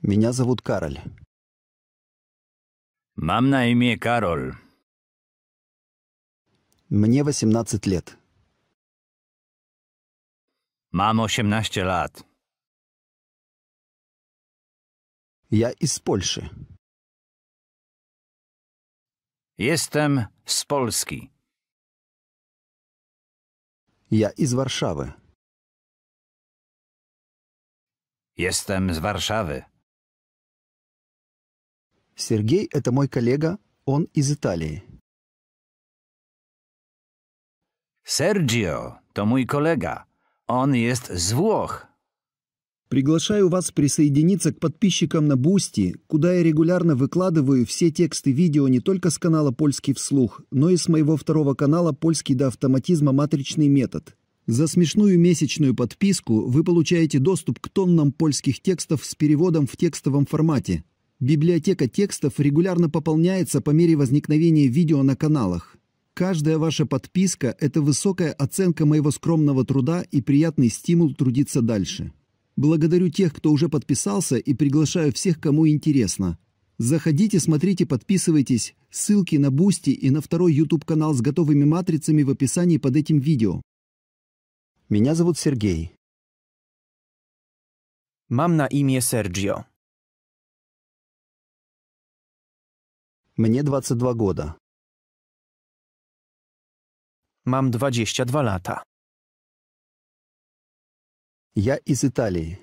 Меня зовут Кароль. Мам на имя Кароль. Мне 18 лет. Мам 18 лет. Я из Польши. Jestem z Polski. Я из Варшавы. Jestem z Warszawy. Сергей — это мой коллега, он из Италии. Серджио — то мой коллега. Он есть звук. Приглашаю вас присоединиться к подписчикам на Бусти, куда я регулярно выкладываю все тексты видео не только с канала «Польский вслух», но и с моего второго канала «Польский до автоматизма. Матричный метод». За смешную месячную подписку вы получаете доступ к тоннам польских текстов с переводом в текстовом формате, Библиотека текстов регулярно пополняется по мере возникновения видео на каналах. Каждая ваша подписка – это высокая оценка моего скромного труда и приятный стимул трудиться дальше. Благодарю тех, кто уже подписался, и приглашаю всех, кому интересно. Заходите, смотрите, подписывайтесь. Ссылки на Бусти и на второй YouTube-канал с готовыми матрицами в описании под этим видео. Меня зовут Сергей. Мам на imię Sergio. Mnie 22 года. Mam 22 lata. Ja z Italii.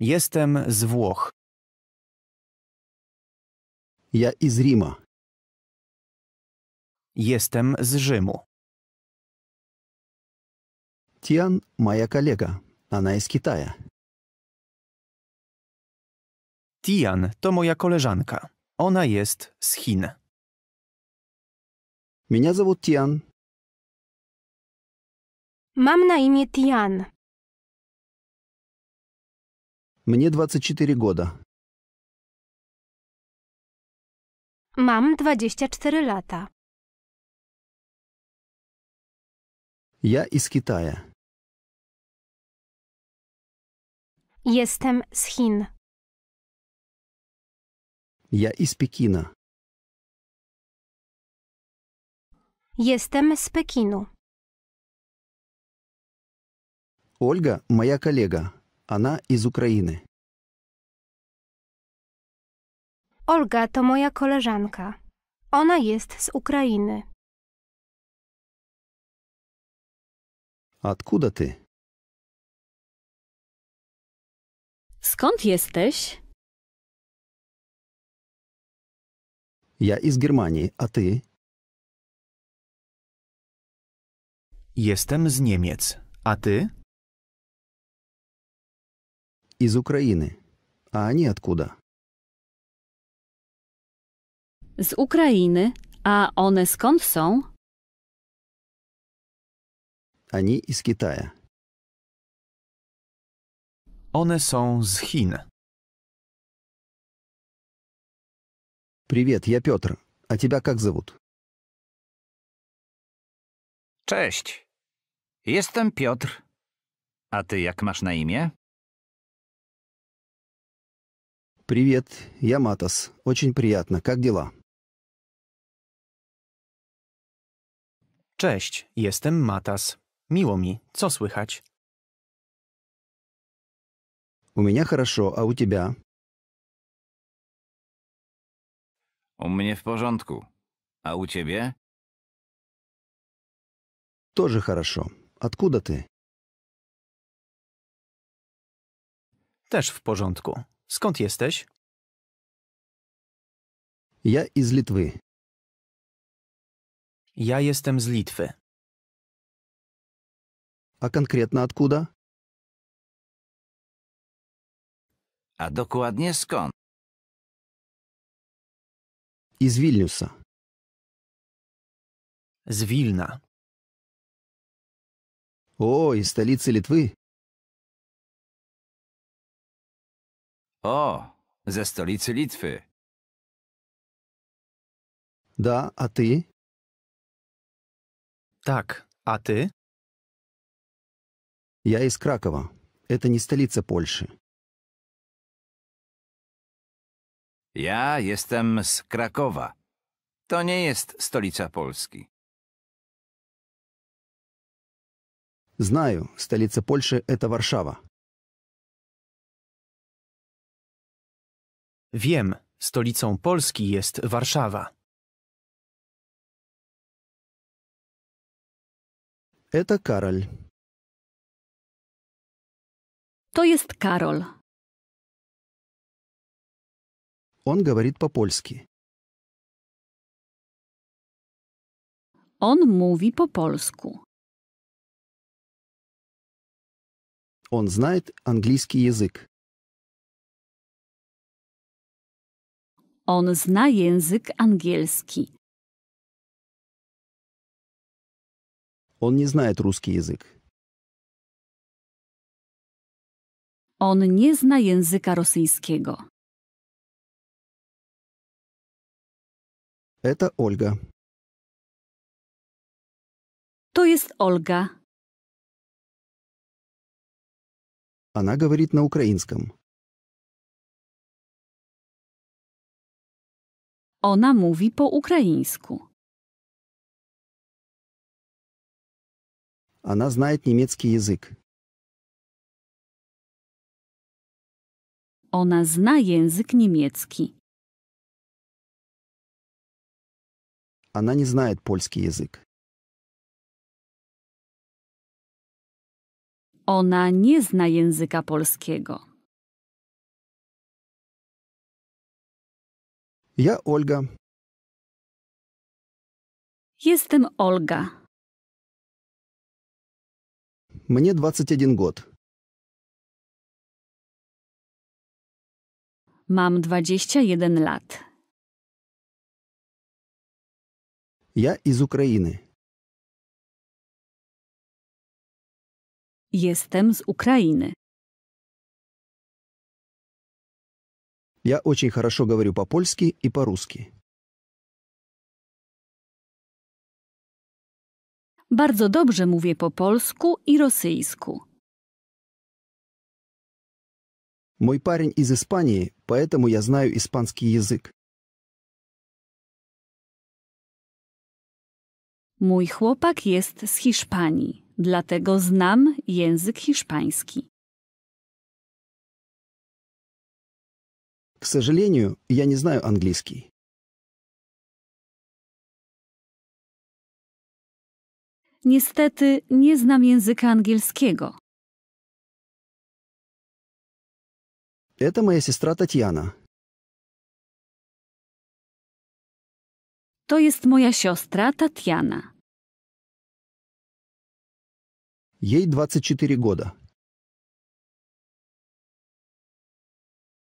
Jestem z Włoch. Ja z Rima. Jestem z Rzymu. Tian, moja kolega. Ona jest z Kitaja. Tian to moja koleżanka. Ona jest z Chin. Меня зовут Tian. Mam na imię Tian. Mnie 24 года. Mam 24 lata. Ja из Китая. Jestem z Chin. Я из Пекина. Jestem z Pekinu. Ольга – моя коллега. Она из Украины. Olga to moja koleżanka. Ona jest z Ukrainy. Откуда ты? Skąd jesteś? Я из Германии, Jestem z Niemiec. A ty? Из Украины. A они откуда? Z Ukrainy. A one skąd są? Они из Китая. One są z Chin. Привет, я Петр. А тебя как зовут? Cześć. Jestem Piotr. A ty jak masz na imię? Привет, я Матас. Очень приятно. Как дела? Cześć, jestem Матас. Miło mi, co słychać? У меня хорошо, а у тебя? U mnie w porządku. a u тебя? Тоже хорошо. Откуда ты? Też w porządku. Skąd jesteś? Я из Литвы. Ja jestem z Litwy. А конкретно откуда? A dokładnie skąd? из Вильнюса. Звильна. О, из столицы Литвы. О, за столицы Литвы. Да, а ты? Так, а ты? Я из Кракова. Это не столица Польши. Ja jestem z Krakowa. To nie jest stolica Polski. Znaję. столица Польши — это Warszawa. Wiem, stolicą Polski jest Warszawa. Это Кароль. To jest Karol. Он говорит по-польски. Он мови по polsku. Он знает английский язык. Он zna язык angielski. Он не знает русский язык. Он не zna языка rosyjskiego. Это Ольга. То есть Ольга. Она говорит на украинском. Она mówi по ukraińsku. Она знает немецкий язык. Она zna язык немецкий. Она не знает польский язык. Ona nie zna języka polskiego. Ja Olga. Jestem Olga. Мне 21 год. Mam 21 lat. Я из Ukrainy. Jestem z Ukrainy. Я очень хорошо говорю по-польски и по-русски. Bardzo dobrze mówię po polsku i rosyjsku. Mój парень из Испании, поэтому я знаю испанский язык. Mój chłopak jest z Hiszpanii, dlatego znam język hiszpański. К сожалению, я не знаю английский. Niestety nie znam języka angielskiego. Это моя сестра Татьяна. To jest moja siostra Tatiana. Jej 24 года.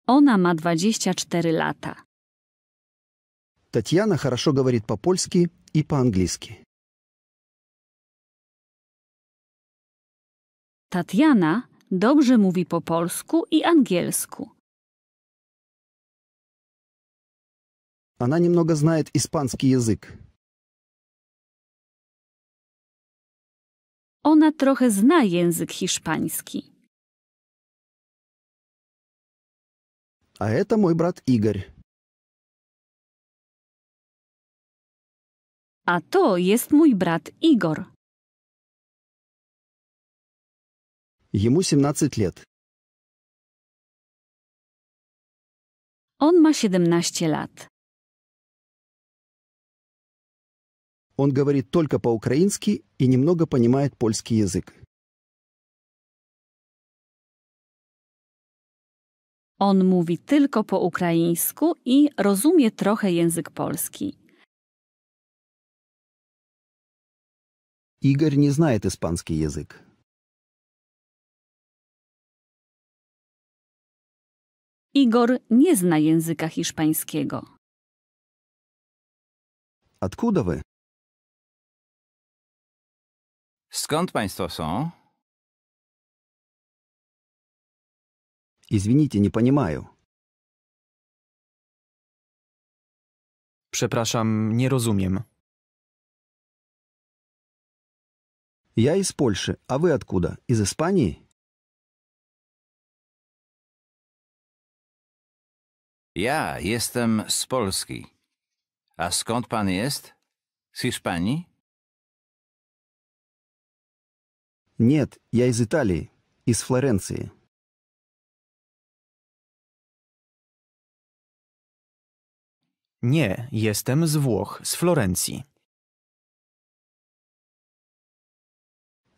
Ona ma 24 lata. Татьяна хорошо говорит по-польски и по-английски. Tatiana dobrze mówi po polsku i angielsku. Она немного знает испанский язык. Ona trochę zna język hiszpański. А это мой брат Игорь. A to jest mój brat Igor. Ему 17 лет. On ma 17 lat. Он говорит только по-украински и немного понимает польский язык. Он говорит только по украински и rozumie немного język polski. Игорь не знает испанский язык. Игорь не знает языка hiszpańskiego. Откуда вы? Skąd państwo są? Извините, nie понимаю. Przepraszam, nie rozumiem. Ja из Польши, a вы откуда? Z Hiszpanii? Ja jestem z Polski. A skąd pan jest? Z Hiszpanii? «Нет, я из Италии, из Флоренции». Nie, jestem z Włoch, z Florencji.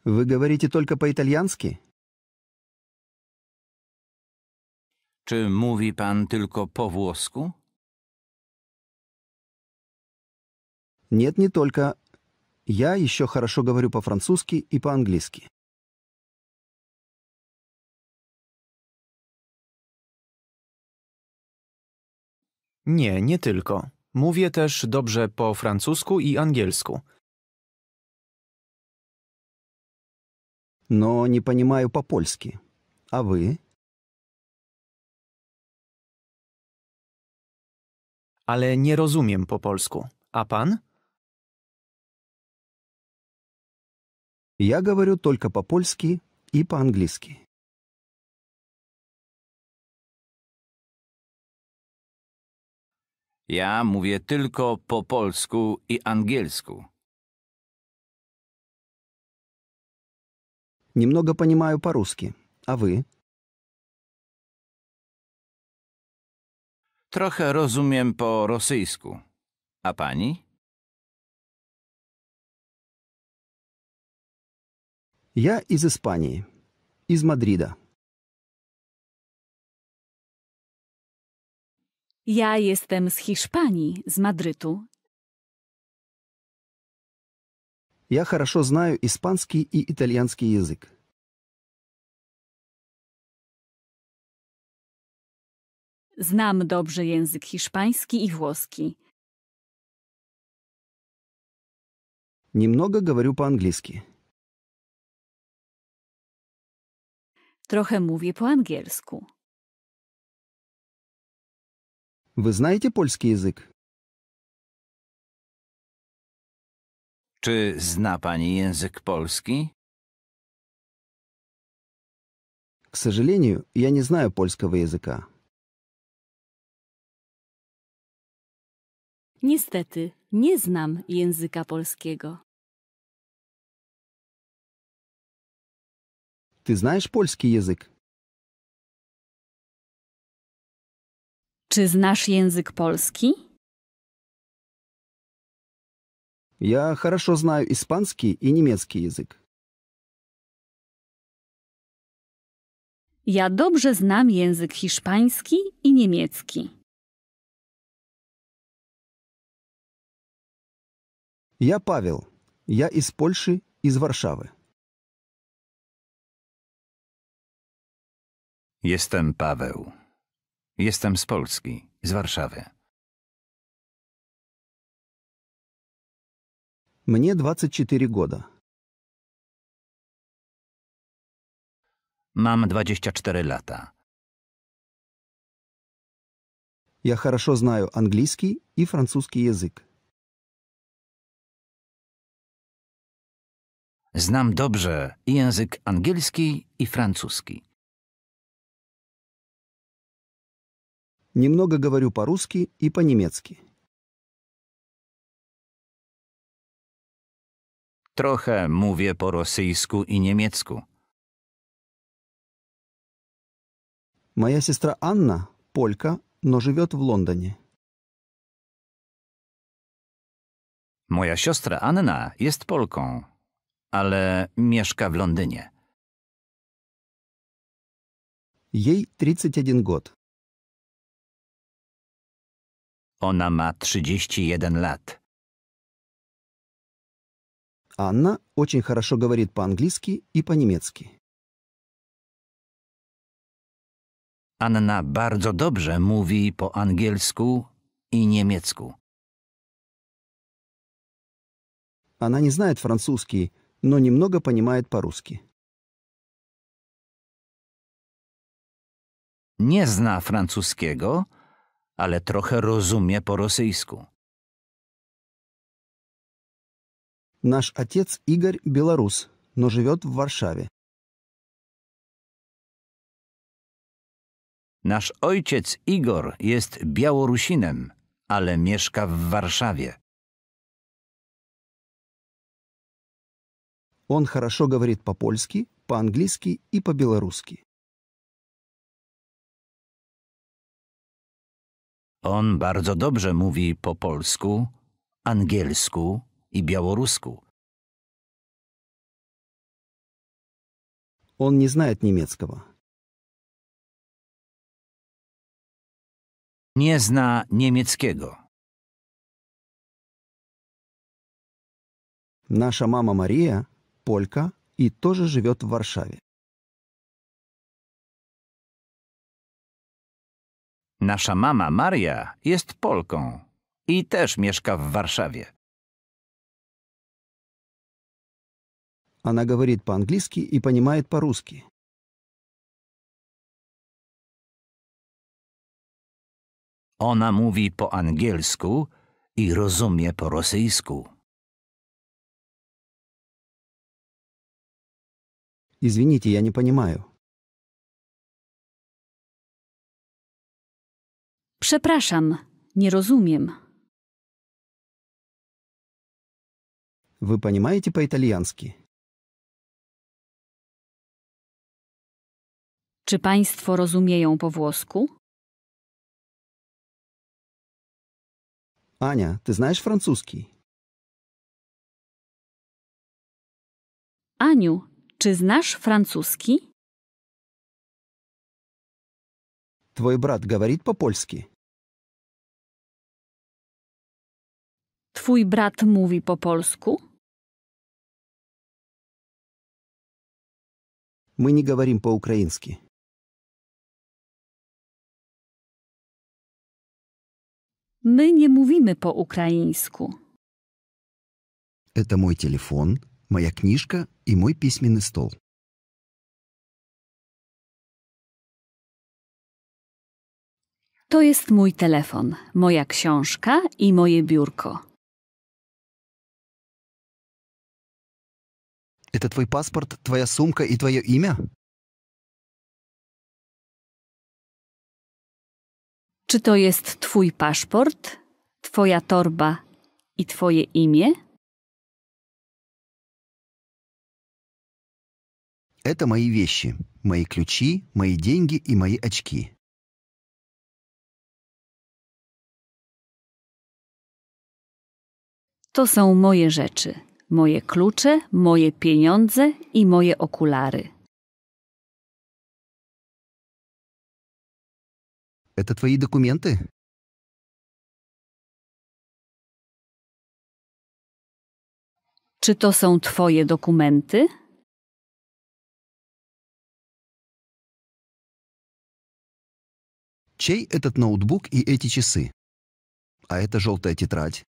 Вы говорите только по-итальянски? Czy mówi pan tylko po włosku? Нет, не только. Я еще хорошо говорю по-французски и по-английски. Nie, nie tylko. Mówię też dobrze po francusku i angielsku. No nie понимаю po polsku. A wy? Ale nie rozumiem po polsku. A pan? Ja говорю tylko po polsku i po angielsku. Ja mówię tylko po polsku i angielsku. Немного понимаю по-русски. А вы? Trochę rozumiem po rosyjsku. A pani? Я из Испании, из Мадрида. Ja jestem z Hiszpanii, z Madrytu. Ja хорошо знаю испанский и итальянский язык. Znam dobrze język hiszpański i włoski. Немного говорю по-английски. Trochę mówię po angielsku. Вы знаете польский язык? Czy zna pani język polski? К сожалению, я не знаю польского языка. Niestety, nie znam języka polskiego. Ты знаешь польский язык? Czy znasz język polski? Ja хорошо знаю испанский и немецкий язык. Ja dobrze znam język hiszpański i niemiecki. Paweł. Ja jestem из i z Warszawy. Jestem Paweł. Jestem z Polski, z Warszawy. Мне 24 года. Mam 24 lata. Я хорошо знаю английский и французский язык. Znam dobrze i język angielski i francuski. Немного говорю по-русски и по-немецки. Trochę mówię po rosyjsku i niemiecku. Моя сестра Анна – полька, но живет в Лондоне. Moja siostra Anna jest Polką, ale mieszka w Londynie. Jej 31 год. Ona ma 31 лет. Анна очень хорошо говорит по-английски и по-немецки. Anna bardzo dobrze mówi po angielsku i niemiecku. Она не знает французский, но немного понимает по-русски. Nie zna francuskiego, ale trochę rozumie po rosyjsku. Nasz ojciec Igor Białorus, no żyje w Warszawie. Nasz ojciec Igor jest Białorusinem, ale mieszka w Warszawie. On хорошо говорит по-польски, по-английски и по-белорусски. On bardzo dobrze mówi po polsku, angielsku i białorusku. On nie zna niemieckiego. Nie zna niemieckiego. Nasza mama Maria, Polka, i też żyje w Warszawie. Nasza mama Maria jest Polką i też mieszka w Warszawie. Она говорит по-английски и понимает по-русски. Ona mówi po angielsku i rozumie po rosyjsku. Извините, я не понимаю. Przepraszam, nie rozumiem. Wy понимаете po итальянски Czy państwo rozumieją po włosku? Ania, ty znasz francuski? Aniu, czy znasz francuski? Twój brat говорит po polsku. Twój brat mówi po polsku? My nie mówimy po ukraińsku. My nie mówimy po ukraińsku. Это mój telefon, moja książka i mój письменный stół. To jest mój telefon, moja książka i moje biurko. Это твой паспорт, твоя сумка и твое имя? Czy to jest twój paszport, twoja torba i twoje imię? Это мои вещи, мои ключи, мои деньги и мои очки. To są moje rzeczy. moje klucze, moje pieniądze i moje okulary. E to твои dokumenty? Czy to są twoje dokumenty? Чей этот ноутбук и эти часы? А эта желтая тетрадь?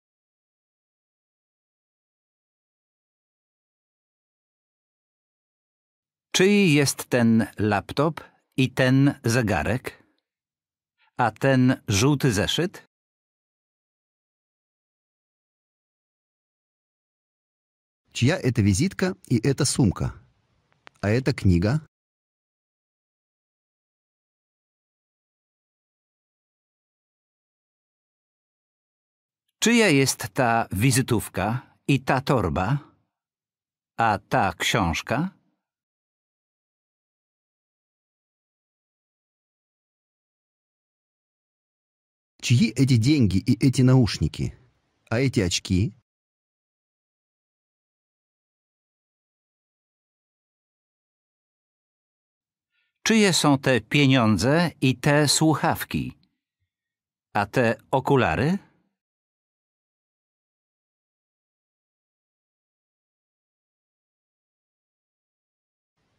Czyj jest ten laptop i ten zegarek? A ten żółty zeszyt? Чья это визитка и эта сумка? А эта книга? Czyja jest ta wizytówka i ta torba? а та książka? Чьи эти деньги и эти наушники? А эти очки? Чьи są te pieniądze и те слухавки, а те окуляры?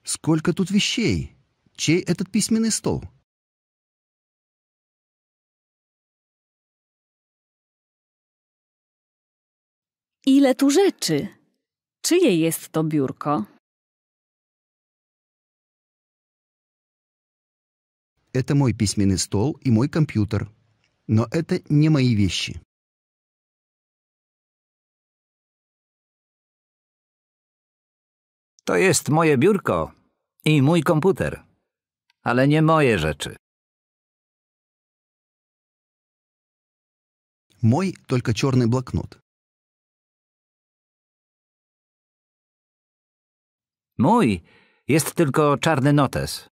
Сколько тут вещей? Чей этот письменный стол? Ile tu rzeczy? Czyje jest to biurko? Это мой письменный стол и мой компьютер. Но это не мои вещи. To jest moje biurko i mój komputer, ale nie moje rzeczy. Mój tylko czarny bloknot. Mój jest tylko czarny notes.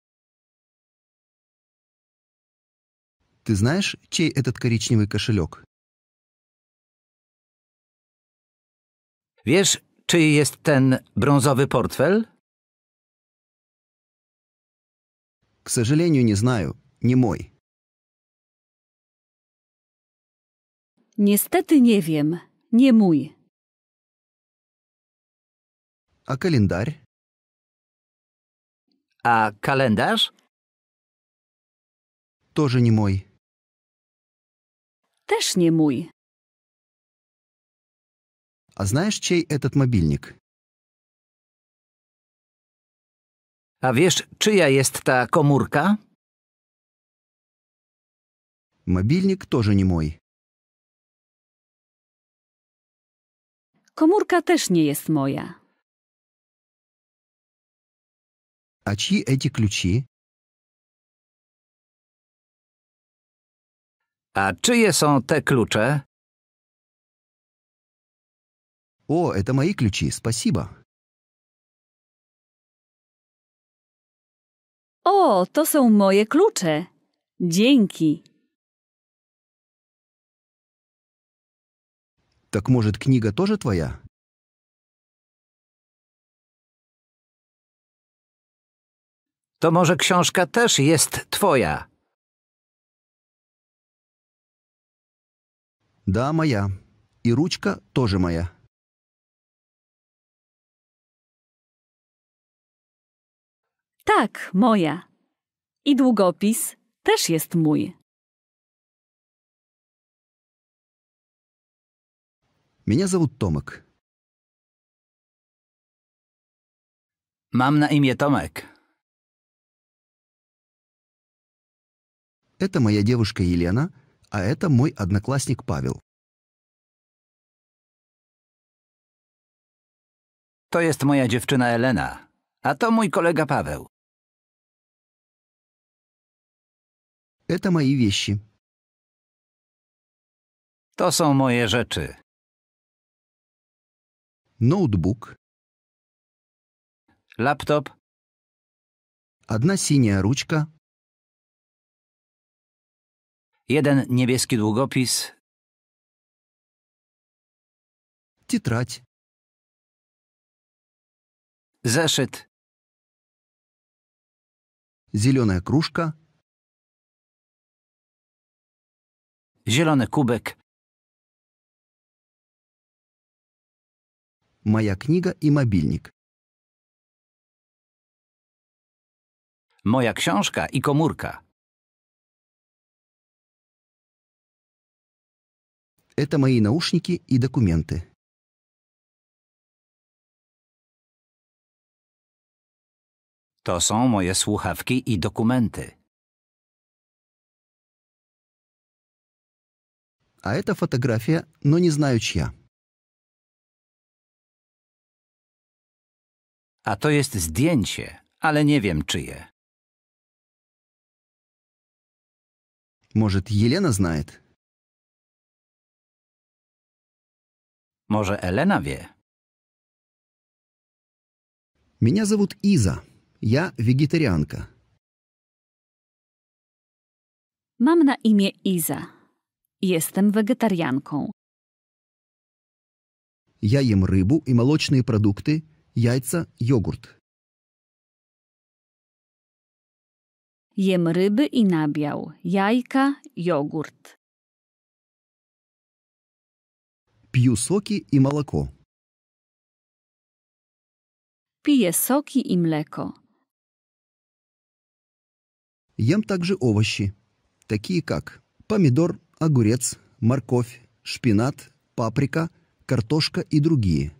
Ты знаешь, чей этот коричневый кошелек? Wiesz, czy jest ten brązowy portfel? К сожалению, nie знаю. nie mój. Niestety nie wiem. Nie mój. A kalendarz? A kalendarz? Тоже не мой. Też nie mój. А знаешь, чей этот мобильник? A wiesz, czyja jest ta komórka? Мобильник тоже не мой. Komórka też nie jest moja. А чьи эти ключи? A czyje są te klucze? О, это мои ключи, спасибо. O, to są moje klucze. Dzięki. Так может, книга тоже твоя? To może książka też jest twoja? Da, moja. I ручка тоже moja. Tak, moja. I długopis też jest mój. Меня зовут Tomek. Mam na imię Tomek. Это моя девушка Елена, а это мой одноклассник Павел. To jest moja dziewczyna Elena, a to mój kolega Paweł. Это мои вещи. To są moje rzeczy. Ноутбук. Лаптоп. Одна синяя ручка, Jeden niebieski długopis. Тетрадь. zeszyt, zielona kruszka, Zielony kubek. moja книга i mobilnik, Moja książka i komórka. Это мои наушники и документы. To są moje słuchawki i dokumenty. A to fotografia, no nie znaju cię. A to jest zdjęcie, ale nie wiem czyje. Może Jelena znaje? Może Elena wie. Меня зовут Иза. Я вегетарианка. Mam na imię Iza. Jestem wegetarianką. Я ем рыбу и молочные продукты, яйца, йогурт. Jem ryby i nabiał, jajka, jogurt. Пью соки и молоко. Piję soki i mleko. Ем также овощи, такие как помидор, огурец, морковь, шпинат, паприка, картошка и другие.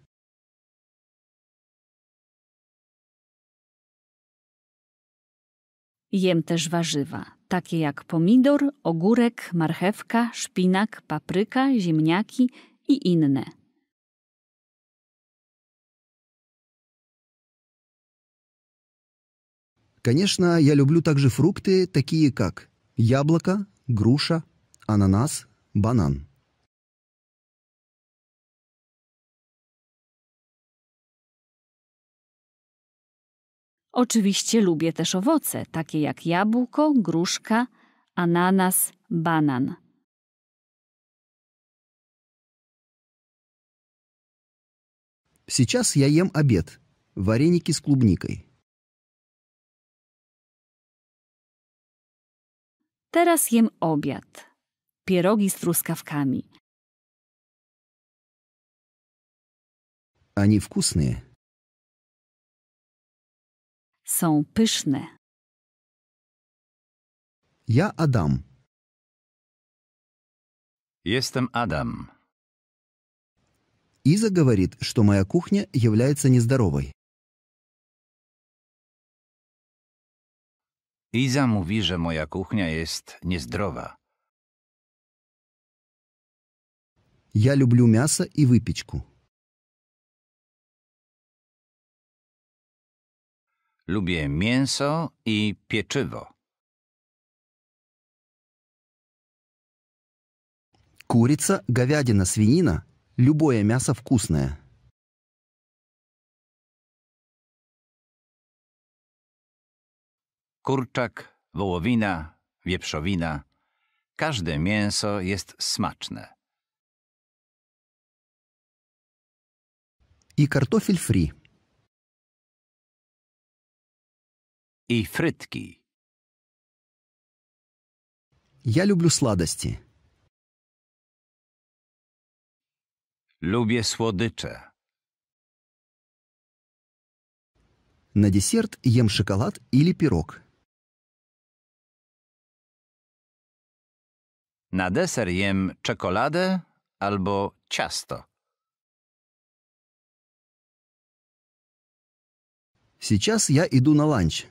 Jem też warzywa, takie jak pomidor, ogórek, marchewka, szpinak, papryka, ziemniaki i inne. Конечно, я люблю также фрукты, такие как яблоко, груша, ананас, банан. Oczywiście lubię też owoce, takie jak jabłko, gruszka, ananas, banan. Сейчас я ем обед. Вареники с клубникой. Teraz jem obiad. Pierogi z truskawkami. Они вкусные. Są pyszne. Ja Adam. Jestem Adam. Иза говорит, что моя кухня является нездоровой. Иза mówi, że moja kuchnia jest niezdrowa. Я люблю мясо и выпечку. Lubię мясо и печиво. Курица, говядина, свинина Любое мясо вкусное. Kurczak, wołowina, wieprzowina. Każde mięso jest smaczne. I kartofel free. I frytki. Я люблю сладости. Lubię słodycze. На десерт ем шоколад или пирог. Na deser jem czekoladę albo ciasto. Сейчас я иду на ланч.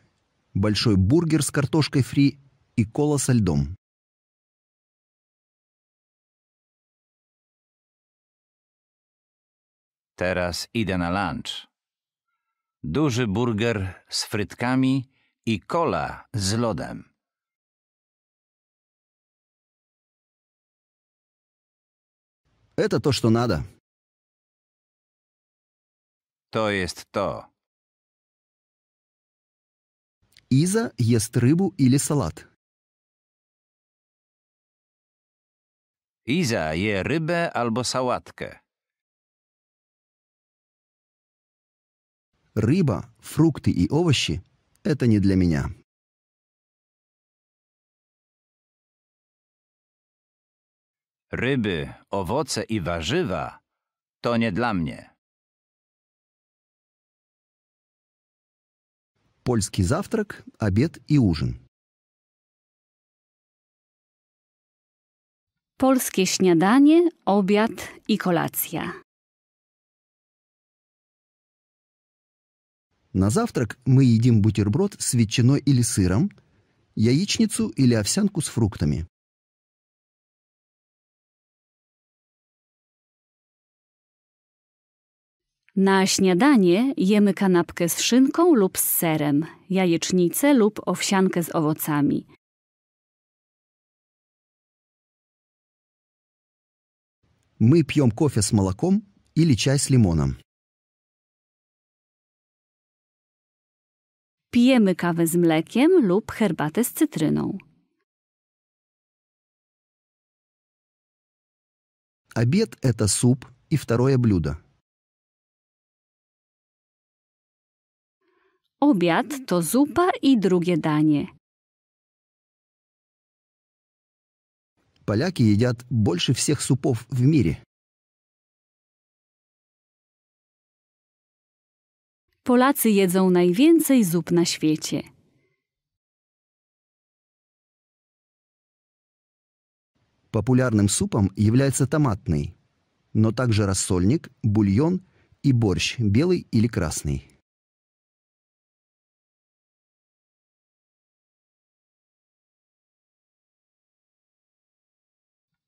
Большой бургер с картошкой фри и кола со льдом. Teraz idę na lunch. Duży burger z frytkami i kola z lodem. Это то, что надо. To jest to. Иза ест рыбу или салат. Iza je rybę albo sałatkę. Рыба, фрукты и овощи — это не для меня. Ryby, owoce i warzywa to nie dla mnie. Польский завтрак, обед и ужин. Polskie śniadanie, obiad i kolacja. Na завтрак мы едим бутерброд с ветчиной или сыром, яичницу или овсянку с фруктами. Na śniadanie jemy kanapkę z szynką lub z serem, jajecznice lub owsiankę z owocami. My pijemy kofę z mlekiem lub czaj z limonem. pijemy kawę z mlekiem lub herbatę z cytryną. Обед – это суп и второе блюдо. Obiad to zupa i drugie danie. Поляки едят больше всех супов в мире. Polacy jedzą najwięcej zup na świecie. Популярным супом является томатный, но также рассольник, бульон и борщ белый или красный.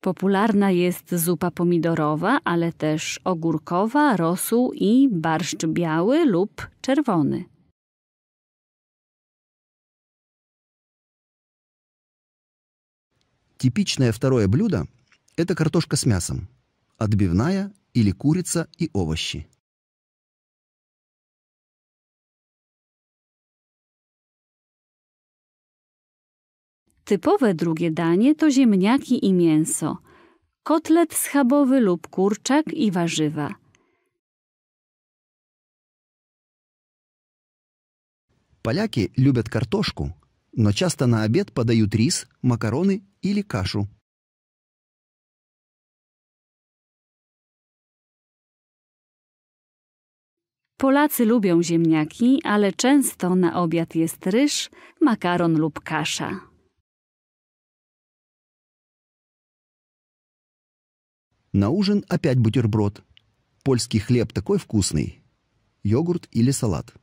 Popularna jest zupa pomidorowa, ale też ogórkowa, rosół i barszcz biały lub czerwony. Typiczne drugie блюдо – это картошка с мясом, отбивная или курица и овощи. Typowe drugie danie to ziemniaki i mięso, kotlet schabowy lub kurczak i warzywa. Поляки любят картошку, но часто на обед подают рис, макароны или кашу. Polacy lubią ziemniaki, ale często na obiad jest ryż, makaron lub kasza. На ужин опять бутерброд. Польский хлеб такой вкусный. Йогурт или салат.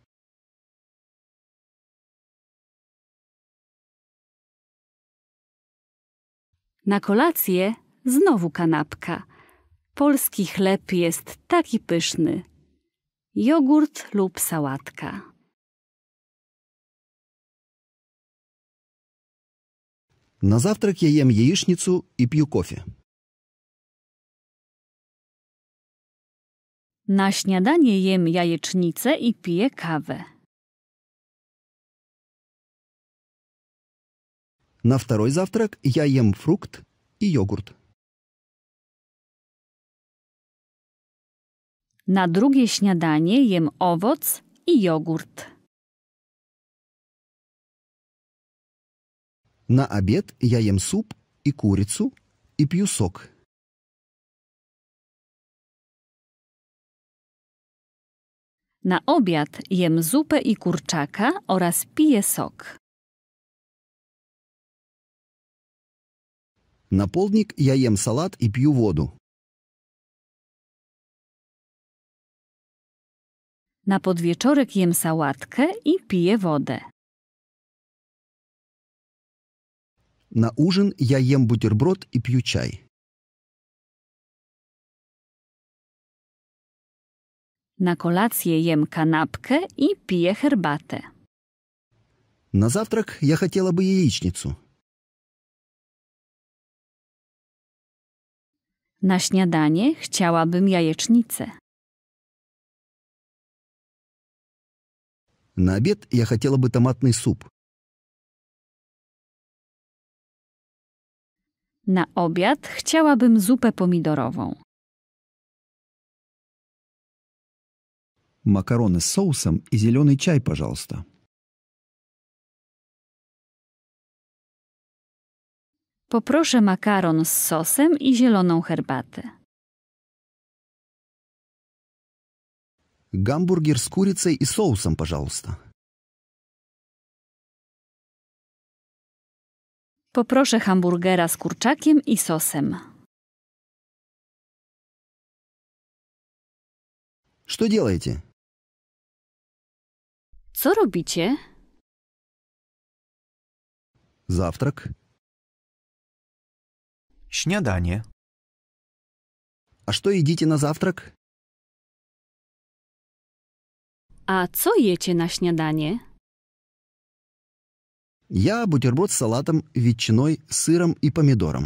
На kolację znowu kanapka. Polski chleb jest taki pyszny. Jogurt lub sałatka. На завтрак я ем яичницу и пью кофе. Na śniadanie jem jajecznicę i piję kawę. Na второй завтрак я ем фрукт и йогурт. Na drugie śniadanie jem owoc i jogurt. На обед я ем суп и курицу и пью сок. Na obiad jem zupę i kurczaka oraz piję sok. Na południk jem ем i и wodę. Na podwieczorek jem sałatkę i piję wodę. Na ужин jem ем i и пью Na kolację jem kanapkę i piję herbatę. Na zawtrak ja chciałaby jajecznicę. Na śniadanie chciałabym jajecznicę. Na obiad ja chciałaby tomatny sup. Na obiad chciałabym zupę pomidorową. макароны с соусом и зеленый чай, пожалуйста. Попрошу макарон с соусом и зеленую herbatę. Гамбургер с курицей и соусом, пожалуйста. Попрошу хамбургера с курчаком и соусом. Что делаете? Co robicie? Zawtrak. Śniadanie. A co jedzicie na zawtrak? A co jecie na śniadanie? Ja buterbrod z salatem, wietrzyną, syrem i pomidorem.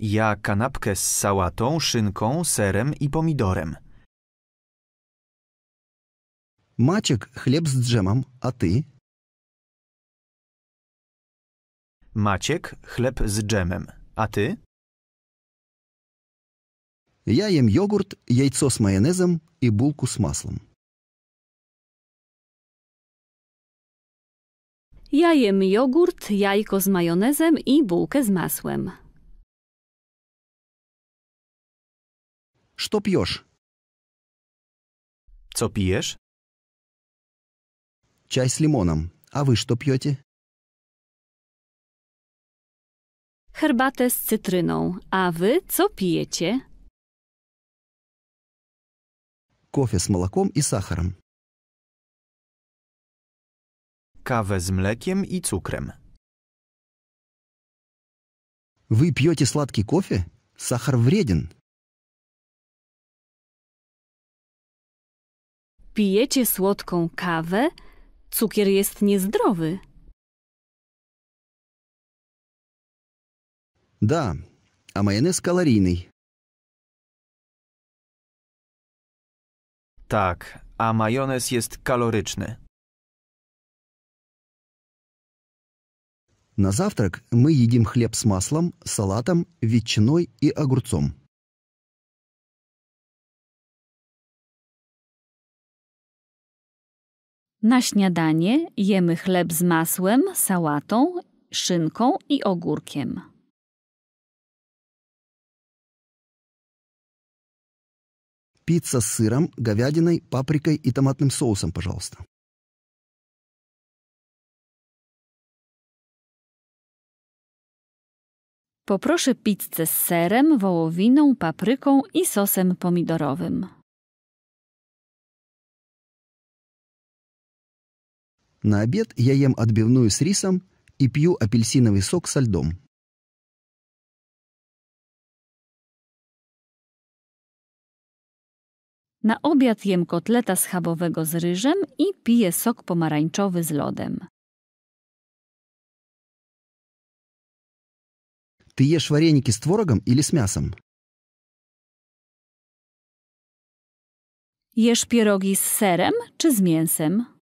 Ja kanapkę z sałatą, szynką, serem i pomidorem. Maciek chleb z dżemem, a ty? Maciek chleb z dżemem, a ty? Ja jem jogurt, jajco z majonezem i bułku z masłem. Ja jem jogurt, jajko z majonezem i bułkę z masłem. Co pijesz? Co pijesz? чай с лимоном. А вы что пьете? Herbatę с cytryną. А вы что пьете? Кофе с молоком и сахаром. Kawę z mlekiem i cukrem. Вы пьете сладкий кофе? Сахар вреден. Pijecie słodką kawę? cukier jest niezdrowy. Da, a majonez kaloryjny. Tak, a majonez jest kaloryczny. Na завтрак мы едим хлеб с маслом, салатом, ветчиной и огурцом. Na śniadanie jemy chleb z masłem, sałatą, szynką i ogórkiem. Пицца z сыром, говядиной, papryką i томатным sosem, пожалуйста. Poproszę pizzę z serem, wołowiną, papryką i sosem pomidorowym. На обед я ем отбивную с рисом и пью апельсиновый сок со льдом. Na obiad jem kotleta schabowego z ryżem i piję sok pomarańczowy z lodem. Ty jesz вареники z творогом или z мясом? Jesz pierogi z serem czy z mięsem?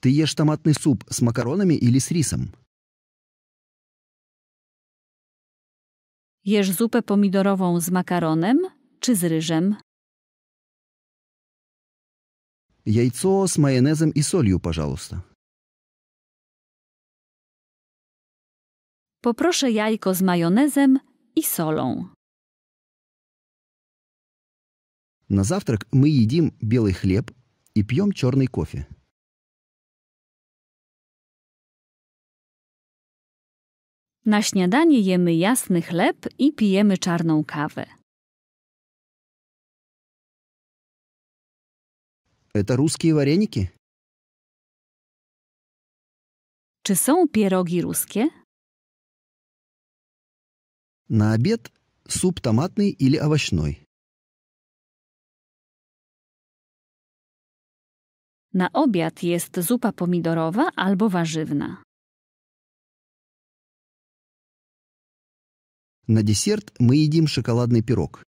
Ты ешь томатный суп с макаронами или с рисом? Jesz zupę pomidorową z makaronem czy z ryżem? Яйцо с майонезом и солью, пожалуйста. Poproszę jajko z majonezem i solą. На завтрак мы едим белый хлеб и пьем черный кофе. Na śniadanie jemy jasny chleb i pijemy czarną kawę. To ruskie вареники? Czy są pierogi ruskie? Na obiad суп tomatny или овощной. Na obiad jest zupa pomidorowa albo warzywna. На десерт мы едим шоколадный пирог.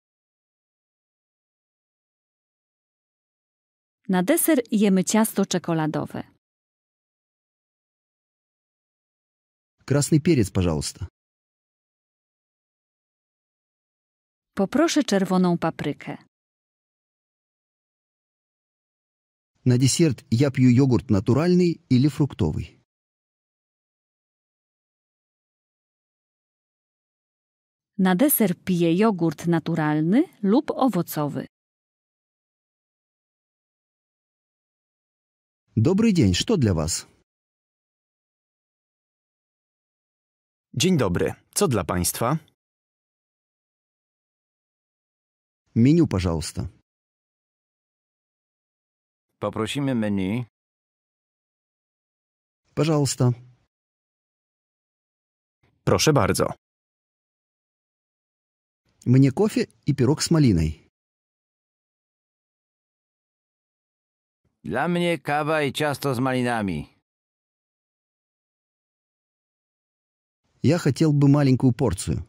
Na deser jemy ciasto czekoladowe. Красный перец, пожалуйста. Попрошу czerwoną paprykę. На десерт я пью йогурт натуральный или фруктовый. Na deser pije jogurt naturalny lub owocowy. Dobry dzień, co dla Was? Dzień dobry, co dla Państwa? Menu, пожалуйста. Poprosimy menu. Пожалуйста. Proszę bardzo. Мне кофе и пирог с малиной. Для меня кава и часто с малинами. Я хотел бы маленькую порцию.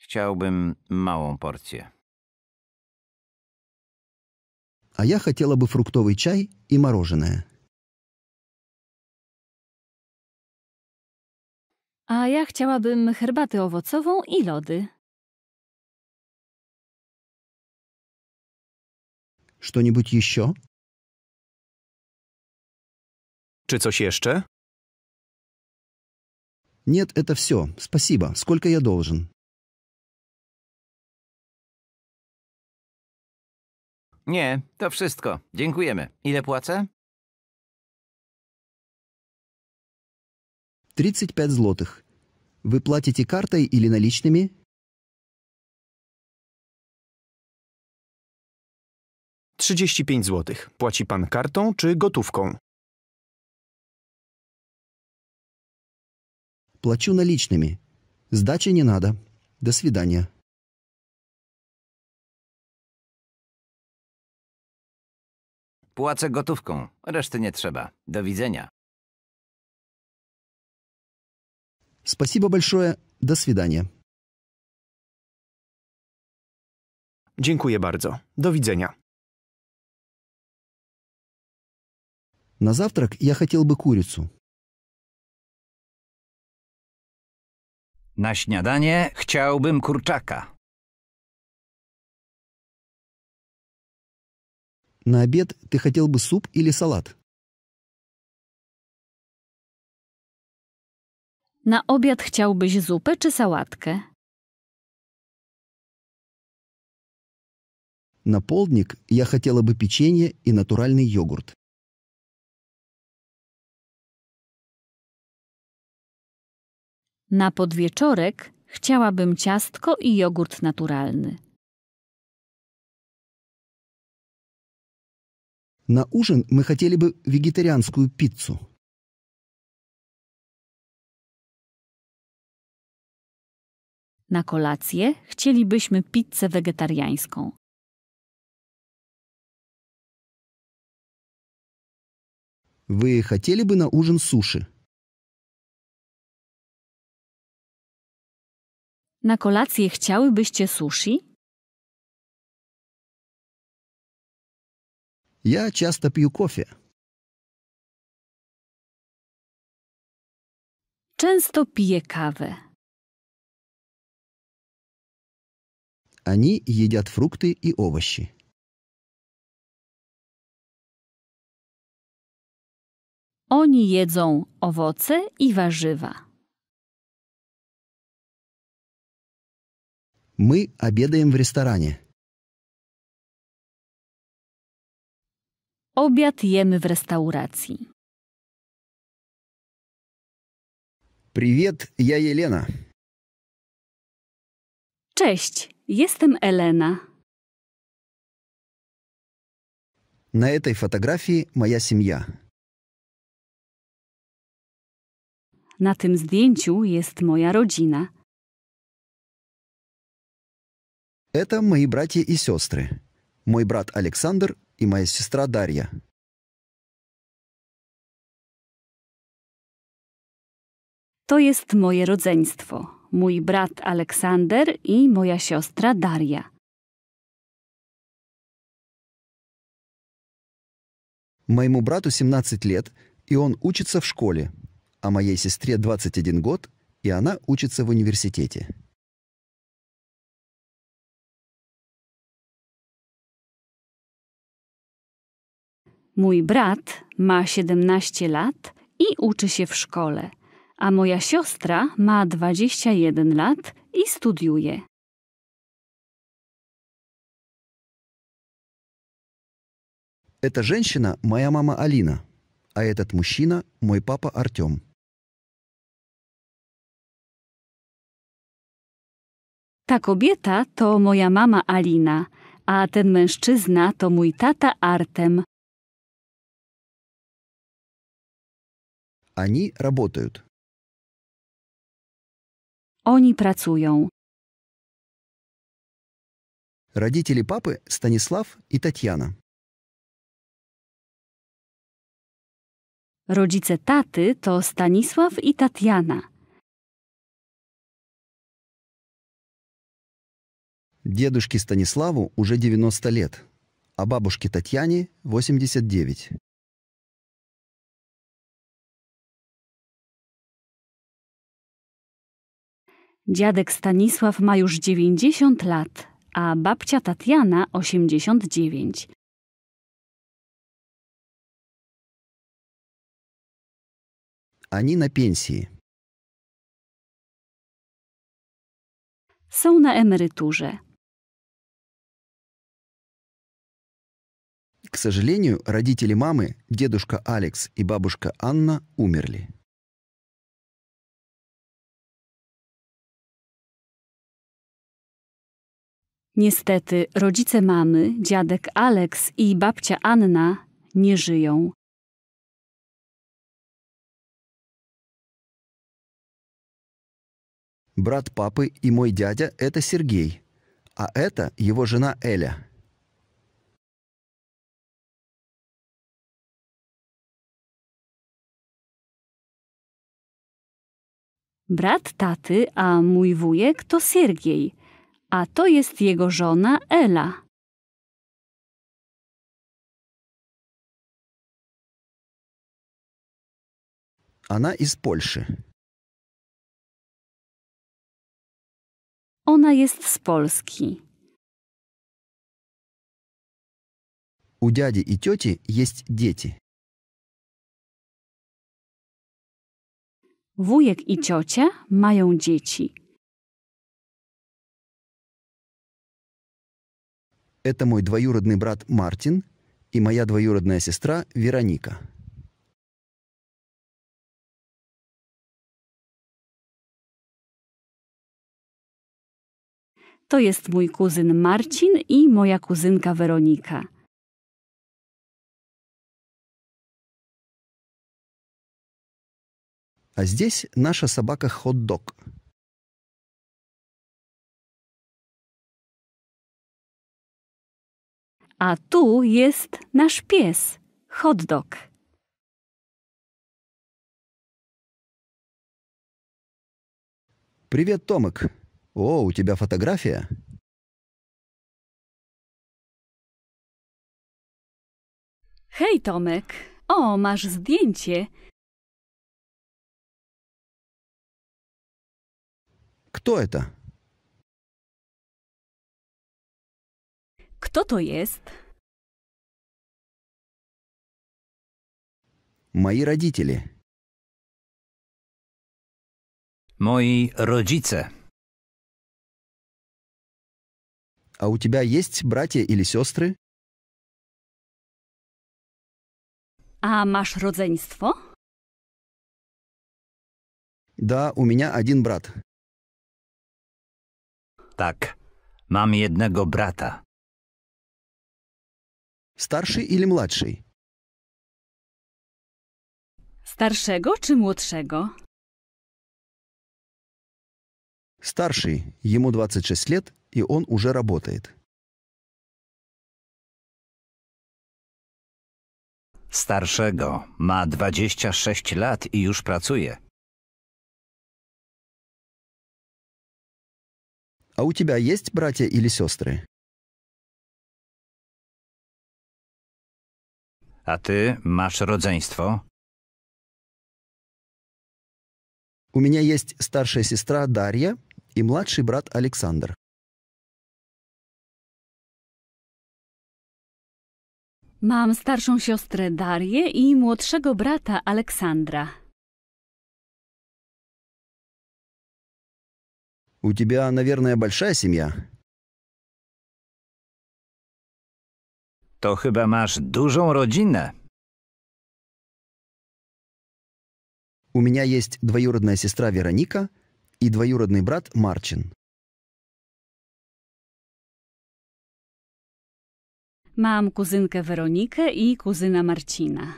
Хотел бы małą porcję. А я хотела бы фруктовый чай и мороженое. A ja chciałabym herbatę owocową i lody. Что-нибудь еще? Czy coś jeszcze? Нет, это все. Спасибо. Сколько я должен? Nie, to wszystko. Dziękujemy. Ile płacę? 35 злотых. Вы платите картой или наличными? Trzydzieści pięć złotych. Płaci pan kartą czy gotówką? Płaciu наличными. Zdacie nie nada. Do widzenia. Płacę gotówką. Reszty nie trzeba. Do widzenia. Спасибо большое. До свidania. Dziękuję bardzo. До widzenia. На завтрак я хотел бы курицу. Na śniadanie chciałbym kurczaka. На обед ты хотел бы суп или салат? Na obiad chciałbyś zupę czy sałatkę? Na południk ja chciałabym pieczenie i naturalny jogurt. Na podwieczorek chciałabym ciastko i jogurt naturalny. Na ужин мы хотели бы вегетарианскую пиццу. Na kolację chcielibyśmy pizzę wegetariańską. Wy chcieliby na ужин Na kolację chciałybyście sushi? Ja często piję кофе. Często piję kawę. Они едят фрукты и овощи. Oni jedzą owoce i warzywa. Мы обедаем в ресторане. Obiad jemy w restauracji. Привет, я Елена. Cześć, Jestem Elena. Na tej fotografii moja семья. Na tym zdjęciu jest moja rodzina. To są moi bracia i siostry. Mój brat Александр i моя siostra Daria. To jest moje rodzeństwo mój brat Aleksander i moja siostra Daria. Mojemu bratu 17 lat i on uczy się w szkole, a mojej siostrze 21 rok i ona uczy się w uniwersytecie. Mój brat ma 17 lat i uczy się w szkole a moja siostra ma 21 lat i studiuje. Эта женщина – моя мама Алина, а этот мужчина – мой папа Артем. Ta kobieta to moja mama Alina, a ten mężczyzna to mój tata Artem. Они работают. Они pracują. Родители папы Станислав и Татьяна. Rodzice таты to Станислав и Татьяна. Дедушке Станиславу уже 90 лет, а бабушке Татьяне 89. Dziadek Stanisław ma już dziewięćdziesiąt lat, a babcia Tatiana 89. Ani na pensji. Są na emeryturze. К сожалению, родители мамы, дедушка Алекс и бабушка Анна, умерли. Niestety rodzice mamy, dziadek Aleks i babcia Anna nie żyją. Brat папы i mój дядя – to Сергей, a это его жена Elia. Brat taty, a mój wujek to Siergiej – a to jest jego żona Ela. Ona jest z Польши. Ona jest z Polski. U дяди i тети jest dzieci. Wujek i ciocia mają dzieci. Это мой двоюродный брат Мартин и моя двоюродная сестра Вероника. To jest mój kuzyn Marcin i moja kuzynka Weronika. А здесь наша собака хот-дог – A tu jest nasz pies, hot dog. Привет, Томик. О, у тебя фотография? Hej, Tomek. O, masz zdjęcie. Кто это? Kto to jest? Moi rodzice. Moi rodzice. A u тебя есть братья или сестры? A masz rodzeństwo? Да, у меня один брат. Tak, mam jednego brata. Starszy или młodszy? Starszego czy młodszego? Старший, ему 26 лет, и он уже работает. Starszego, ma 26 lat i już pracuje. А у тебя есть братья или сестры? A ty masz rodzeństwo? U mnie jest starsza siostra Daria i młodszy brat Aleksander. Mam starszą siostrę Darię i młodszego brata Aleksandra. U ciebie, наверное, большая семья. To chyba masz dużą rodzinę. У меня есть двоюродная сестра Вероника и двоюродный брат Марчин. Mam kuzynkę Weronikę i kuzyna Marcina.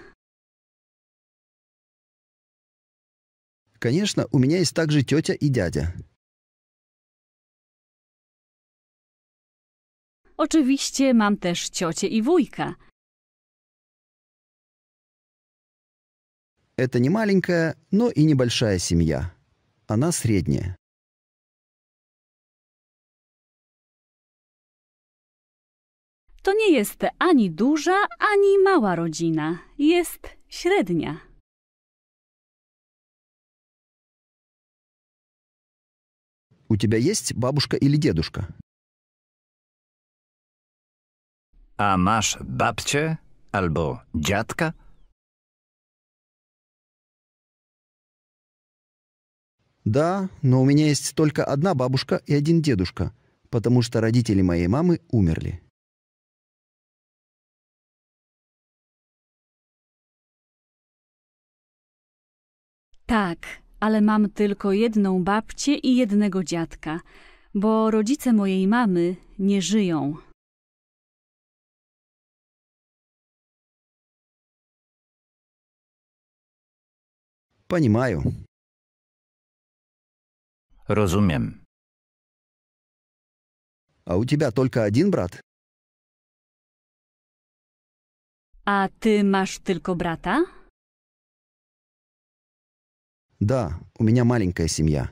Конечно, у меня есть также тетя и дядя. Oczywiście mam też ciocię i wujka. Это не маленькая, но и небольшая семья. Она средняя. To nie jest ani duża, ani mała rodzina. Jest średnia. У тебя есть бабушка или дедушка? A masz babcię albo dziadka? Да, no, у меня jest только одна бабушка и один дедушка, потому что родители моей мамы умерли. Tak, ale mam tylko jedną babcię i jednego dziadka, bo rodzice mojej mamy nie żyją. Понимаю. Rozumiem. А у тебя только один брат? А ты masz только брата? Да, у меня маленькая семья.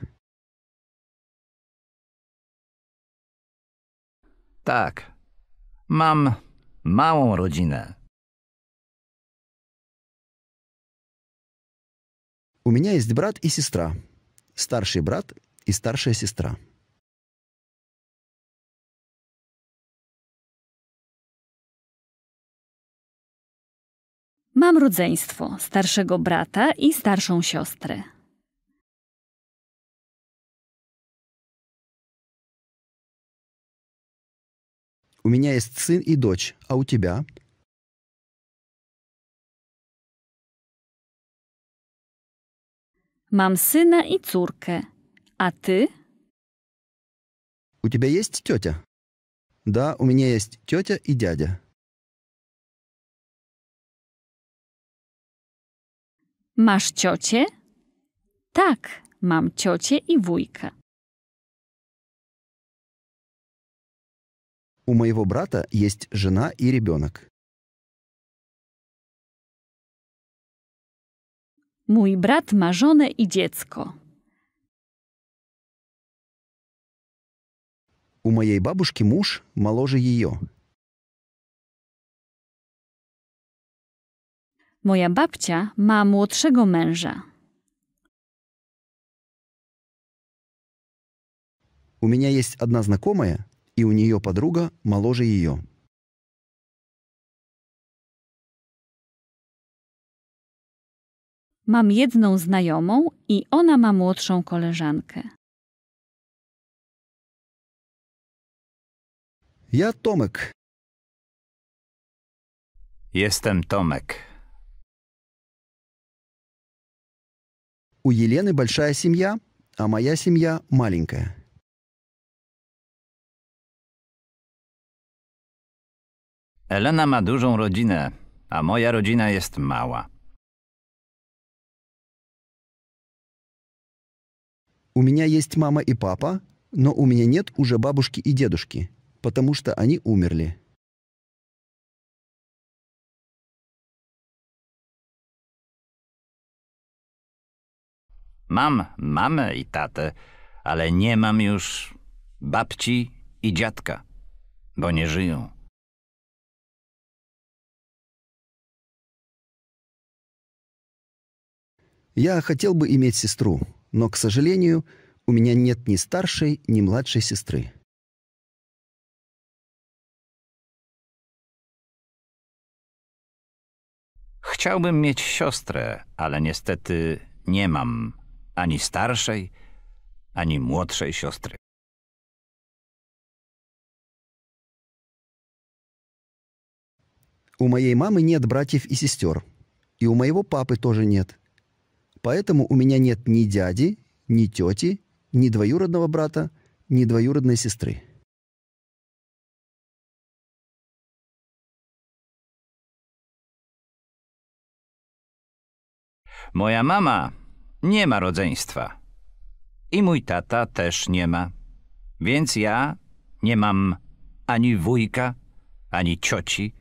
Так, мам, małą rodzinę. У меня есть брат и сестра. Старший брат и старшая сестра. Mam rodzeństwo, starszego brata i starszą siostrę. У меня есть сын и дочь, а у тебя – Мам сына и цурка. А ты? У тебя есть тетя? Да, у меня есть тетя и дядя. Маш ciocię? Так, мам ciocię и вуйка. У моего брата есть жена и ребенок. Mój brat ma żonę i dziecko. U mojej babuszki mąż maloży jej. Moja babcia ma młodszego męża. U mnie jest jedna znajoma i u niej podruga maloży jej. Mam jedną znajomą i ona ma młodszą koleżankę. Ja Tomek. Jestem Tomek. U Елены большая семья, a moja семья маленькая. Elena ma dużą rodzinę, a moja rodzina jest mała. У меня есть мама и папа, но у меня нет уже бабушки и дедушки, потому что они умерли. Mam mamę i tatę, ale nie mam już babci i dziadka, bo nie żyją. Я хотел бы иметь сестру, но, к сожалению, у меня нет ни старшей, ни младшей сестры. Chciałbym mieć siostrę, ale niestety nie mam ani starszej, ani młodszej siostry. У моей мамы нет братьев и сестер. И у моего папы тоже нет. Поэтому у меня нет ни дяди, ни тети, ни двоюродного брата, ни двоюродной сестры. Moja mama nie ma rodzeństwa i mój tata też nie ma, więc ja nie mam ani wujka, ani cioci,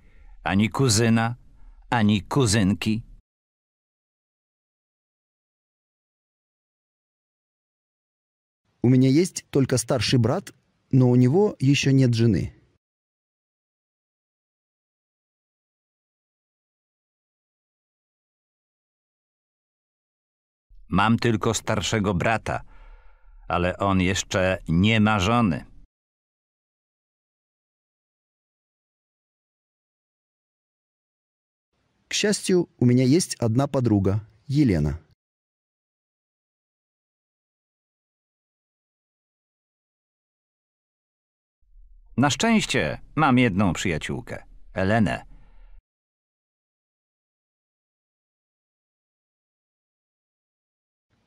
ani kuzyna, ani kuzynki. У меня есть только старший брат, но у него еще нет жены. Mam tylko starszego brata, ale on jeszcze nie ma żony. К счастью, у меня есть одна подруга, Елена. Na szczęście mam jedną przyjaciółkę, Elenę.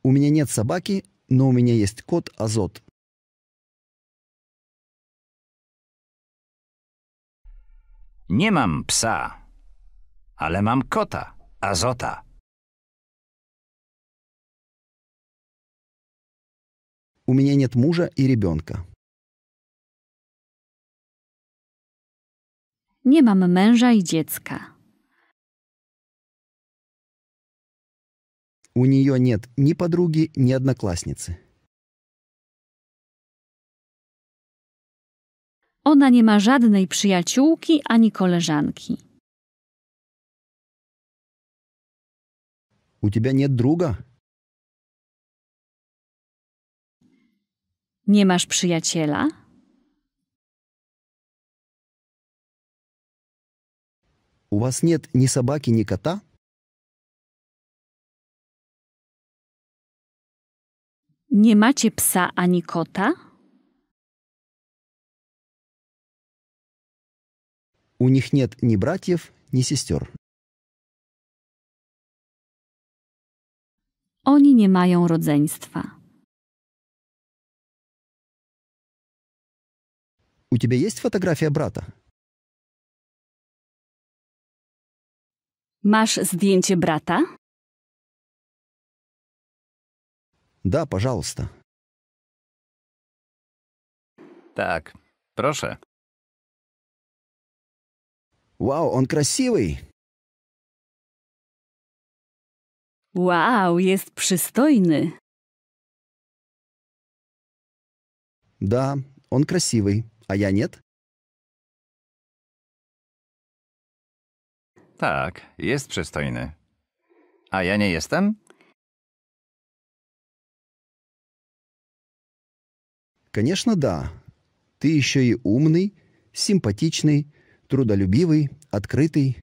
U mnie nie собаки, но у меня есть кот Азот. Nie mam psa, ale mam kota, Azota. У меня нет мужа и ребенка. Nie mam męża i dziecka. U niej нет ни подруги, ни одноклассницы. Ona nie ma żadnej przyjaciółki ani koleżanki. U тебя нет друга? Nie masz przyjaciela? У вас нет ни собаки, ни кота? Не Nie пса, а не кота? У них нет ни братьев, ни сестер. Они не mają rodzeństwa. У тебя есть фотография брата? Masz zdjęcie brata? Да, пожалуйста. Так, прошу. Вау, он красивый. Wow, jest przystojny. Да, он красивый, а я нет. Tak, jest przystojny. A ja nie jestem? Конечно, да. Ty еще i umny, sympatyczny, trudolubiwy, открытый.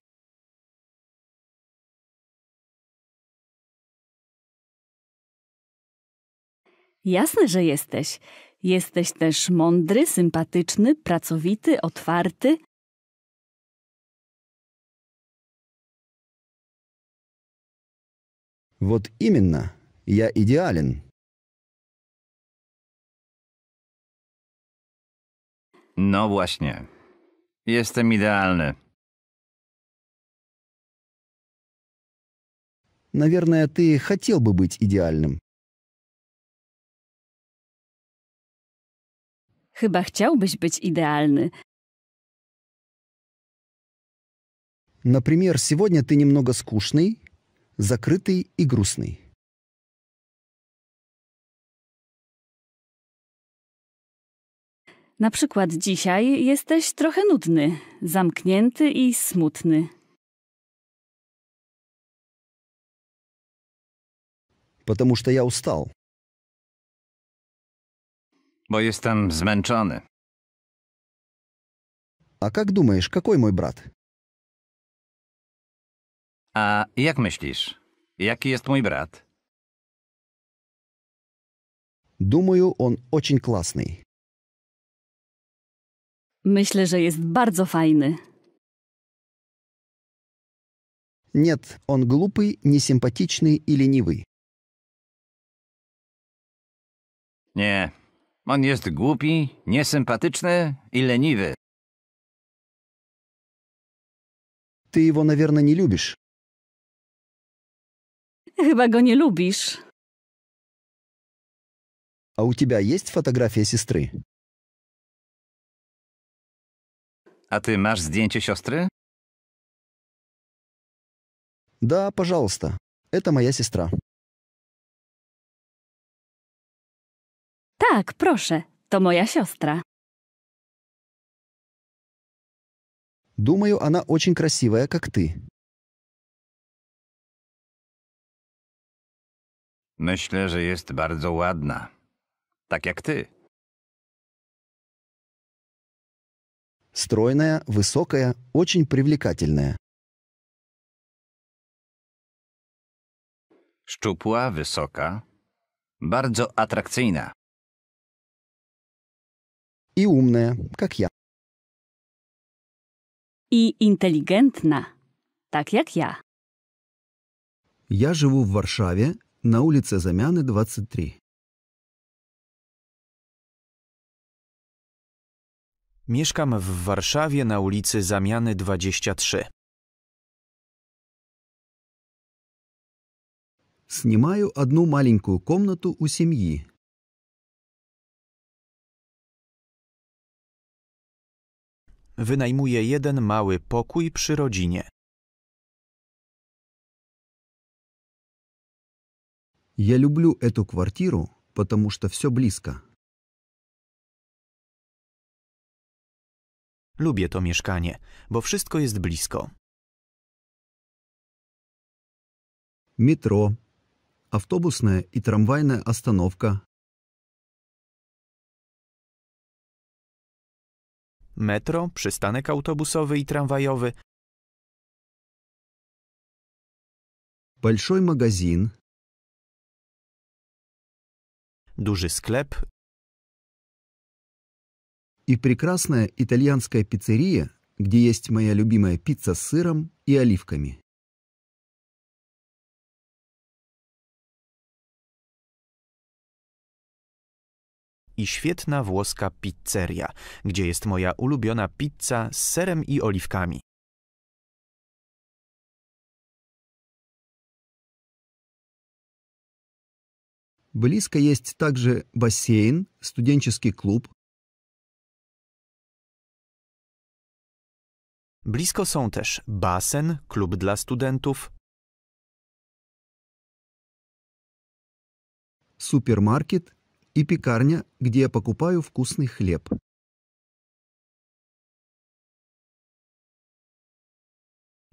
Jasne, że jesteś. Jesteś też mądry, sympatyczny, pracowity, otwarty, Вот именно, я идеален. No ну właśnie. Jestem idealny. Наверное, ты хотел бы быть идеальным. Chyba chciałbyś być idealny. Например, сегодня ты немного скучный, закрытый и грустный. Na przykład dzisiaj jesteś trochę nudny, zamknięty i smutny. Потому что я устал. Bo jestem zmęczony. A jak думаешь, какой мой брат? A jak myślisz? Jaki jest mój brat? Думаю, он очень классный. Myślę, że jest bardzo fajny. Нет, он глупый, несимпатичный и ленивый. Nie, on jest głupi, niesympatyczny i leniwy. Ты его, наверное, не любишь. Chyba go nie lubisz. А у тебя есть фотография сестры? А ты masz zdjęcie siostry? Да, пожалуйста. Это моя сестра. Tak, proszę. To moja siostra. Думаю, она очень красивая, как ты. Myślę, że jest bardzo ładna. Tak jak ty. Стройная, высокая, очень привлекательная. Szczupła, wysoka, bardzo atrakcyjna. И умная, как я. И интеллигентна, так как я. Я живу в Варшаве на улице Замяны, 23. Mieszkam w Warszawie na ulicy Zamiany 23. Снимаю одну маленькую комнату у семьи. Wynajmuję jeden mały pokój przy rodzinie. Я люблю эту квартиру, потому что все близко. Lubię to mieszkanie, bo wszystko jest blisko. Метро, автобусная и трамвайная остановка. Metro, przystanek autobusowy i tramwajowy. Большой магазин, duży sklep i прекрасная итальянская pizzeria, gdzie jest moja ulubiona pizza z serem i oliwkami I świetna włoska pizzeria, gdzie jest moja ulubiona pizza z serem i oliwkami. Близко есть также бассейн, студенческий клуб. Blisko są też basen, klub dla studentów, супермаркет и пекарня, где я покупаю вкусный хлеб.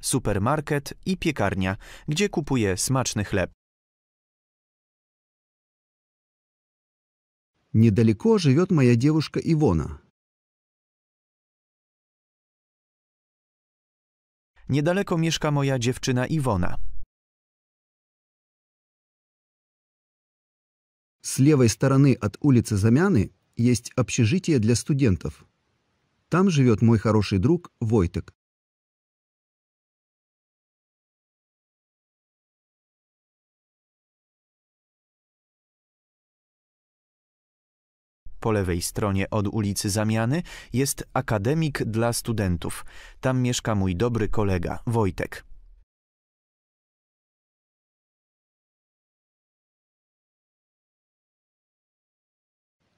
Supermarket i piekarnia, gdzie kupuję smaczny chleb. Недалеко живет моя девушка Ивона. Недалеко mieszka moja dziewczyna Iwona. С левой стороны от улицы Замяны есть общежитие для студентов. Там живет мой хороший друг Войтек. Po lewej stronie od ulicy Zamiany jest akademik dla studentów. Tam mieszka mój dobry kolega Wojtek.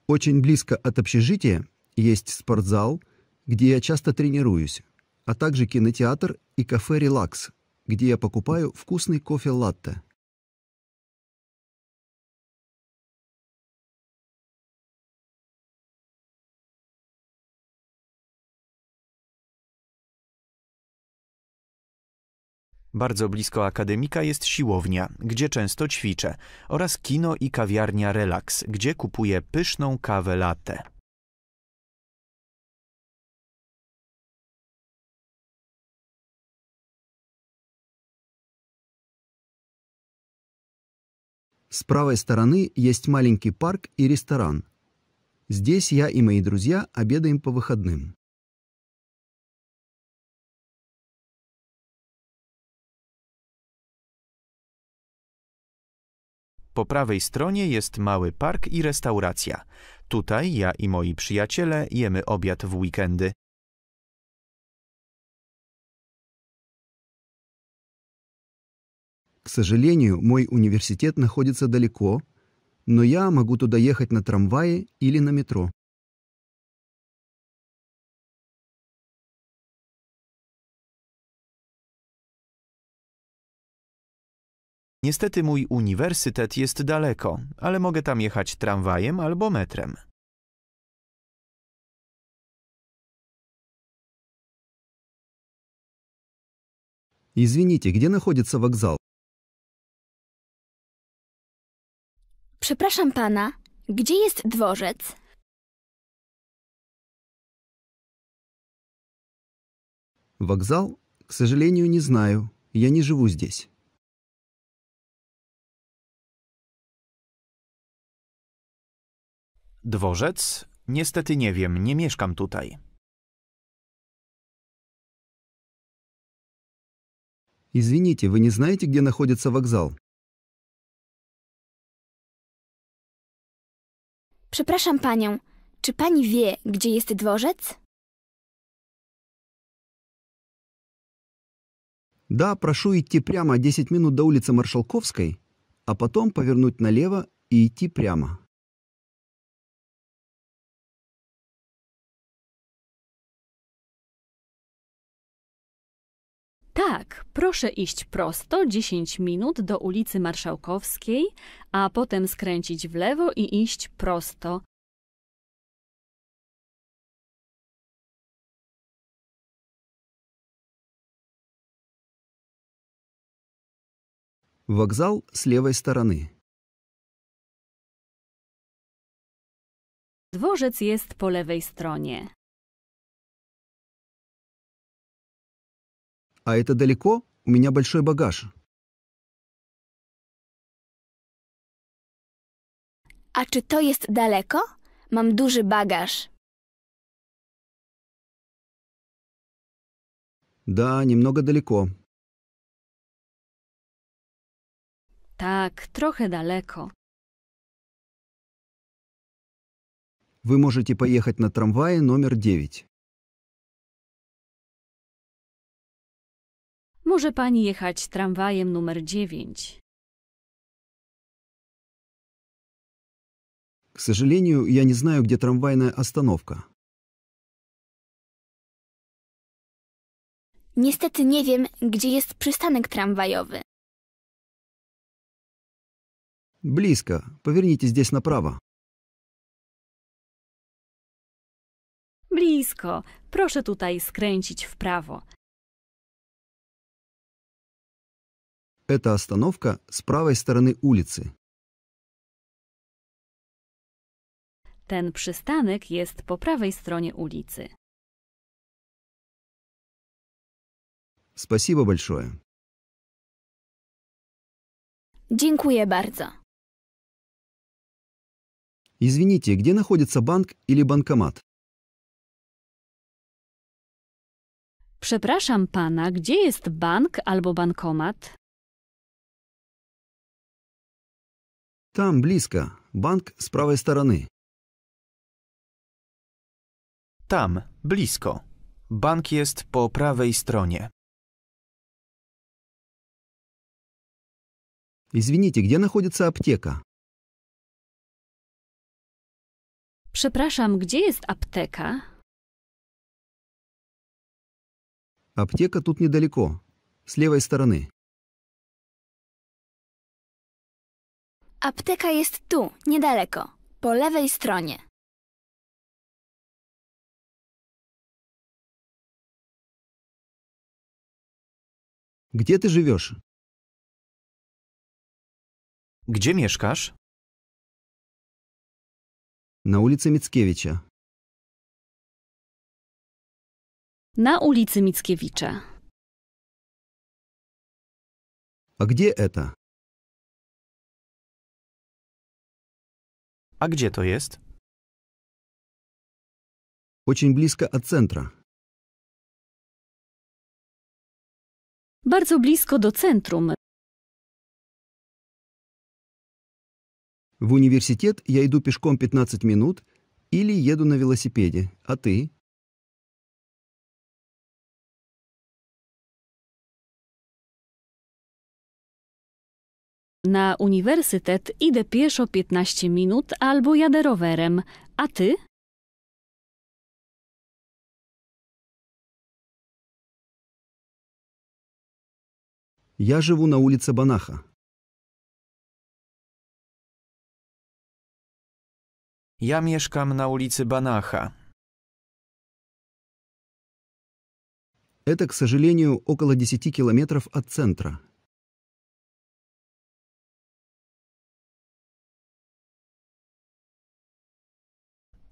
Очень близко от общежития есть спортзал, где я часто тренируюсь, а также кинотеатр и кафе «Релакс», где я покупаю вкусный кофе-латте – Bardzo blisko akademika jest siłownia, gdzie często ćwiczę, oraz kino i kawiarnia Relax, gdzie kupuję pyszną kawę latte. С правой стороны есть маленький парк и ресторан. Здесь я и мои друзья обедаем по выходным. po prawej stronie jest mały park i restauracja. Tutaj ja i moi przyjaciele jemy obiad w weekendy. К сожалению, мой университет находится далеко, но я могу туда ехать на трамвае или на метро. Niestety mój uniwersytet jest daleko, ale mogę tam jechać tramwajem albo metrem. gdzie znajduje się вокзал? Przepraszam pana, gdzie jest dworzec? Вокзал? К сожалению, не знаю. Я не живу здесь. Dworzec? Niestety nie wiem, nie mieszkam tutaj. Извините, вы не знаете, где находится вокзал? Przepraszam panią, czy pani wie, gdzie jest dworzec? Да, прошу идти прямо 10 минут до улицы Маршалковской, а потом повернуть налево и идти прямо. Tak, proszę iść prosto 10 minut do ulicy Marszałkowskiej, a potem skręcić w lewo i iść prosto. Вокзал с левой стороны. Dworzec jest po lewej stronie. А это далеко? У меня большой багаж. А czy to есть далеко? Мам, duży багаж. Да, немного далеко. Так, trochę далеко. Вы можете поехать на трамвае номер девять. Może pani jechać tramwajem numer 9. К сожалению, я не знаю, где трамвайная остановка. Niestety nie wiem, gdzie jest przystanek tramwajowy. Близко. Поверните здесь prawo. Blisko. Proszę tutaj skręcić w prawo. Эта остановка с правой стороны ulicy. Ten przystanek jest po prawej stronie ulicy. Спасибо большое. Dziękuję bardzo. Извините, где находится банк или банкомат? Przepraszam pana, gdzie jest bank albo bankomat? Там, близко. Банк с правой стороны. Там, близко, банк jest по правой стороне. Извините, где находится аптека? Przepraszam, gdzie jest apteka? Аптека тут недалеко, с левой стороны. Apteka jest tu, niedaleko, po lewej stronie. Gdzie ty żyjesz? Gdzie mieszkasz? Na ulicy Mickiewicza. Na ulicy Mickiewicza. A gdzie eta? А где то есть? Очень близко от центра. Барзо близко до centrum. В университет я иду пешком 15 минут или еду на велосипеде. А ты? Na uniwersytet idę pieszo 15 minut albo jadę rowerem. A ty? Ja живу na ulicy Banacha. Ja mieszkam na ulicy Banacha. Это, к сожалению, около 10 километров от центра.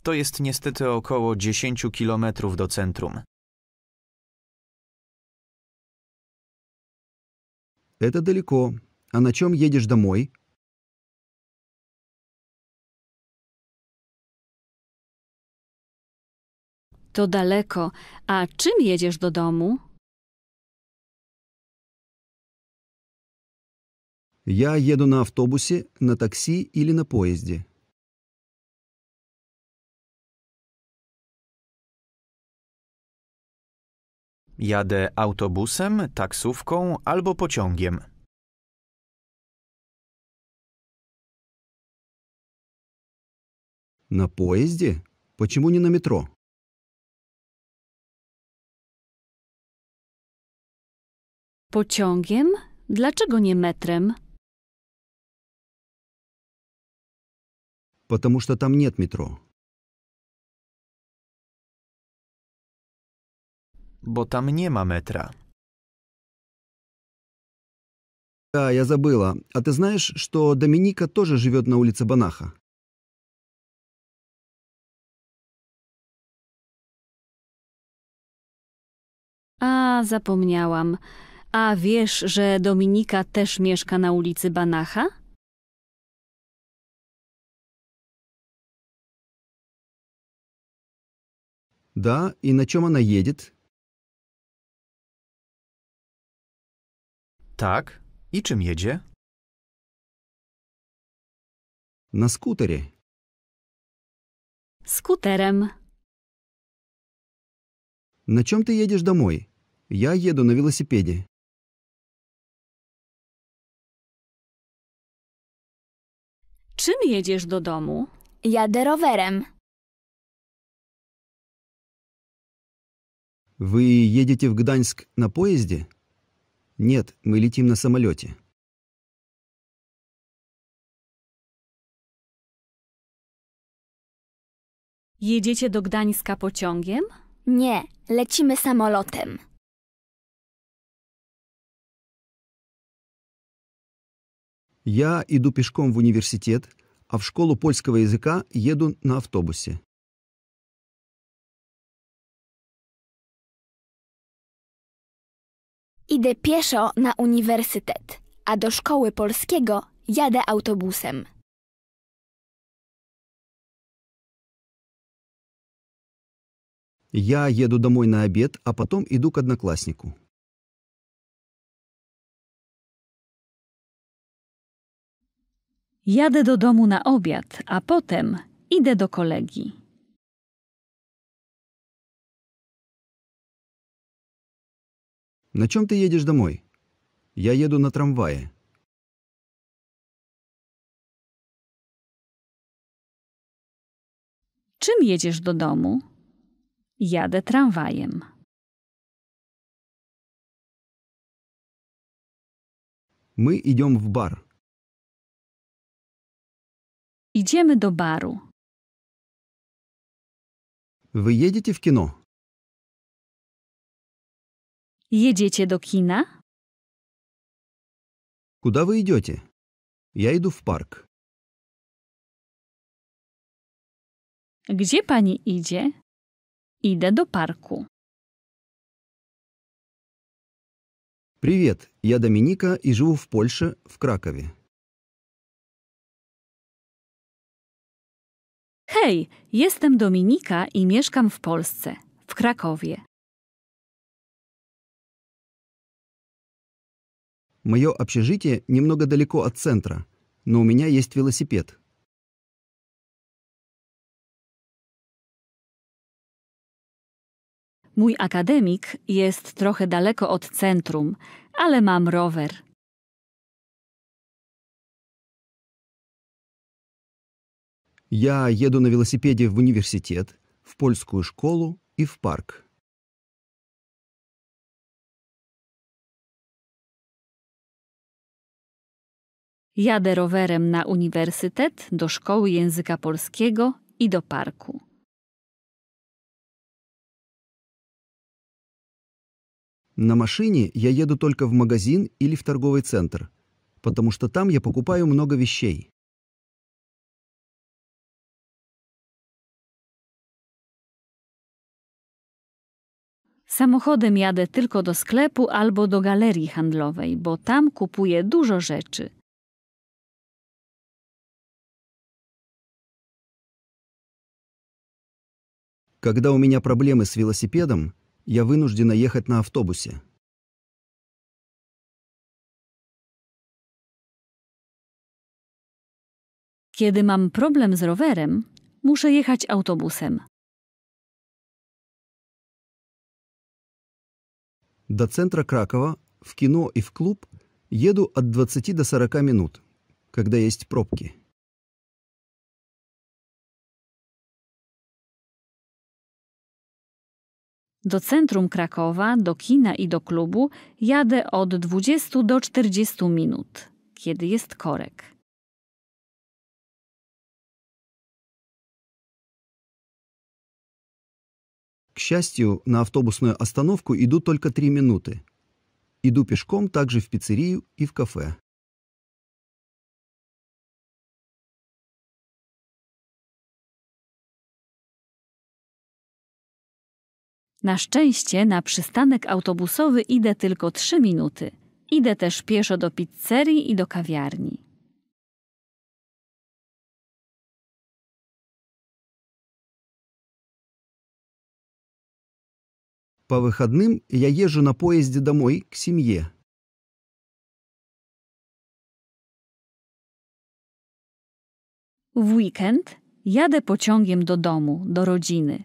To jest niestety około 10 kilometrów do centrum. daleko, a na czym jedziesz do домой? To daleko. A czym jedziesz do domu? Ja jedę na autobusie, na taksi или na поезде. Jadę autobusem, taksówką albo pociągiem. Na поезде? Почему nie na metro? Pociągiem? Dlaczego nie metrem? Потому что там нет метро. Bo tam nie ma metra. Да, я забыла. А ты знаешь, что Доминика тоже живет на улице Банаха? A, zapomniałam. A wiesz, że Dominika też mieszka na ulicy Banacha? Да, и на чем она едет? Tak. I czym jedzie? Na skuterze. Skuterem. На чем ты едешь домой? Я еду на велосипеде. Czym jedziesz do domu? Jadę rowerem. Вы едете в Гданьск на поезде? «Нет, мы летим на самолете». Jedziecie do Gdańska pociągiem? Nie, lecimy samolotem. Я иду пешком в университет, а в школу польского языка еду на автобусе. Idę pieszo na uniwersytet, a do szkoły polskiego jadę autobusem. Я еду домой на обед, а потом иду к однокласснику. Jadę do domu na obiad, a potem idę do kolegi. На чем ты едешь домой? Я еду на трамвае. Czym jedziesz do domu? Jadę tramwajem. My idziemy w bar. Idziemy do baru. Wy jedziecie w kino? Jedziecie do kina? Куда вы идете? Я иду в парк. Gdzie pani idzie? Idę do parku. Привет, Ja Dominika i живу w Polsce, w Krakowie. Hej, jestem Dominika i mieszkam w Polsce, w Krakowie. Мое общежитие немного далеко от центра, но у меня есть велосипед. Mój akademik jest trochę daleko od centrum, ale mam rower. Я еду на велосипеде в университет, в польскую школу и в парк. Jadę rowerem na uniwersytet, do szkoły języka polskiego i do parku. Na maszynie ja еду tylko w magazyn, или w targowy центр, потому что там я покупаю много вещей. Samochodem jadę tylko do sklepu albo do galerii handlowej, bo tam kupuję dużo rzeczy – Когда у меня проблемы с велосипедом, я вынуждена ехать на автобусе. Kiedy mam problem z rowerem, muszę jechać autobusem. До центра Кракова, в кино и в клуб еду от 20 до 40 минут, когда есть пробки. Do centrum Krakowa, do kina i do klubu jadę od 20 do 40 minut, kiedy jest korek. К счастью, на автобусную остановку иду только три минуты. Иду пешком также в пиццерию и в кафе. Na szczęście na przystanek autobusowy idę tylko 3 minuty. Idę też pieszo do pizzerii i do kawiarni. По выходным я езжу на поезде домой k семье. W weekend jadę pociągiem do domu, do rodziny.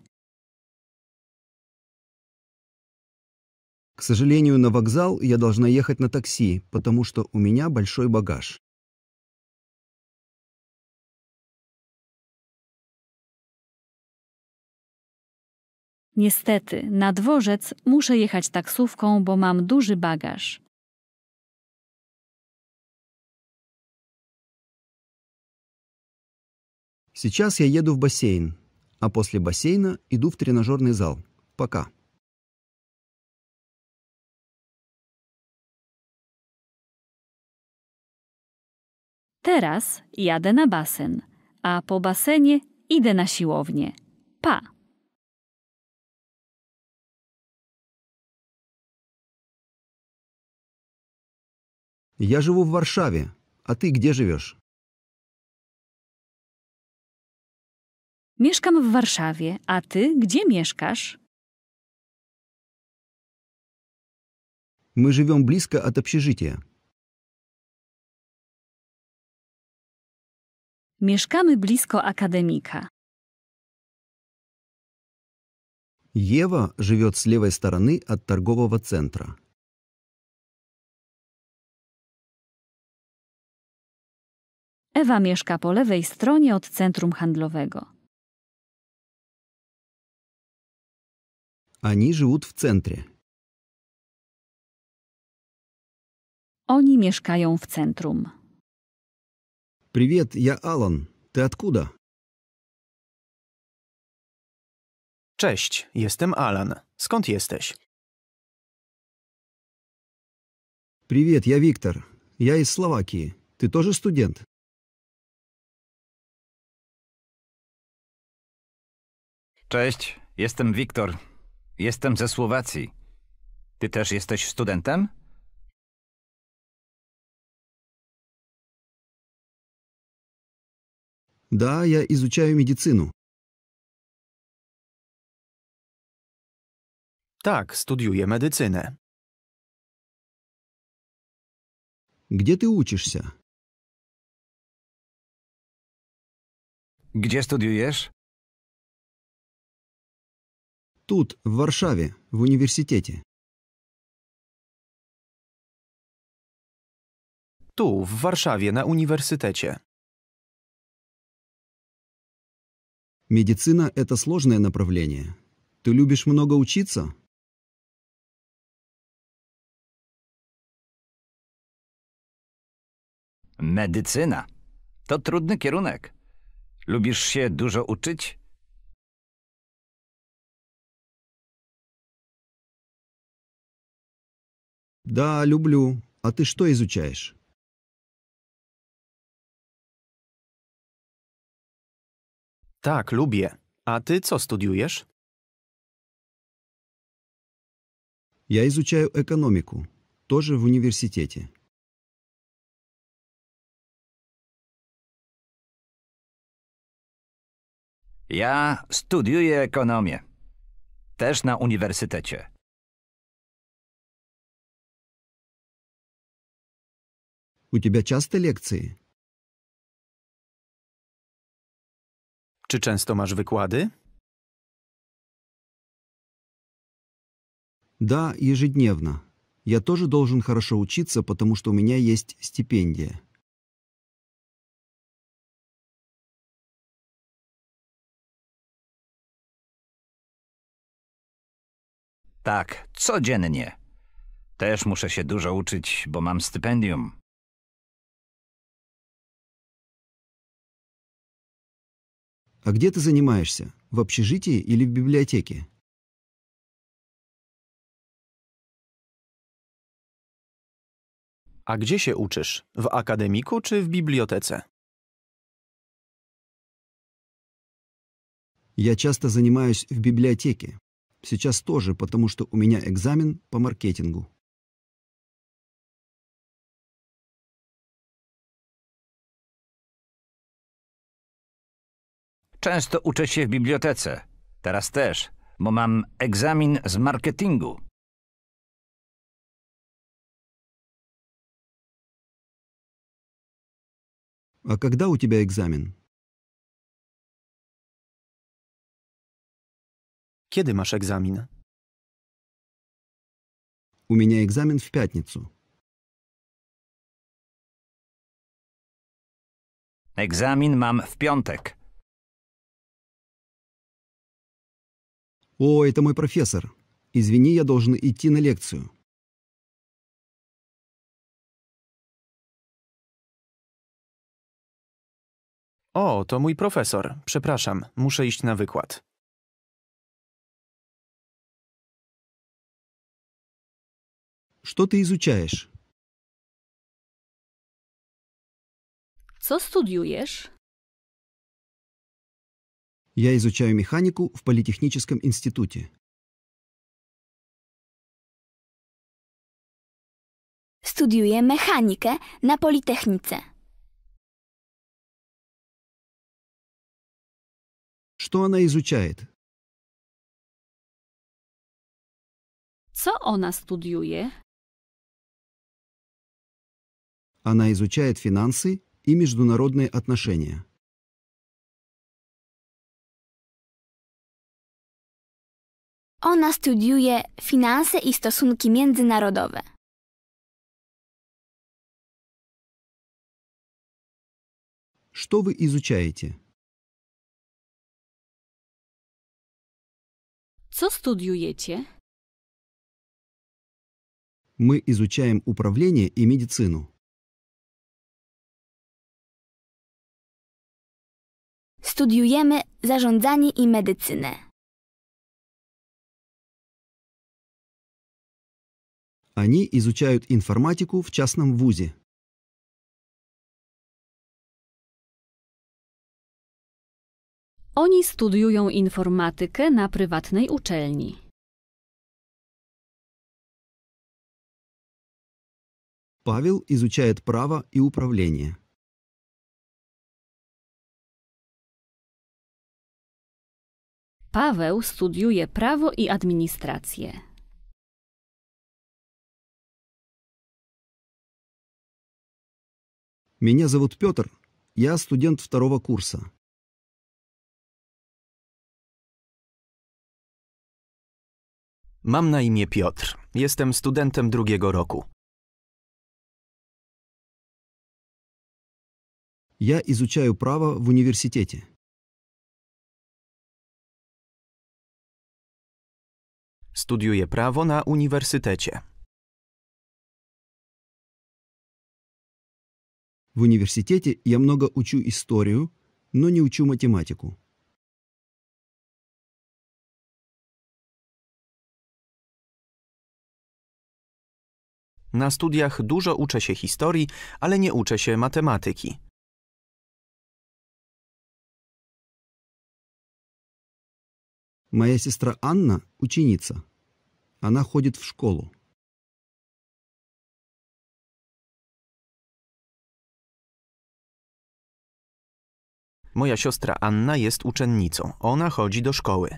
К сожалению, на вокзал я должна ехать на такси, потому что у меня большой багаж. Niestety, na dworzec muszę jechać taksówką, bo mam duży bagaż. Сейчас я еду в бассейн, а после бассейна иду в тренажерный зал. Пока. Teraz jadę na basen, a po basenie idę na siłownię. Pa! Ja живу w Warszawie, a ty gdzie żyjesz? Mieszkam w Warszawie, a ty gdzie mieszkasz? My żyjemy blisko od общежития. Mieszkamy blisko akademika. Ева żyje z lewej strony od targowego centra. Ewa mieszka po lewej stronie od centrum handlowego. Oni żyją w centrum. Oni mieszkają w centrum. «Привет, я Алан. Ты откуда?» Cześć, jestem Alan. Skąd jesteś? Привет, я Виктор. Я из Словакии. Ты тоже студент? Cześć, jestem Wiktor. Jestem ze Słowacji. Ty też jesteś studentem? Да, я изучаю медицину. Tak, studiuję medycynę. Где ты учишься? Gdzie studiujesz? Тут, в Варшаве, в университете. Tu, w Warszawie, na uniwersytecie. Медицина – это сложное направление. Ты любишь много учиться? Медицина, to трудный kierunek. Lubisz się dużo учить? Да, люблю. А ты что изучаешь? Tak, lubię. A ty co studiujesz? Я изучаю экономику, тоже в университете. Ja studiuję ekonomię. Też na uniwersytecie. У тебя часто лекции? Czy często masz wykłady? Да, ежедневно. Я тоже должен хорошо учиться, потому что у меня есть стипендия. Tak, codziennie. Też muszę się dużo uczyć, bo mam stypendium. «А где ты занимаешься? В общежитии или в библиотеке?» А где się учишь? В академику czy в библиотеке? Я часто занимаюсь в библиотеке. Сейчас тоже, потому что у меня экзамен по маркетингу. Często uczę się w bibliotece. Teraz też, bo mam egzamin z marketingu. A kiedy u тебя egzamin? Kiedy masz egzamin? У меня экзамен в пятницу. Egzamin mam w piątek. «О, это мой профессор. Извини, я должен идти на лекцию». О, to мой профессор. Przepraszam, muszę iść на wykład. Что ты изучаешь? Что studiujesz? Я изучаю механику в Политехническом институте. Studiuję mechanikę на политехнице. Что она изучает? Что она studiuje? Она изучает финансы и международные отношения. Ona studiuje finanse i stosunki międzynarodowe. Co вы изучаете? Co studiujecie? My изучаем управление и медицину. Studiujemy zarządzanie i medycynę. Они изучают информатику в частном вузе. Oni studiują informatykę na prywatnej uczelni. Павел изучает право и управление. Paweł studiuje prawo i administrację. Меня зовут Петр. Я студент второго курса. Mam na imię Piotr. Jestem studentem drugiego roku. Я изучаю prawo w uniwersytecie. Studiuję prawo na uniwersytecie. В университете я много учу историю, но не учу математику. На студиях dużo uczę się historii, ale nie uczę się matematyki. Моя сестра Анна – ученица. Она ходит в школу. Moja siostra Anna jest uczennicą. Ona chodzi do szkoły.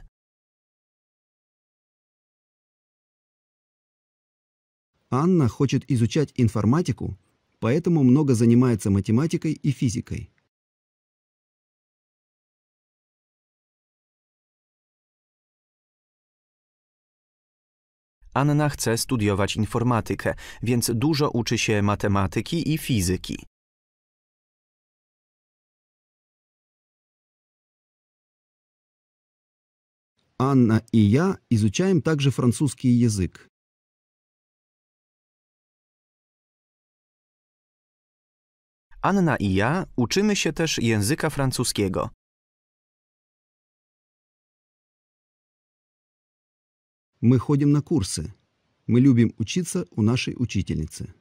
Анна хочет изучать информатику, поэтому много занимается математикой и физикой. Anna chce studiować informatykę, więc dużo uczy się matematyki i fizyki. Анна и я изучаем также французский язык. Anna i ja uczymy się też języka francuskiego. Мы ходим на курсы. Мы любим учиться у нашей учительницы.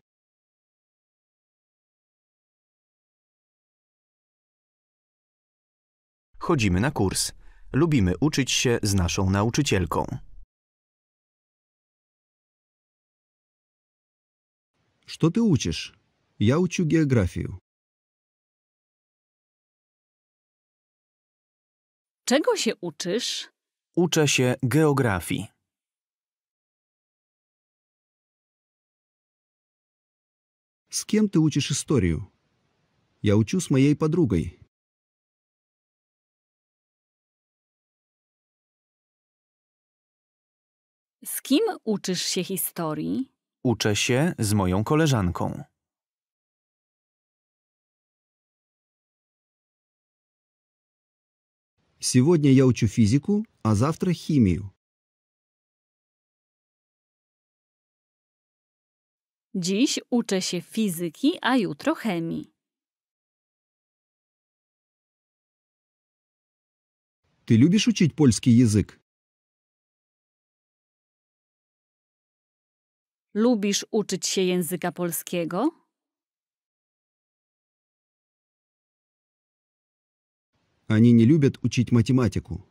Chodzimy na kurs. Lubimy uczyć się z naszą nauczycielką. Co ty uczysz? Ja uczę geografię. Czego się uczysz? Uczę się geografii. Z kim ty uczysz historię? Ja uczę z mojej podrugą. Z kim uczysz się historii? Uczę się z moją koleżanką. Сегодня я учу физику, а завтра химию. Dziś uczę się fizyki, a jutro chemii. Ty lubisz uczyć polski język. Lubisz uczyć się języka polskiego? Они не любят учить математику.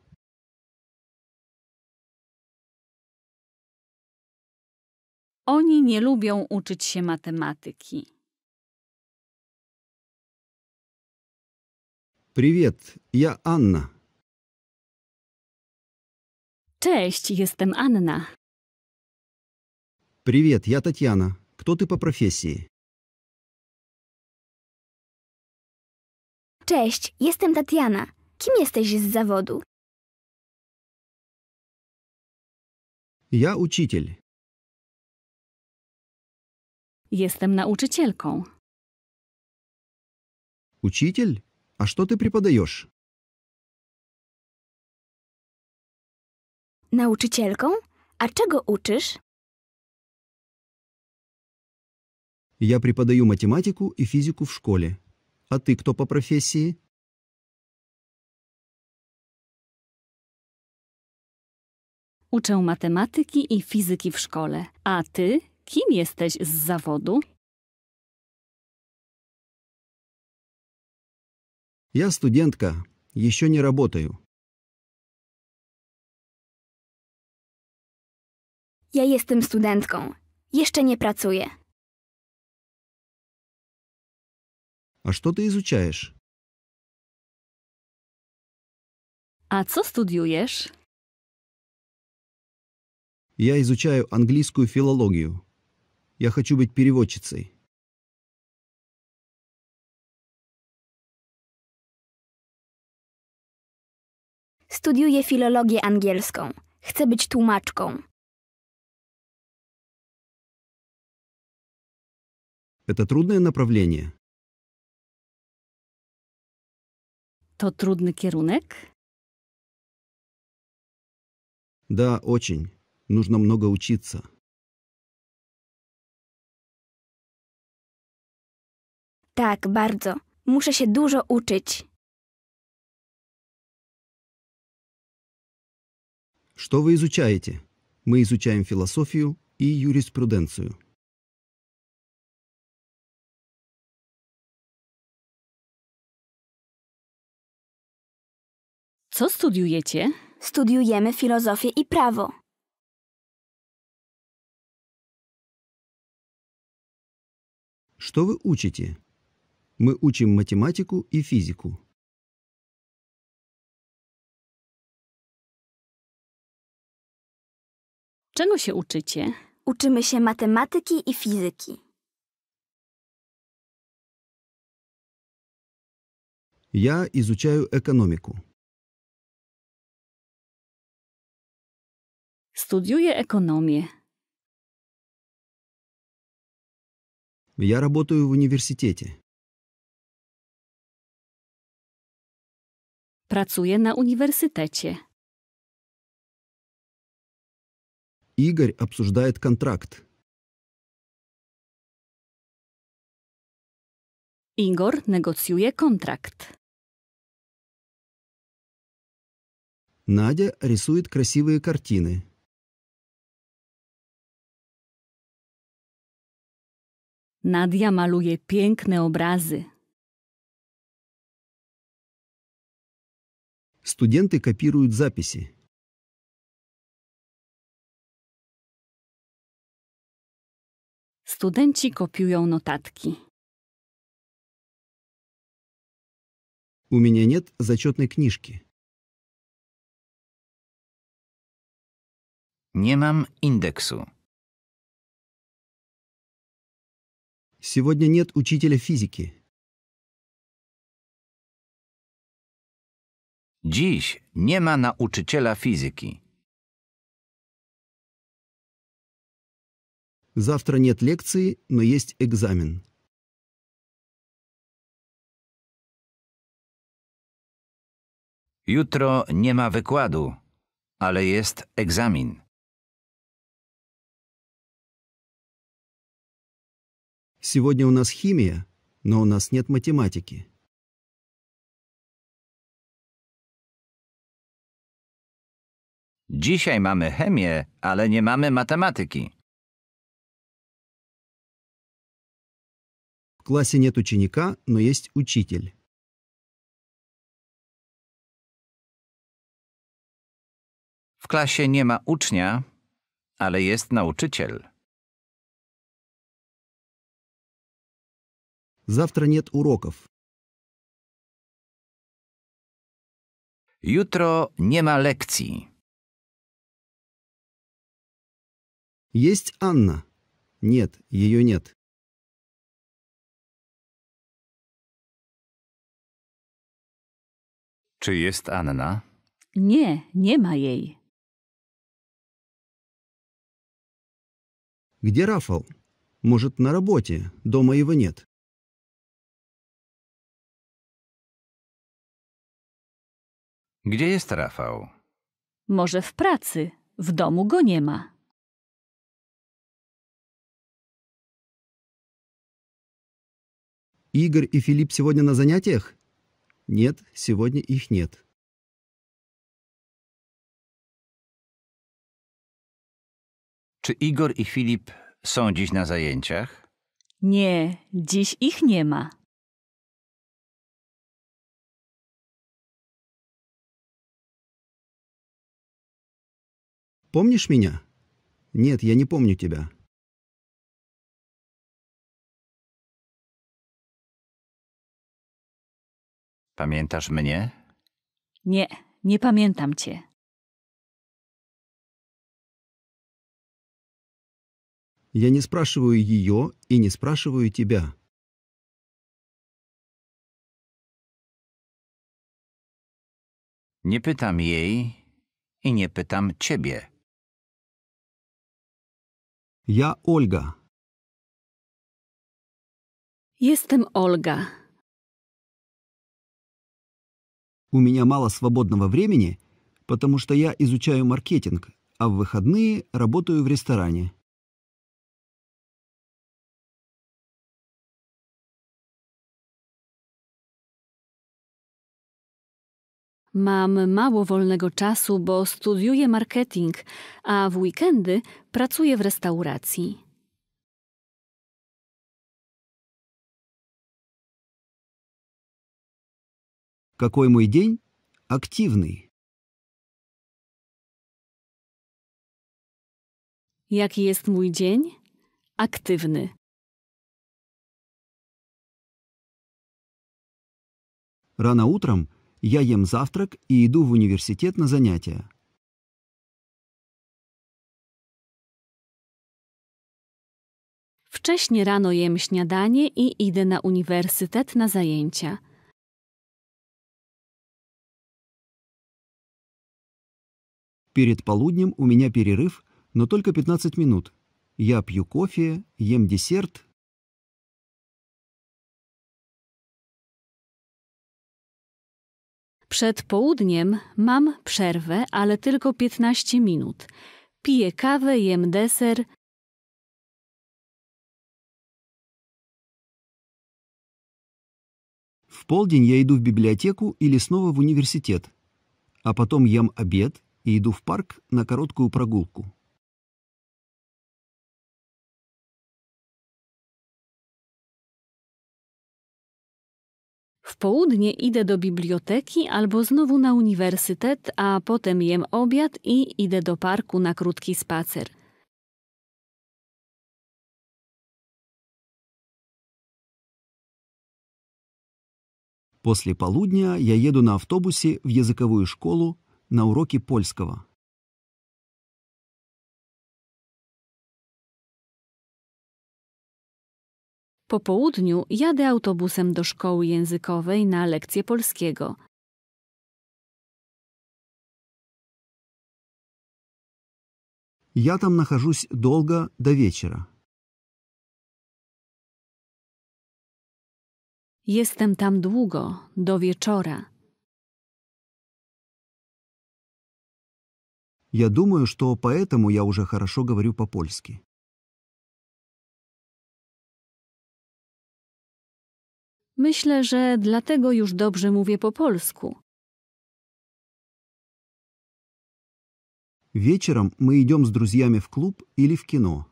Oni nie lubią uczyć się matematyki. Привет, я Анна. Cześć, jestem Anna. «Привет, я Татьяна. Кто ты по профессии?» Cześć, jestem Tatiana. Kim jesteś z zawodu? Ja учитель. Jestem nauczycielką. Учитель? A co ty преподаешь? Nauczycielką? A czego uczysz? Я преподаю математику и физику в школе. А ты кто по профессии? Uczę matematyki i fizyki w szkole. A ty kim jesteś z zawodu? Ja studentka, jeszcze nie работаю. Ja jestem studentką. Jeszcze nie pracuję. А что ты изучаешь? А что studiujesz? Я изучаю английскую филологию. Я хочу быть переводчицей. Studiuję filologię angielską. Chcę być tłumaczką. Это трудное направление? То трудный kierunek? Да, очень. Нужно много учиться. Так, бардзо. Muszę się dużo uczyć. Что вы изучаете? Мы изучаем философию и юриспруденцию. Co studiujecie? Studiujemy filozofię i prawo. Co wy uczycie? My uczymy matematykę i fizykę. Czego się uczycie? Uczymy się matematyki i fizyki. Я изучаю экономику. Studiuję экономиę. Я работаю в университете. Pracuję на университете. Игорь обсуждает контракт. Игорь negocjuje контракт. Надя рисует красивые картины. Nadia maluje piękne obrazy. Studenci kopiują notatki. mnie nie ma zaczetnej książki. Nie mam indeksu. Сегодня нет учителя физики. Dziś nie ma nauczyciela fizyki. Завтра нет лекции, но есть экзамен. Jutro nie ma wykładu, ale jest egzamin. Сегодня у нас химия, но у нас нет математики. Dzisiaj mamy chemię, ale nie mamy matematyki. В классе нет ученика, но jest учитель. W klasie nie ma ucznia, ale jest nauczyciel. Завтра нет уроков. Jutro nie ma lekcji. Есть Анна? Нет, ее нет. Czy jest Anna? Nie, nie ma jej. Где Рафал? Может, на работе, дома его нет. Gdzie jest Rafał? Może w pracy. W domu go nie ma. Игорь и Филипп сегодня на занятиях? Нет, сегодня их нет. Czy Igor i Filip są dziś na zajęciach? Nie, dziś ich nie ma. Помнишь меня? Нет, я не помню тебя. Pamiętasz mnie? Нет, не помню тебя. Я не спрашиваю ее и не спрашиваю тебя. Не pytam ей и не pytam тебе. Я Ольга. Jestem Ольга. У меня мало свободного времени, потому что я изучаю маркетинг, а в выходные работаю в ресторане. Mam mało wolnego czasu, bo studiuję marketing, a w weekendy pracuję w restauracji. Какой мой день активный? Jaki jest mój dzień? Aktywny. Rano утром Я ем завтрак и иду в университет на занятия. Wcześnie rano jem śniadanie i idę na uniwersytet na zajęcia. Перед полуднем у меня перерыв, но только 15 минут. Я пью кофе, ем десерт Przed południem mam przerwę, ale tylko 15 minut. Piję kawę, jem deser. W południe ja idę w biblioteku ili znowu w uniwersytet, a potem jem obiad i idę w park na krótką прогулку. W południe idę do biblioteki albo znowu na uniwersytet, a potem jem obiad i idę do parku na krótki spacer. После полудня я еду на автобусе в языковую школу на уроки польского. Po południu jadę autobusem do szkoły językowej na lekcję polskiego. Я tam нахожусь долго до вечера. Jestem tam długo, do wieczora. Я думаю, что поэтому я уже хорошо говорю по-польски. Myślę, że dlatego już dobrze mówię po polsku. Wieczorem my idziemy z друзьями w klub или w kino.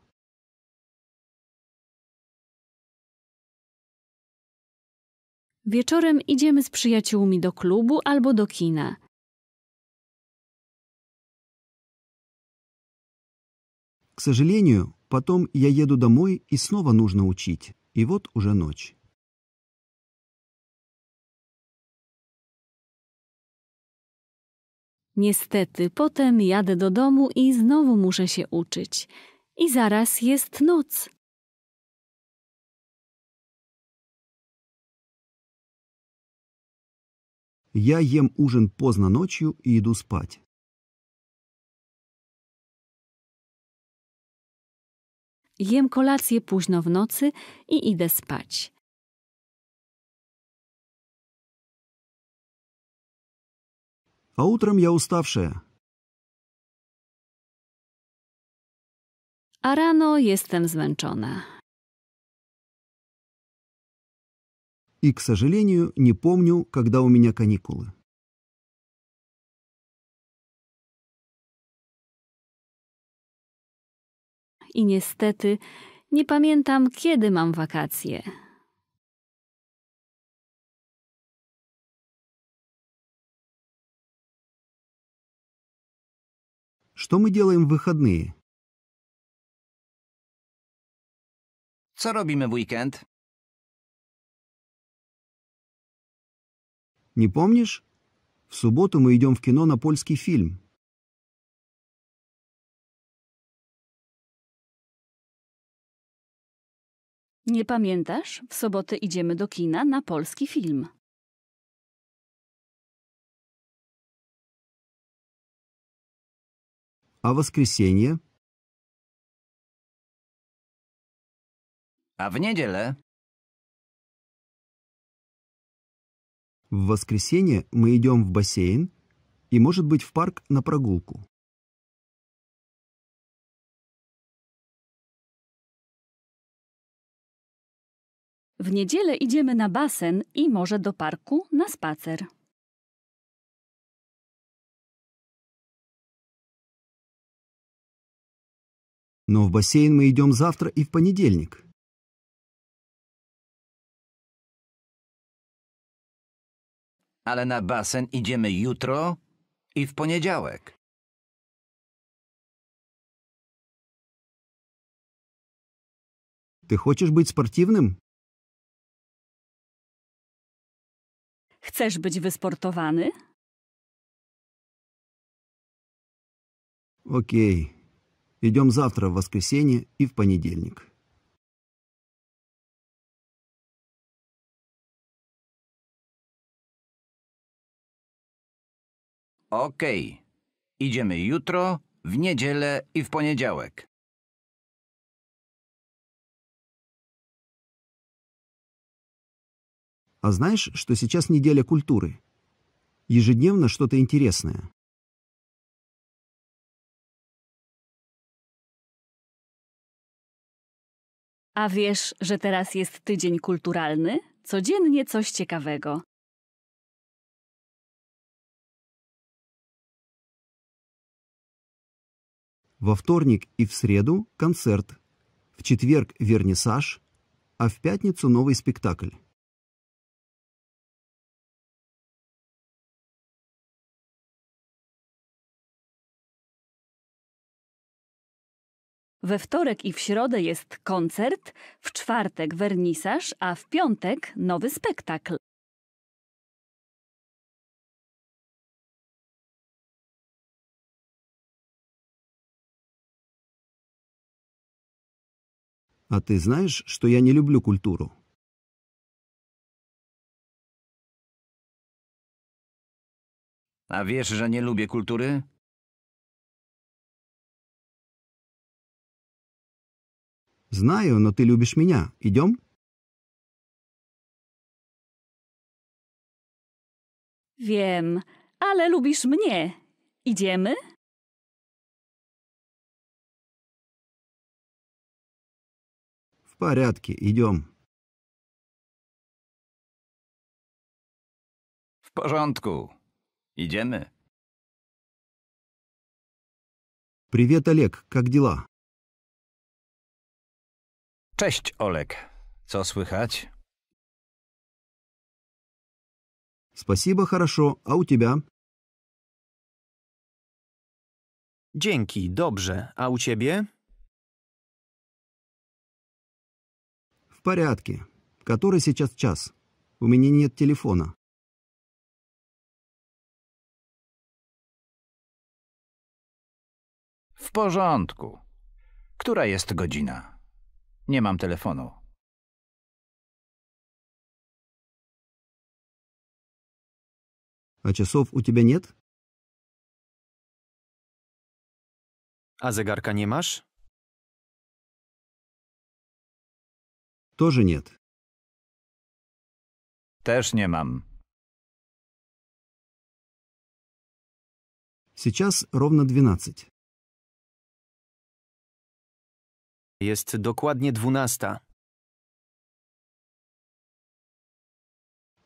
Wieczorem idziemy z przyjaciółmi do klubu albo do kina. К сожалению, потом я еду домой и снова нужно учить. И вот уже ночь. Niestety, potem jadę do domu i znowu muszę się uczyć. I zaraz jest noc. Ja jem ужин поздно ночью i idę spać. Jem kolację późno w nocy i idę spać. А утром я уставшая. A rano jestem zmęczona. И, к сожалению, не помню, когда у меня каникулы. I niestety nie pamiętam, kiedy mam wakacje. Что мы делаем в выходные? Co robimy w weekend? Nie pomnisz? W sobotę my idziemy w kino na polski film. Nie pamiętasz? W sobotę idziemy do kina na polski film. А воскресенье? А в неделю? В воскресенье мы идем в бассейн и, может быть, в парк на прогулку. В неделю идем на бассейн и может до парку на спацер. Но в бассейн my idziemy jutro i w poniedziałek. Ty chcesz być sportownym? Chcesz być wysportowany? Okej, okay. Идем завтра в воскресенье и в понедельник. Окей. Okay. утро в w и в w А знаешь, что сейчас неделя культуры? Ежедневно что-то интересное. A wiesz, że teraz jest tydzień kulturalny? Codziennie coś ciekawego. Во вторник и в среду концерт, в четверг вернисаж, а в пятницу новый спектакль. We wtorek i w środę jest koncert, w czwartek wernisaż, a w piątek nowy spektakl. A ty знаешь, że ja nie lubię культуру? A wiesz, że nie lubię kultury? Знаю, но ты любишь меня. Идем? Wiem, ale lubisz mnie. Idziemy? В порядке, идем. W porządku. Idziemy? Привет, Олег, как дела? Cześć Olek. Co słychać? Спасибо, хорошо. A u ciebie? Dzięki, dobrze. A u ciebie? W porządku. Который сейчас час? У W porządku. Która jest godzina? Nie mam telefonu. A часов u тебя нет? A zegarka nie masz? Тоже нет. Też nie mam. Сейчас ровно 12. Jest dokładnie dwunasta.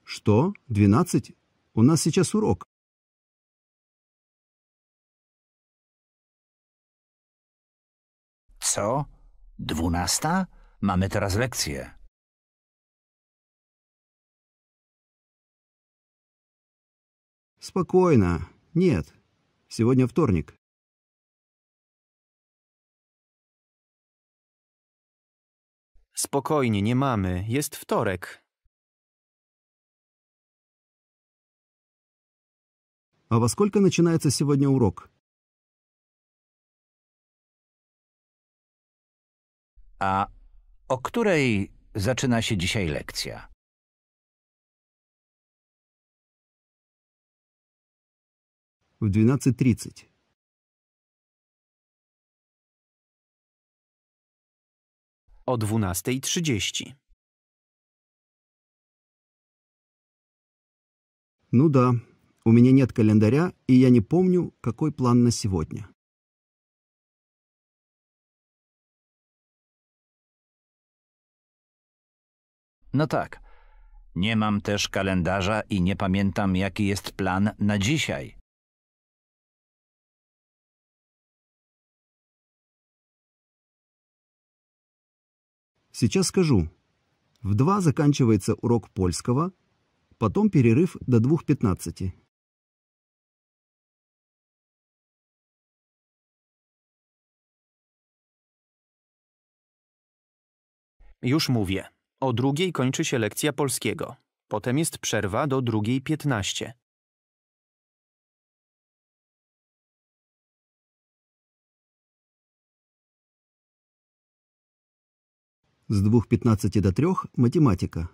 Что? Двенадцать? У нас сейчас урок. Co? Dwunasta? Mamy teraz lekcję. Спокойно. Нет. Сегодня вторник. Spokojnie, nie mamy. Jest wtorek. A во сколько начинается сегодня урок? A o której zaczyna się dzisiaj lekcja? W 12.30. o 12.30. Ну да, у меня нет календаря, и я не помню, какой план на сегодня. No tak. Nie mam też kalendarza i nie pamiętam, jaki jest plan na dzisiaj. Сейчас скажу. В 2 заканчивается урок польского, потом перерыв до 2.15. Już mówię. O drugiej kończy się lekcja polskiego. Potem jest przerwa do 2.15. с 2.15 до 3 математика.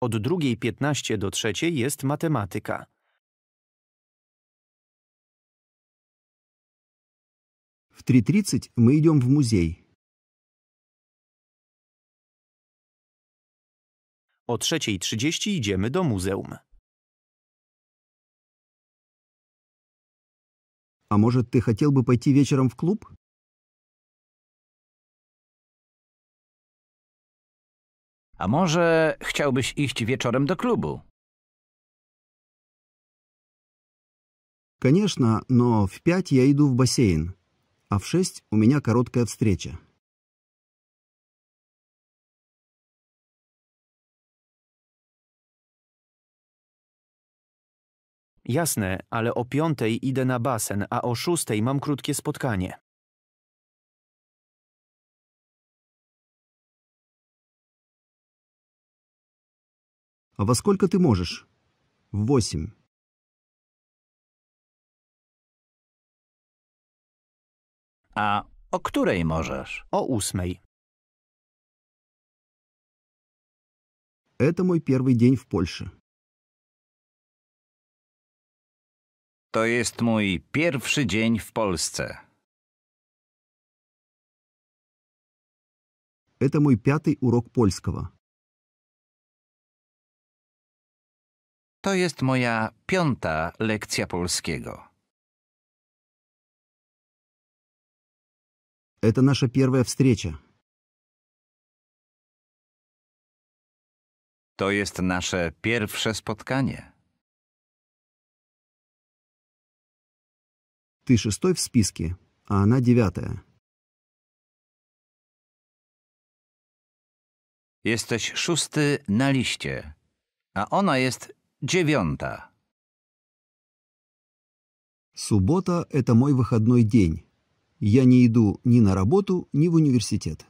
Od 2.15 do trzeciej jest matematyka. В 3.30 мы идем в музей. O 3.30 idziemy do muzeum. А может, ты хотел бы пойти вечером в клуб? A а może chciałbyś iść wieczorem do klubu? Конечно, но в пять я иду в бассейн, а в шесть у меня короткая встреча. Jasne, ale o piątej idę na basen, a o szóstej mam krótkie spotkanie. А во сколько ty możesz? W osiem. A o której możesz? O ósmej. To mój pierwszy dzień w Polsce. To jest mój pierwszy dzień w Polsce. Это мой пятый урок польского. To jest moja piąta lekcja polskiego. Это наша первая встреча. To jest nasze pierwsze spotkanie. Ты шестой в списке, а она девятая. Jesteś szósty na liście, a ona jest dziewiąta. Суббота – это мой выходной день. Я не иду ни на работу, ни в университет.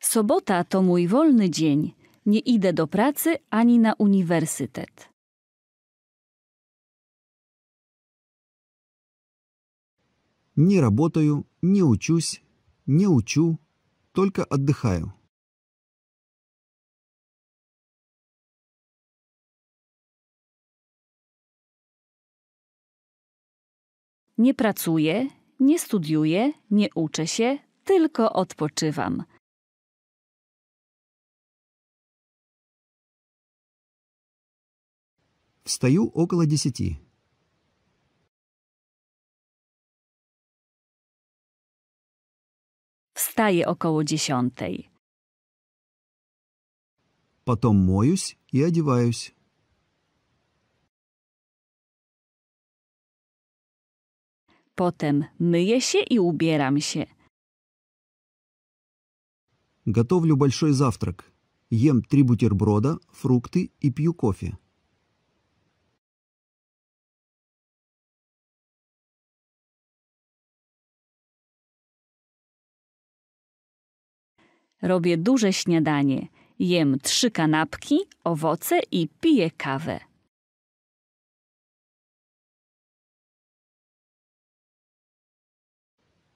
Sobota to mój wolny dzień. Nie idę do pracy ani na uniwersytet. Nie работаю, nie учусь, nie uczu, tylko отдыхаю. Nie pracuję, nie studiuję, nie uczę się, tylko odpoczywam. Встаю около десяти. Встаю около десятой. Потом моюсь и одеваюсь. Потом myję и i Готовлю большой завтрак. Ем три бутерброда, фрукты и пью кофе. Robię duże śniadanie, jem trzy kanapki, owoce i piję kawę.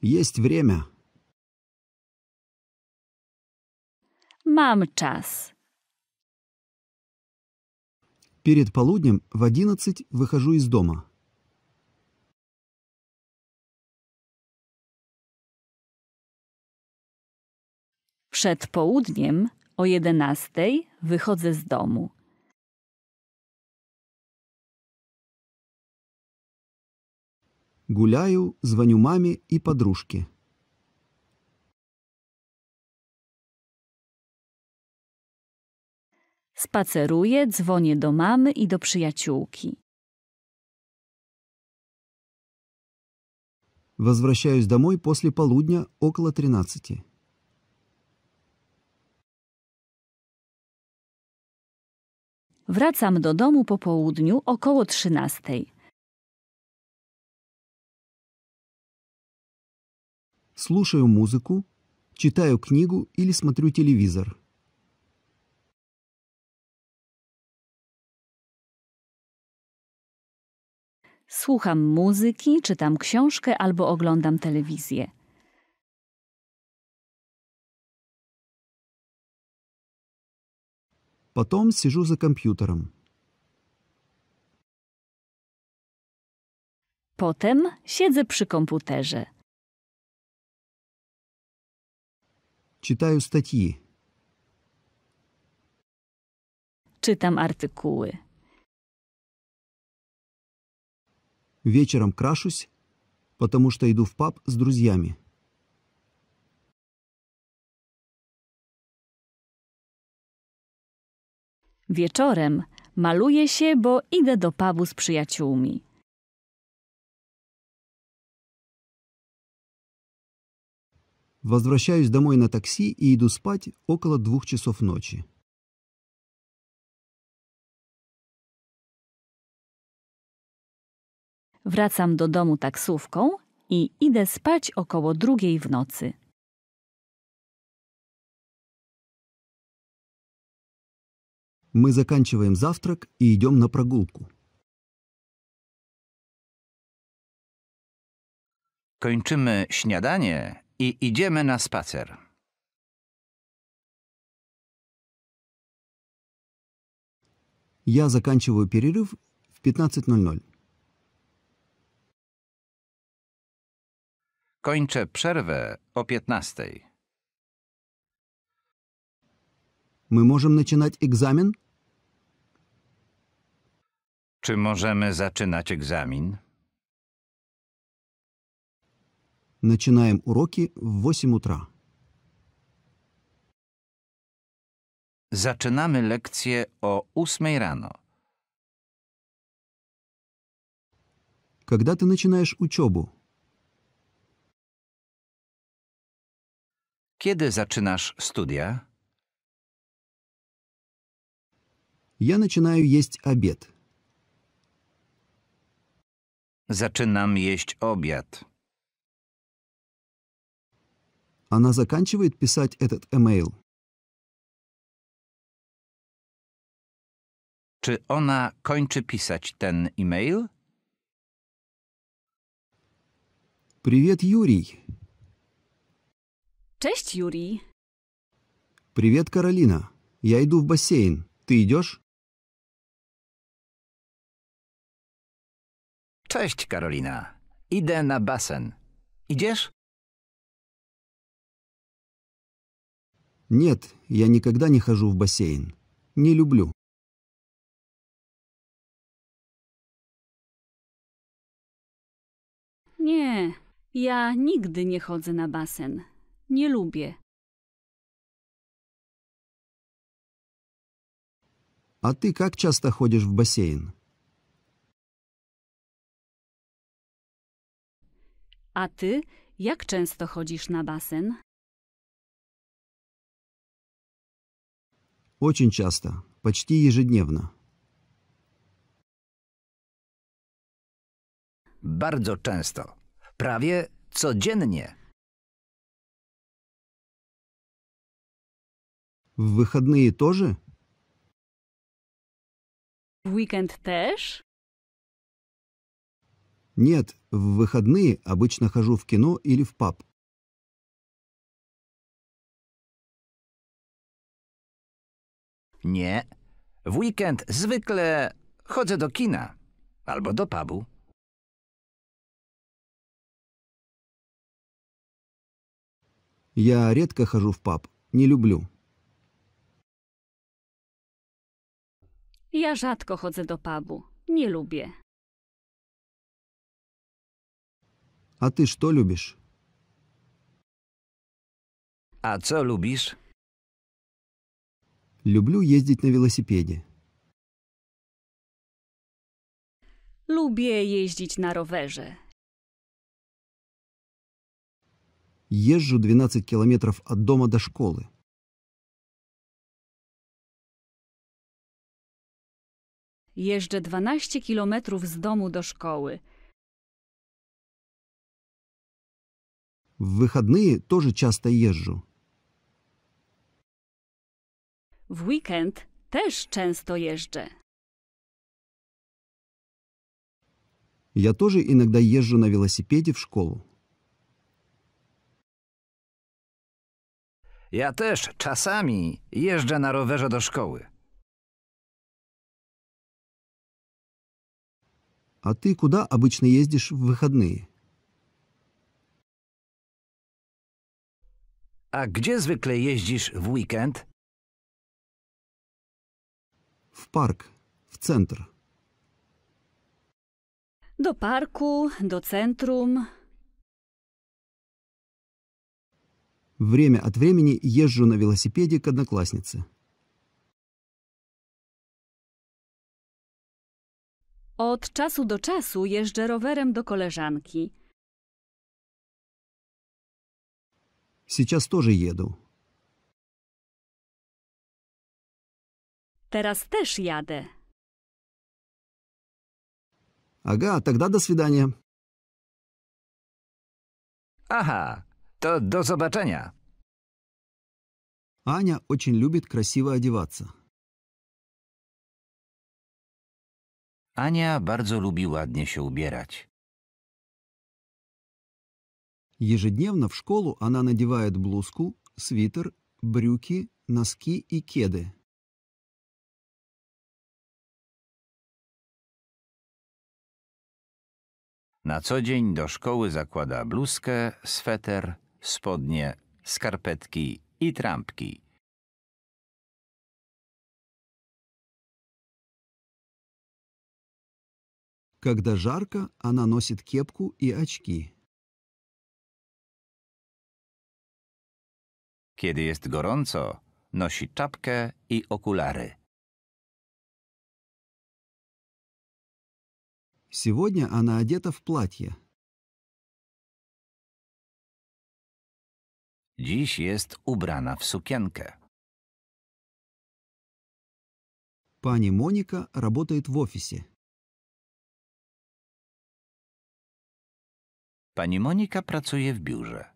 Jest время. Mam czas. Перед полуднем в 11 выхожу из дома. Przed południem o 11 wychodzę z domu. Гуляю, звоню маме и подружке. Spaceruję, dzwonię do mamy i do przyjaciółki. Возвращаюсь домой после полудня около 13. Wracam do domu po południu około 13. Слушаю музыку, читаю книгу или смотрю телевизор. Słucham muzyki, czytam książkę albo oglądam telewizję. Потом сижу за компьютером. Потом сижу при компьютере. Читаю статьи. Czytam artykuły. Вечером крашусь, потому что иду в паб с друзьями. Wieczorem maluję się, bo idę do pubu z przyjaciółmi. Возвращаюсь домой на такси и иду спать около двух часов ночи. Wracam do domu taksówką i idę spać około drugiej w nocy. Мы заканчиваем завтрак и идем на прогулку. Kończymy śniadanie i idziemy na spacer. Я заканчиваю перерыв в 15.00. Kończę przerwę o 15.00. Мы можем начинать экзамен? Czy możemy zaczynać egzamin? Начинаем уроки в 8 утра. Zaczynamy lekcję o 8 rano. Когда ты начинаешь учебу? Kiedy zaczynasz studia? Я начинаю есть обед. Zaczynam есть обед. Она заканчивает писать этот эмейл. Czy она kończy писать тен эмейл? Привет, Юрий. Честь, Юрий. Привет, Каролина. Я иду в бассейн. Ты идешь? Cześć, Karolina. Idę na basen. Idziesz? Нет, я никогда не хожу в бассейн. Не люблю. Nie, ja nigdy nie chodzę na basen. Nie lubię. А ты как часто ходишь в бассейн? A ty, jak często chodzisz na basen? Очень часто, почти ежедневно. Bardzo często, prawie codziennie. В выходные тоже? W weekend też? Нет, в выходные обычно хожу в кино или в паб. Nie. W weekend zwykle chodzę do kina albo do pubu. Я редко хожу в паб. Не люблю. Ja rzadko chodzę do pubu. Nie lubię. A ty что любишь? A co lubisz? Люблю ездить на велосипеде. Lubię jeździć na rowerze. Езжу 12 kilometrów od domu do szkoły. Jeżdżę 12 kilometrów z domu do szkoły. В выходные тоже часто езжу. В weekend тоже часто езжу. Я тоже иногда езжу на велосипеде в школу. Я тоже часами езжу на ровере до школы. А ты куда обычно ездишь в выходные? A gdzie zwykle jeździsz w weekend? W park, w centr. Do parku, do centrum. Время от времени езжу на велосипеде к однокласснице. Od czasu do czasu jeżdżę rowerem do koleżanki. Сейчас тоже еду. Teraz też jadę. Ага, тогда до свидания. Aha, to do zobaczenia. Аня очень любит красиво одеваться. Ania bardzo lubi ładnie się ubierać. Ежедневно в школу она надевает блузку, свитер, брюки, носки и кеды. На co dzień do szkoły zakłada bluzkę, sweter, spodnie, skarpetki и трампки. Когда жарко, она носит кепку и очки. Kiedy jest gorąco, nosi czapkę i okulary. Сегодня она одета в платье. Dziś jest ubrana w sukienkę. Pani Monika работает w oficie. Pani Monika pracuje w biurze.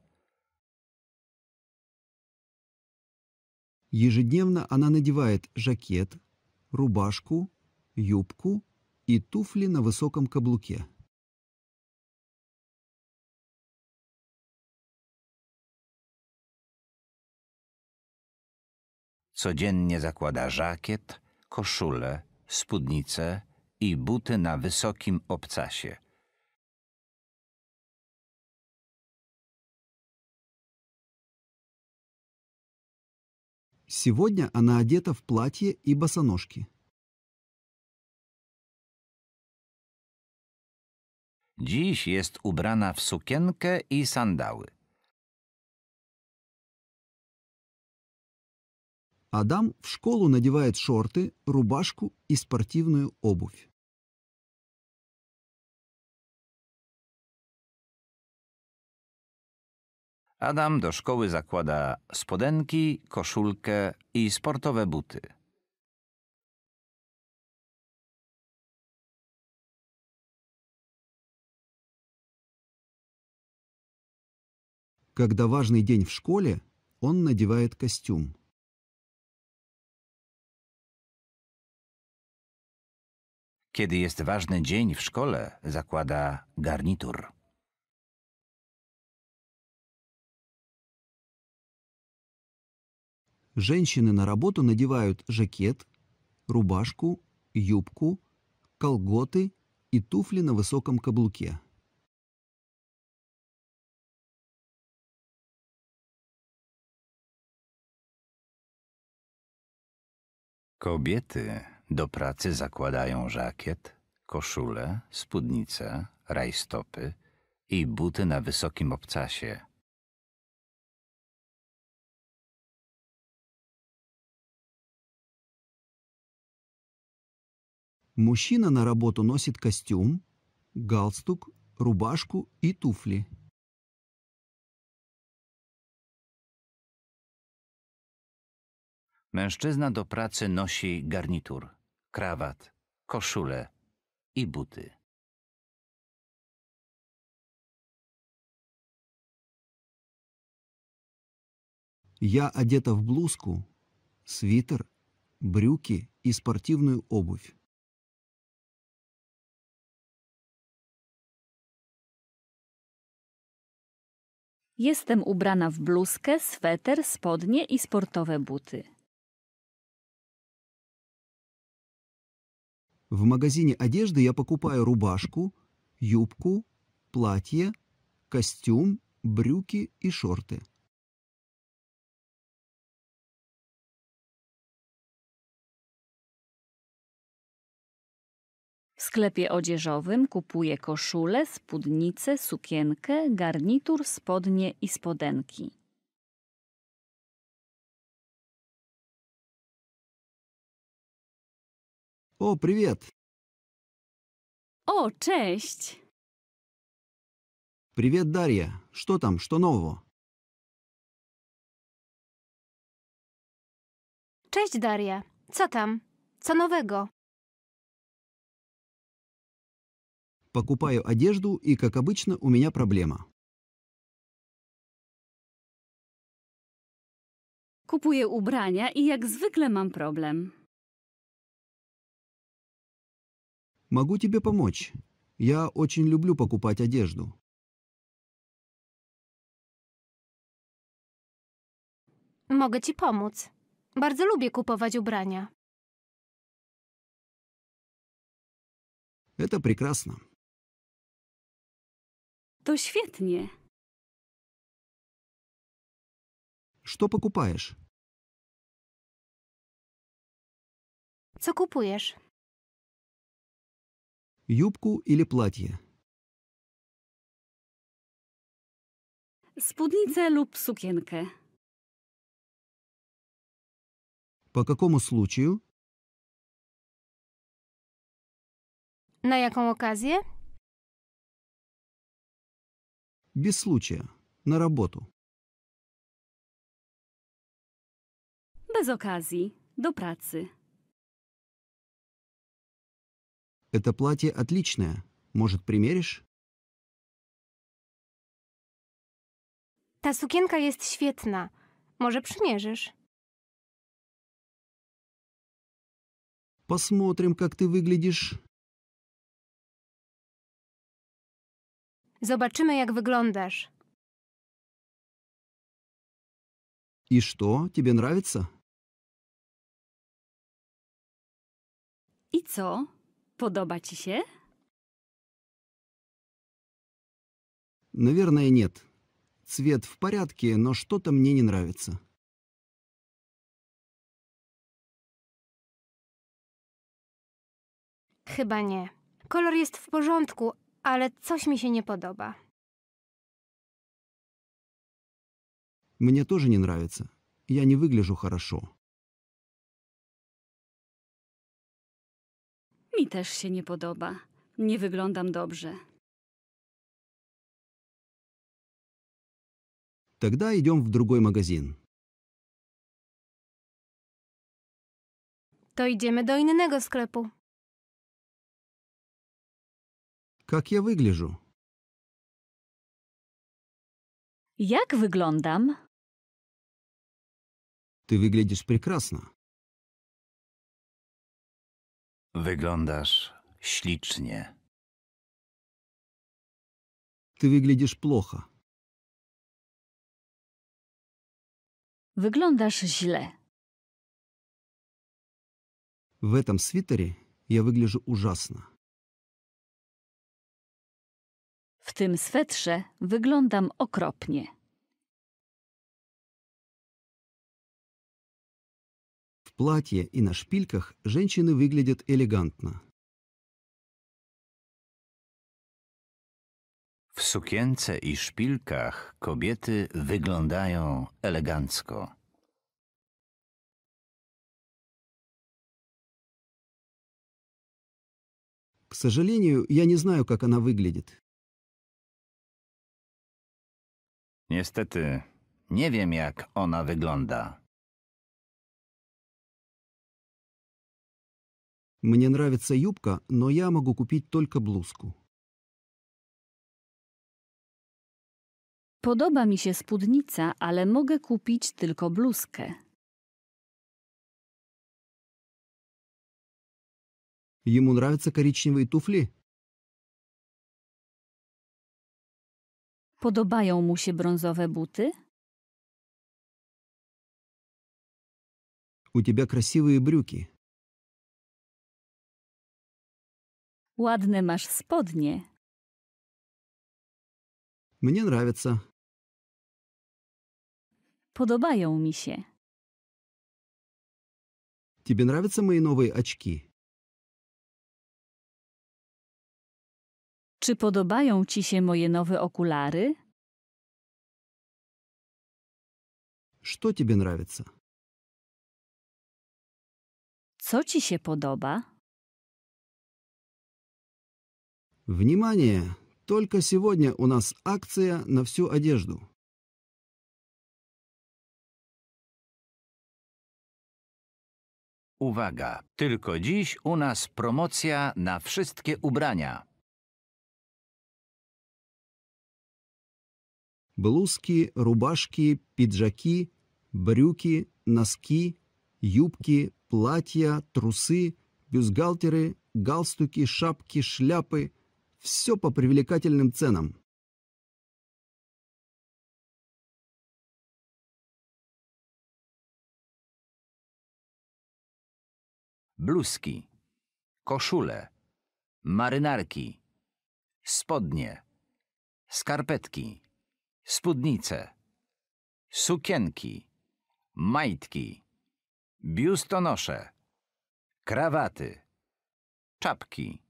Ежедневно она надевает жакет, рубашку, юбку и туфли на высоком каблуке. Codziennie zakłada żakiet, koszulę, spódnicę i buty na wysokim obcasie. Сегодня она одета в платье и босоножки. Dziś jest ubrana w sukienkę i sandały. Адам в школу надевает шорты, рубашку и спортивную обувь. Adam do szkoły zakłada spodenki, koszulkę i sportowe buty. Когда важный день в школе, он надевает костюм. Kiedy jest ważny dzień w szkole, zakłada garnitur. Женщины на работу надевают жакет, рубашку, юбку, колготы и туфли на высоком каблуке. Kobiety do pracy zakładają żakiet, koszulę, spódnicę, rajstopy i buty na wysokim obcasie. Мужчина на работу носит костюм, галстук, рубашку и туфли. Мужчина до pracy nosi garnitur, krawat, koszulę i buty. Я одета в блузку, свитер, брюки и спортивную обувь. Jestem ubrana w bluzkę, sweter, spodnie i sportowe buty. W magazynie odzieży ja kupuję rubaszkę, юбку, платье, костюм, брюки i szorty. sklepie odzieżowym kupuje koszulę, spódnicę, sukienkę, garnitur, spodnie i spodenki. O, привет! O, cześć! Привет, Дарья. Что там, что нового? Cześć Daria. Co tam? Co nowego? Покупаю одежду, и, как обычно, у меня проблема. Купую ubrania и, как zwykle mam problem. Могу тебе помочь. Я очень люблю покупать одежду. Mogę ci pomóc. Bardzo lubię kupować ubrania. Это прекрасно. To świetnie. Co покупаешь? Co kupujesz? Юбку или платье? Spódnicę lub sukienkę. Po какому случаю? Na jaką okazję? Без случая. На работу. Без оказии. До працы. Это платье отличное. Может, примеришь? Та сукенка есть светна, Może примеришь? Посмотрим, как ты выглядишь. Zobaczymy, jak wyglądasz. I co? тебе нравится? I co? Podoba ci się? Наверное, нет. Цвет в порядке, но что-то мне не нравится. Chyba nie. Kolor jest w porządku, ale coś mi się nie podoba. Мне тоже не нравится. Я не выгляжу хорошо. Mi też się nie podoba. Nie wyglądam dobrze. Тогда идем в другой магазин. То idziemy до иного sklepu. Как я выгляжу? Jak wyglądam? Ты выглядишь прекрасно. Wyglądasz ślicznie. Ты выглядишь плохо. Wyglądasz зле. В этом свитере я выгляжу ужасно. W tym swetrze wyglądam okropnie. W płacie i na szpilkach kobiety wyglądają elegancko. W sukience i szpilkach kobiety wyglądają elegancko. К сожалению, я не знаю, как она выглядит. Niestety, nie wiem jak ona wygląda. Мне нравится юбка, но я могу купить только блузку. Podoba mi się spódnica, ale mogę kupić tylko bluzkę. Ему нравятся коричневые туфли, Podobają mu się brązowe buty? U тебя красивые брюки. Ładne masz spodnie. Мне нравится. Podobają mi się. Тебе нравятся мои новые очки? Czy podobają ci się moje nowe okulary? Что тебе нравится? Co ci się podoba? Внимание! Только сегодня у нас акция на всю одежду. Увага. Tylko dziś у нас promocja на wszystkie ubrania. блузки, рубашки, пиджаки, брюки, носки, юбки, платья, трусы, бюстгальтеры, галстуки, шапки, шляпы. Все по привлекательным ценам. Блузки, koszule, маринарки, spodnie, skarpetki. spódnice, sukienki, majtki, biustonosze, krawaty, czapki,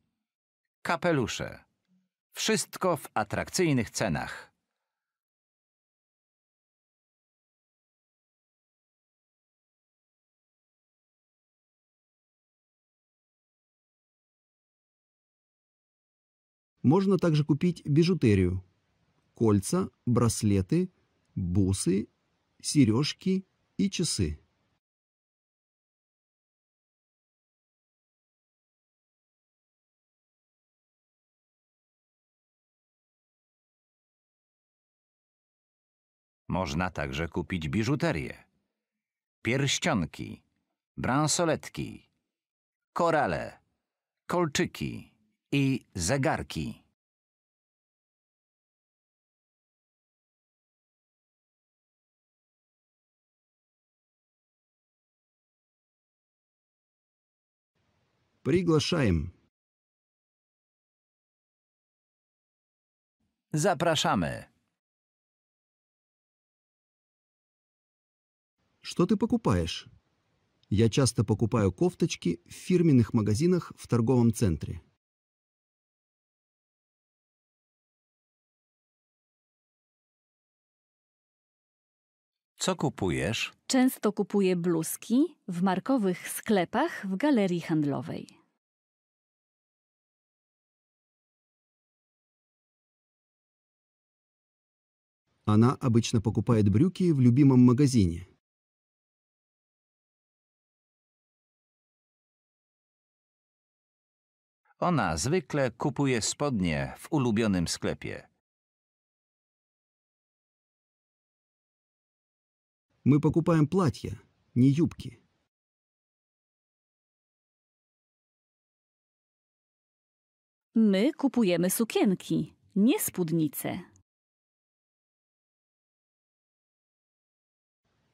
kapelusze. Wszystko w atrakcyjnych cenach. Можно также купить бижутерию, кольца, браслеты, бусы, сережки и часы. Można także kupić biżuterię, pierścionki, bransoletki, korale, kolczyki i zegarki. Приглашаем. Zapraszamy. Что ты покупаешь? Я часто покупаю кофточки в фирменных магазинах в торговом центре. Co kupujesz? Często kupuję bluzki w markowych sklepach w galerii handlowej. Ona обычно покупает брюки в любимом магазине. Ona zwykle kupuje spodnie w ulubionym sklepie. Мы покупаем платья, не юбки. My kupujemy sukienki, nie spódnice.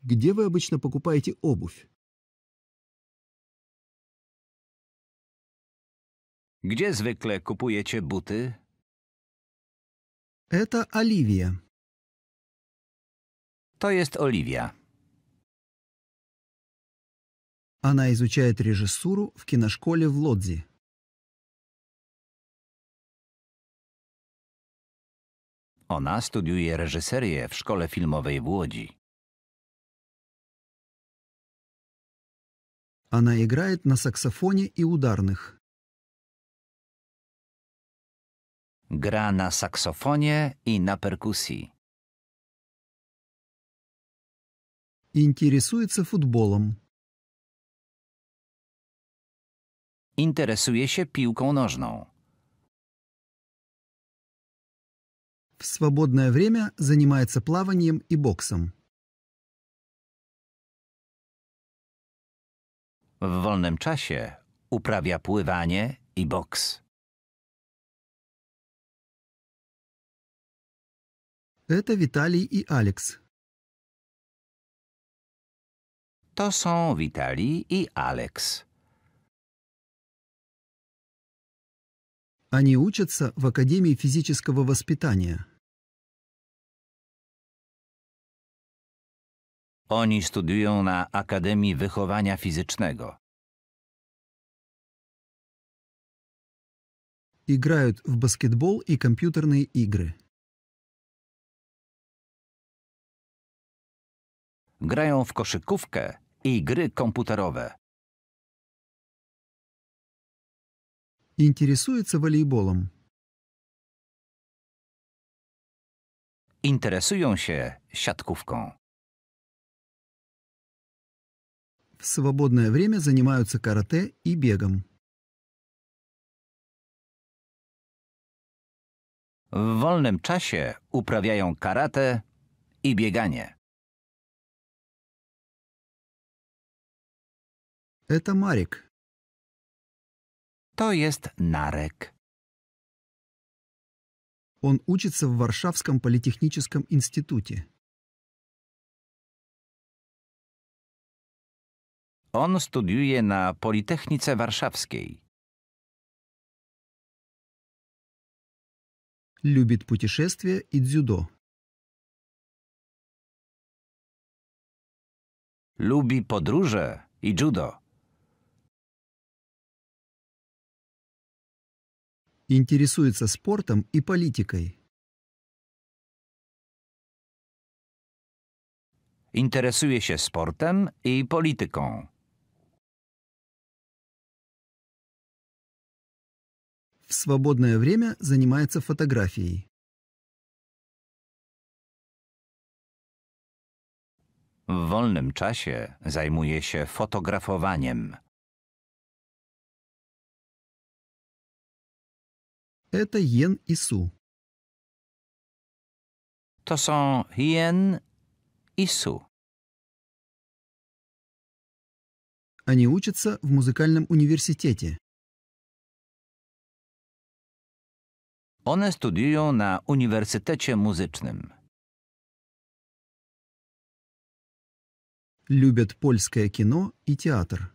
Gdzie wy обычно покупаете обувь? Gdzie zwykle kupujecie buty? To Oliwia. To jest Oliwia. Она изучает режиссуру в киношколе в Лодзи. Она studiuje режиссерию в школе фильмовой в Лодзи. Она играет на саксофоне и ударных. Гра на саксофоне и на perkusji. Интересуется футболом. interesuje się piłką nożną. В свободное время занимается плаванием и боксом. W wolnym czasie uprawia pływanie i boks. Это Виталий и Алекс. To są Witali i Alex. Они учатся в Академии физического воспитания. Они studiują на академии Wychowania физического. Играют в баскетбол и компьютерные игры. Grają в koszykówkę и игры komputerowe. Интересуется волейболом. Interesują się В свободное время занимаются карате и бегом. В вольном czasie управляют карате и бегание. Это Марик. To jest Narek. On uczy się w Warszawskim Politechnicznym Instytucie. On studiuje na Politechnice Warszawskiej. Lubi путешествия i dziudo. Lubi podróże i judo. интересуется спортом и политикой. Interesuje się sportem i polityką. В свободное время занимается фотографией. W wolnym czasie zajmuje się fotografowaniem. Это йен и су. То сон йен и су. Они учатся в музыкальном университете. Они studiują na uniwersytecie muzycznym. Любят польское кино и театр.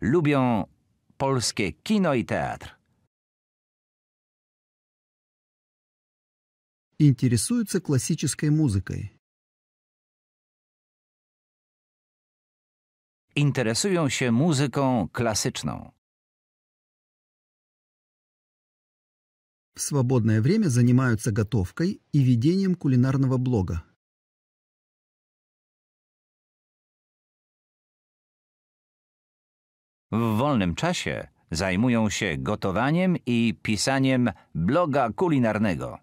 Любят polskie kino i teatr. Интересуется классической музыкой. Interesują się muzyką klasyczną. В свободное время занимаются готовкой и ведением кулинарного блога. W wolnym czasie zajmują się gotowaniem i pisaniem bloga kulinarnego.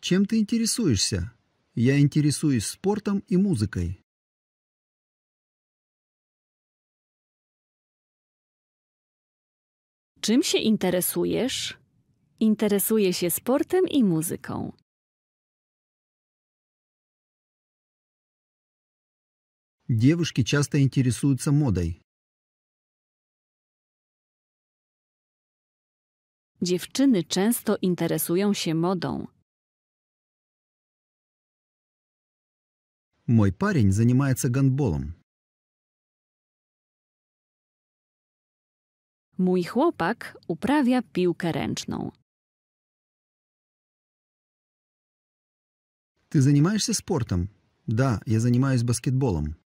Czym interesujesz się? Ja interesuję się sportem i muzyką. Czym się interesujesz? Interesuję się sportem i muzyką. Девушки часто интересуются модой. Dziewczyny często interesują się modą. Мой парень занимается гандболом. Mój chłopak uprawia piłkę ręczną. Ты занимаешься спортом? Да, я занимаюсь баскетболом.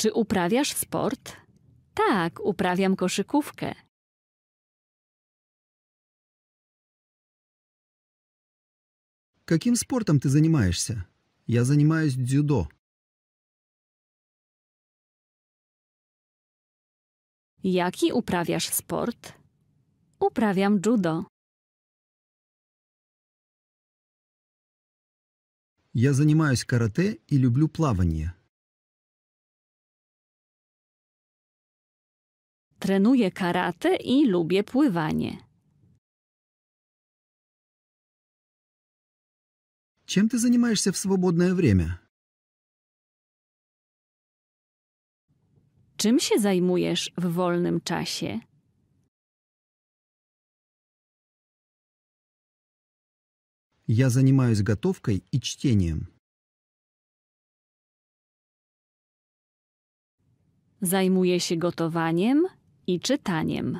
Czy uprawiasz sport? Tak, uprawiam koszykówkę. Jakim sportem ty zajmujesz się? Ja zajmuję się dziudo. Jaki uprawiasz sport? Uprawiam judo. Ja Я занимаюсь карате и люблю плавание. Trenuję karate i lubię pływanie. Czym ty zajmujesz się w свободное время? Czym się zajmujesz w wolnym czasie? zajmuję się gotowką i czytaniem. Zajmuję się gotowaniem i czytaniem.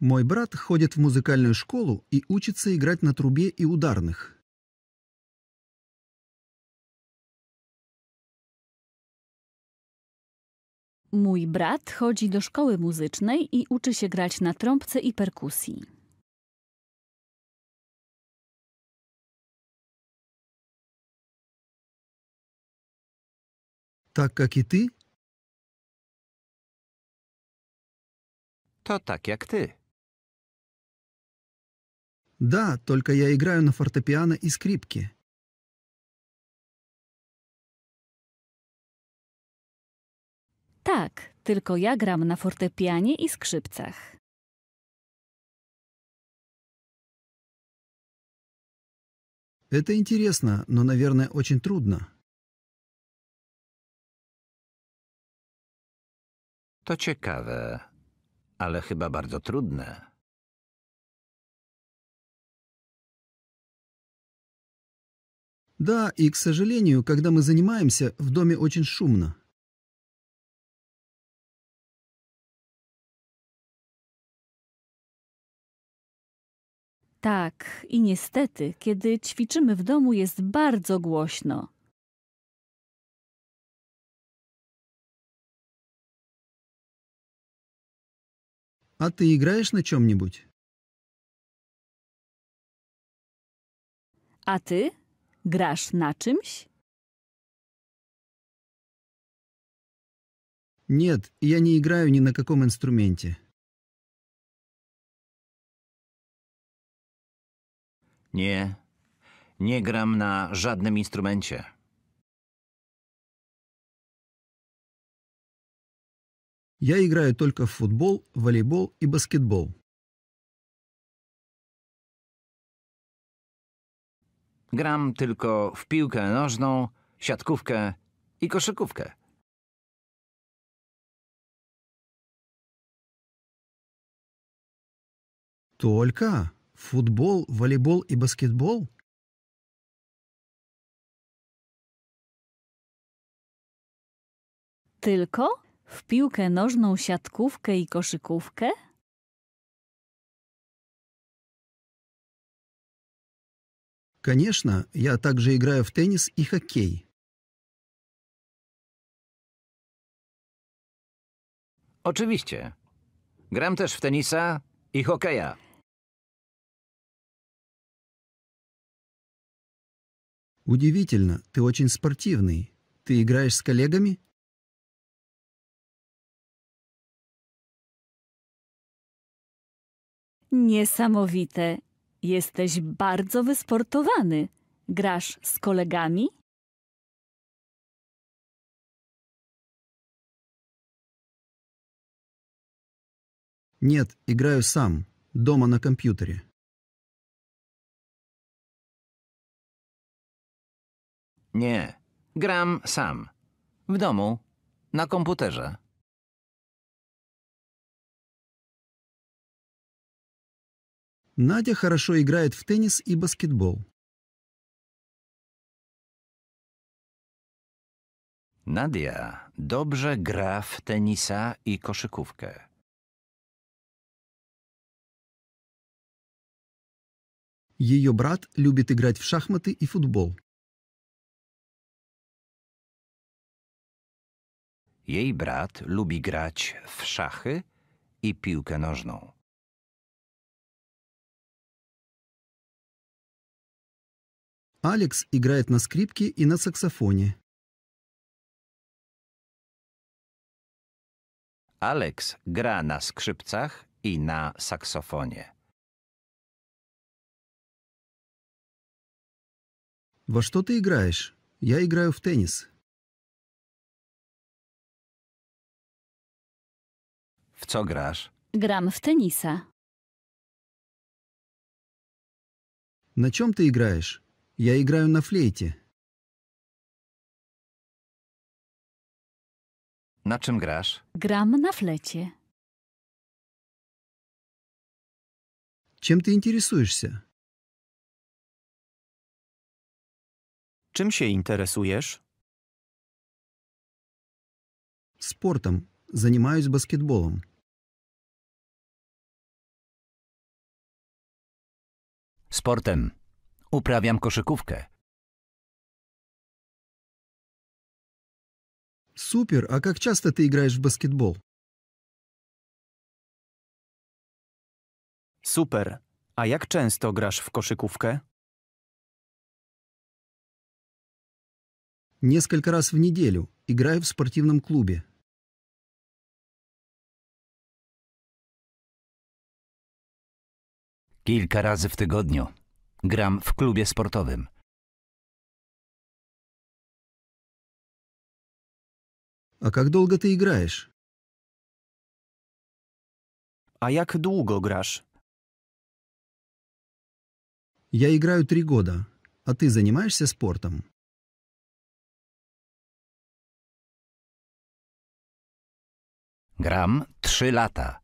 chodzi w ходит в i uczy się grać na на i и ударных. Mój brat chodzi do szkoły muzycznej i uczy się grać na trąbce i perkusji. так как и ты? То так, как ты. Да, только я играю на фортепиано и скрипке. Так, только я gram на фортепиане и скрипцах. Это интересно, но, наверное, очень трудно. To ciekawe, ale chyba bardzo trudne. Да, и, к сожалению, когда мы занимаемся, в доме очень шумно. Так, tak, i niestety, kiedy ćwiczymy w domu, jest bardzo głośno. А ты играешь на чем-нибудь? А ты играешь на чем czymś? Нет, я не играю ни на каком инструменте. Nie, не играм на żadnym инструменте. Я играю только в футбол, волейбол и баскетбол. Gram только в piłkę nożną, siatkówkę и koszykówkę. Только футбол, волейбол и баскетбол? Только? W piłkę nożną, siatkówkę i koszykówkę? Конечно, я также играю в теннис и хоккей. Oczywiście. Gram też w tenisa i hokeja. Удивительно, ты очень спортивный. Ты играешь с коллегами? Niesamowite. Jesteś bardzo wysportowany. Grasz z kolegami? Nie, играю sam, дома na komputerze. Nie, gram sam. W domu, na komputerze. Надя хорошо играет в теннис и баскетбол. Надя. dobrze gra w tenisa i koszykówkę. Ее брат любит играть в шахматы и футбол. Jej brat lubi grać w szachy i piłkę nożną. Алекс играет на скрипке и на саксофоне. Алекс gra на skrzypcach и на саксофоне. Во что ты играешь? Я играю в теннис. В co grasz? Грам в тенниса. На чем ты играешь? Я играю на флейте. Na czym grasz? Gram na flecie. Чем ты интересуешься? Чем się интересуешь? Спортом. Занимаюсь баскетболом. Спортом. uprawiam koszykówkę. Super, a jak często ty grasz w basketbol? Super, a jak często grasz w koszykówkę? Несколько раз в неделю играю w sportowym klubie. Kilka razy w tygodniu. Gram w klubie sportowym. A jak długo ty grasz? A jak długo grasz? Я играю три года. А ты занимаешься sportem? Gram trzy lata.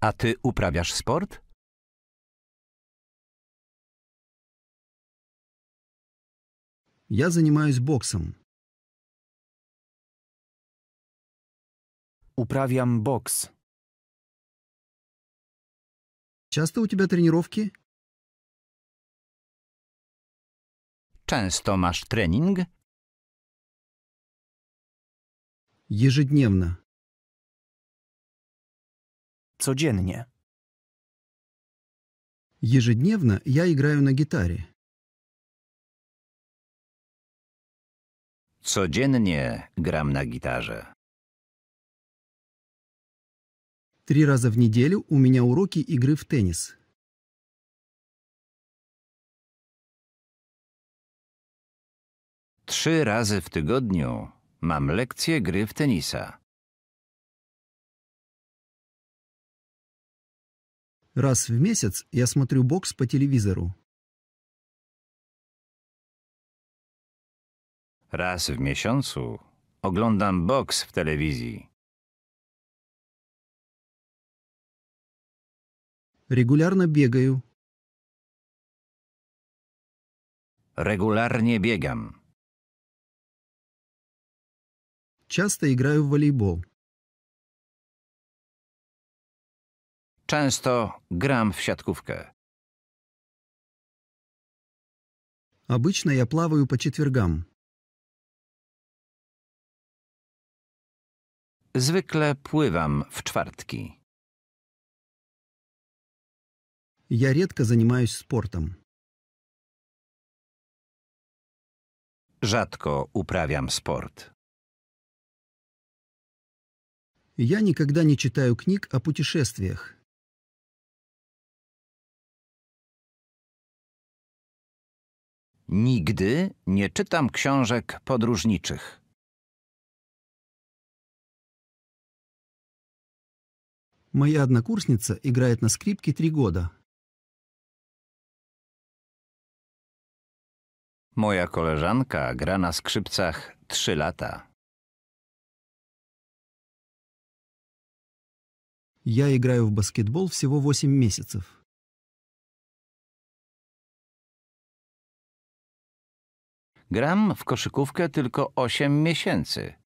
A ty uprawiasz sport? Я занимаюсь боксом. Uprawiam бокс. Часто у тебя тренировки? Часто masz тренинг? Ежедневно. Codziennie. Ежедневно я играю на гитаре. Codziennie gram na gitarze. Три раза в неделю у меня уроки игры в теннис. Trzy razy w tygodniu mam lekcję gry w tenisa. Раз в месяц я смотрю бокс по телевизору. Raz w miesiącu oglądam boks w telewizji. Регулярно бегаю. Regularnie biegam. Często играю w волейбол. Często gram w siatkówkę. Обычно я плаваю по четвергам. Zwykle pływam w czwartki. Ja zajmuję się sportem. Rzadko uprawiam sport. Ja nigdy nie читаю книг o путешествиях. Nigdy nie czytam książek podróżniczych. Моя однокурсница играет на скрипке три года. Moja koleżanka gra na skrzypcach trzy lata. Я играю в баскетбол всего 8 месяцев. Gram w koszykówkę tylko 8 miesięcy.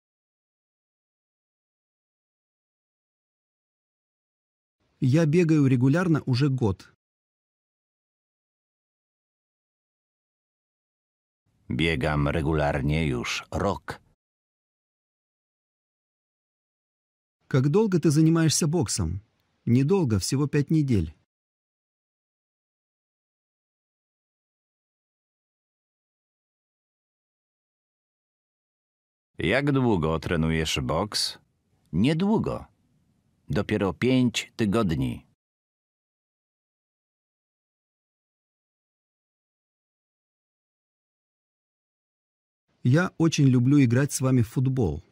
Я бегаю регулярно уже год. Biegam регулярнее już рок. Как долго ты занимаешься боксом? Недолго, всего пять недель. Jak долго trenujesz бокс? Недолго. Dopiero pięć tygodni. Ja очень люблю играть с вами в футбол.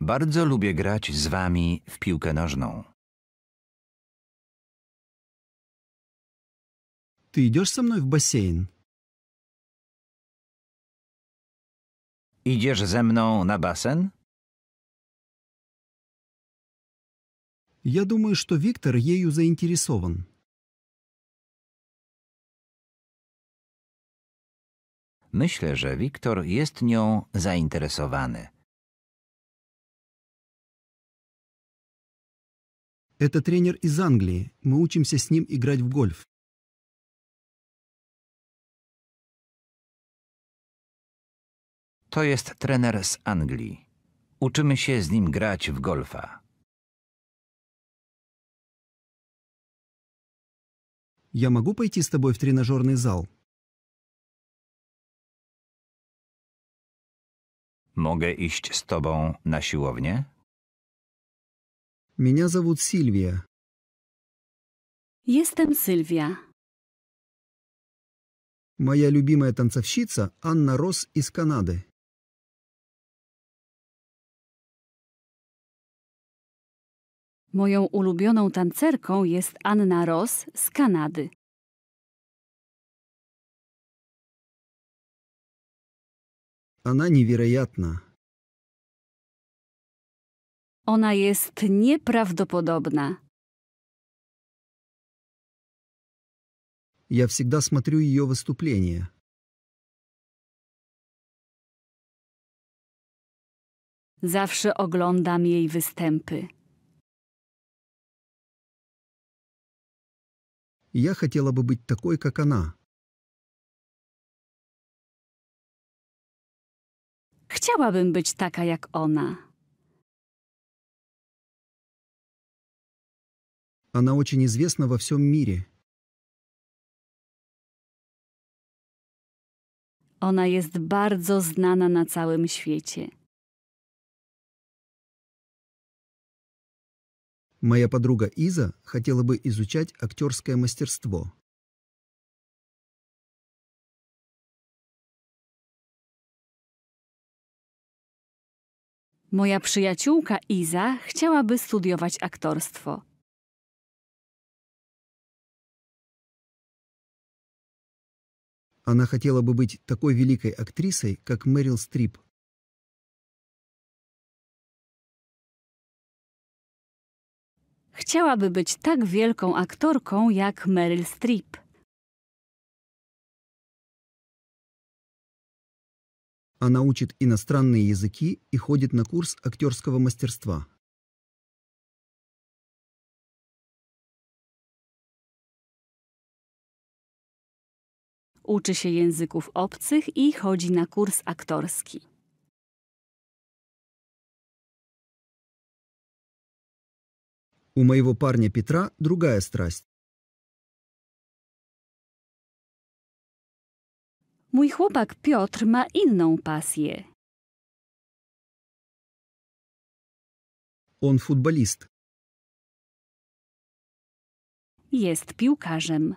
Bardzo lubię grać z wami w piłkę nożną. Ty idziesz ze mną w basen. Idziesz ze mną na basen? Я думаю, что Виктор ею заинтересован. Myślę, że Wiktor jest nią zainteresowany. Это тренер из Англии. Мы учимся с ним играть в гольф. To jest trener z Anglii. Uczymy się z nim grać w golfa. Я могу пойти с тобой в тренажерный зал? Mogę iść с tobą на силовне? Меня зовут Сильвия. Jestem Сильвия. Моя любимая танцовщица Анна Росс из Канады. Moją ulubioną tancerką jest Anna Ross z Kanady. Ona невероятна. Ona jest nieprawdopodobna. Ja всегда смотрю jej выступления. Zawsze oglądam jej występy. и я хотела бы быть такой, как она. Chciałabym być taka jak ona. Она очень известна во всем мире. Ona jest bardzo znana na całym świecie. Моя подруга Иза хотела бы изучать актерское мастерство. Moja przyjaciółka Iza chciałaby studiować aktorstwo. Она хотела бы быть такой великой актрисой, как Мэрил Стрип. Chciałaby być tak wielką aktorką jak Meryl Streep. Она учит иностранные języki i chodzi na kurs aktorskiego мастерства. Uczy się języków obcych i chodzi na kurs aktorski. У моего парня Петра другая страсть. Мой хлопак Петр ма inną pasję. Он футболист. Jest piłkarzem.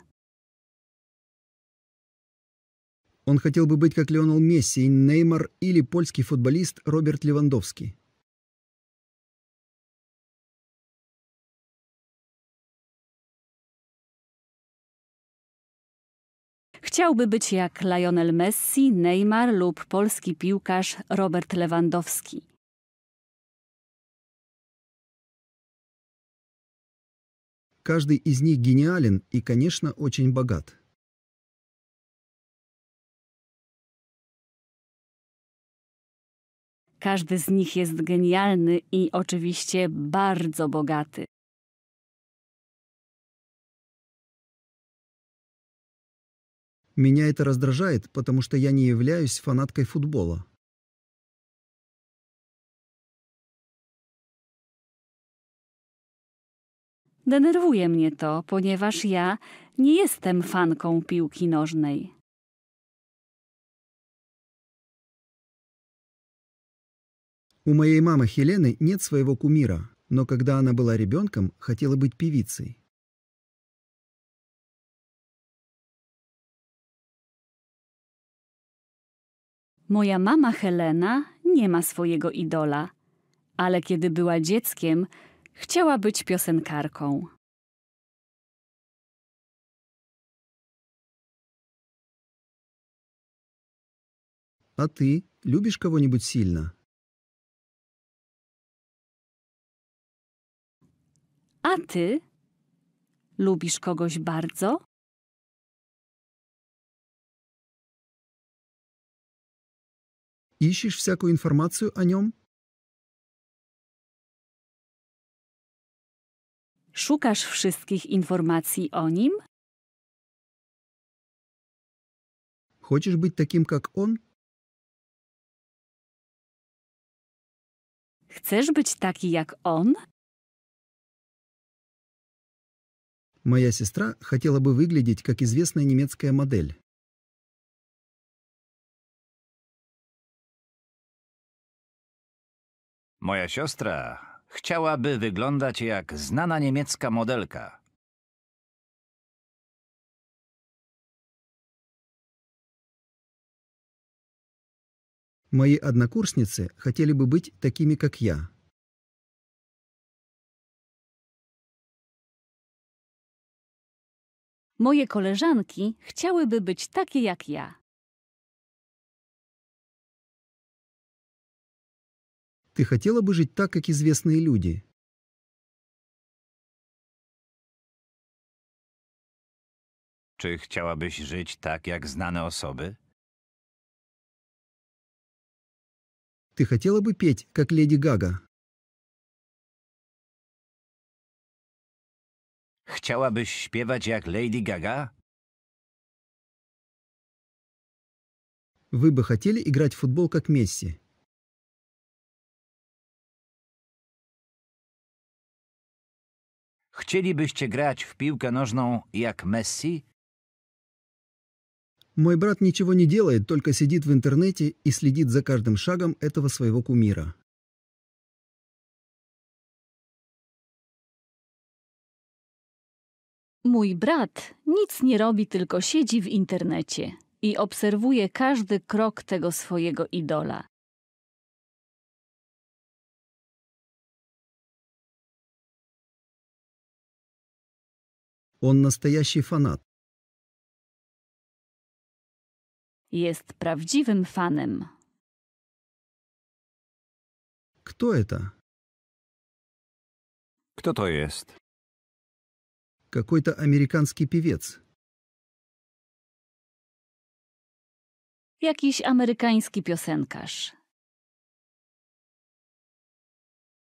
Он хотел бы быть как Леонел Месси, Неймар или польский футболист Роберт Левандовский. Chciałby być jak Lionel Messi, Neymar lub polski piłkarz Robert Lewandowski. Każdy z nich genialny i, конечно, очень богат. Każdy z nich jest genialny i oczywiście bardzo bogaty. Меня это раздражает, потому что я не являюсь фанаткой футбола. Denerwuje mnie to, ponieważ ja nie jestem fanką piłki nożnej. У моей мамы Хелены нет своего кумира, но когда она была ребенком, хотела быть певицей. Moja mama Helena nie ma swojego idola, ale kiedy była dzieckiem, chciała być piosenkarką. A ty, lubisz кого-нибудь A ty? Lubisz kogoś bardzo? Ищешь всякую информацию о нем? Шукаешь wszystkich informacji о nim? Хочешь быть таким, как он? Хочешь быть таким как он? Моя сестра хотела бы выглядеть как известная немецкая модель. Moja siostra chciałaby wyglądać jak znana niemiecka modelka. Мои однокурсницы хотели бы быть такими, как я. Moje koleżanki chciałyby być takie jak ja. Ты хотела бы жить так, как известные люди?» Czy chciałabyś żyć tak, jak znane osoby? Ты хотела бы петь, как леди Гага? Chciałabyś śpiewać jak Lady Gaga? Вы бы хотели играть в футбол, как Месси? Chcielibyście grać w piłkę nożną jak Messi? Мой брат ничего не делает, только сидит в интернете и следит за каждым шагом этого своего кумира. Mój brat nic nie robi, tylko siedzi w internecie i obserwuje każdy krok tego swojego idola. Он настоящий фанат. Jest prawdziwym fanem. Кто это? Кто то есть? Какой-то американский певец. Jakiś amerykański piosenkarz.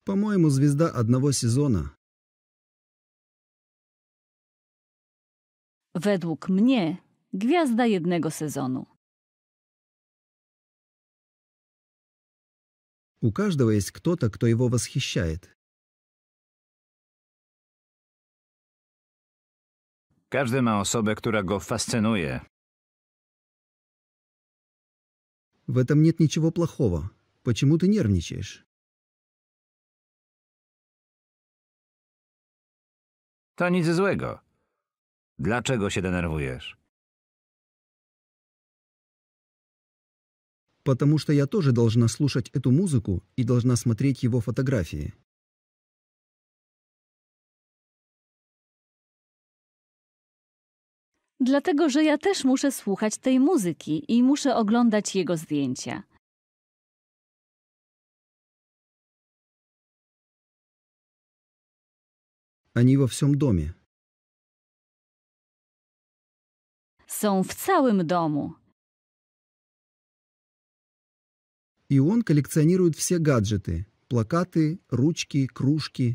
По-моему, звезда одного сезона. według mnie gwiazda jednego sezonu. U każdego jest ktoś, kto jego waschiścia. Każdy ma osobę, która go fascynuje. W tym nie niczego plachowa. Почему ty nerwniczysz? To nic złego. Dlaczego się denerwujesz? Потому что я тоже должна слушать эту музыку и должна смотреть его фотографии. Dlatego, że ja też muszę słuchać tej muzyki i muszę oglądać jego zdjęcia. Они во всем доме. są w całym domu. I on kolekcjonuje wszystkie gadżety: plakaty, ruczki, kruszki.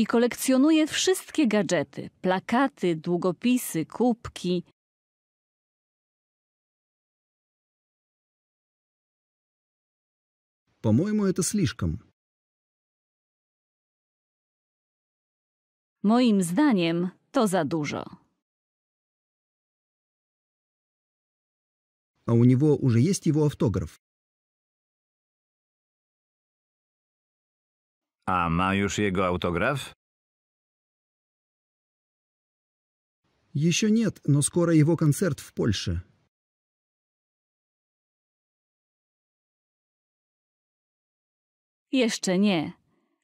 I kolekcjonuje wszystkie gadżety: plakaty, długopisy, kubki. По-моему, это слишком. Moim zdaniem to za dużo. A u niego już jest jego autograf. A ma już jego autograf? Jeszcze nie, no, скоро jego koncert w Polsce. Jeszcze nie,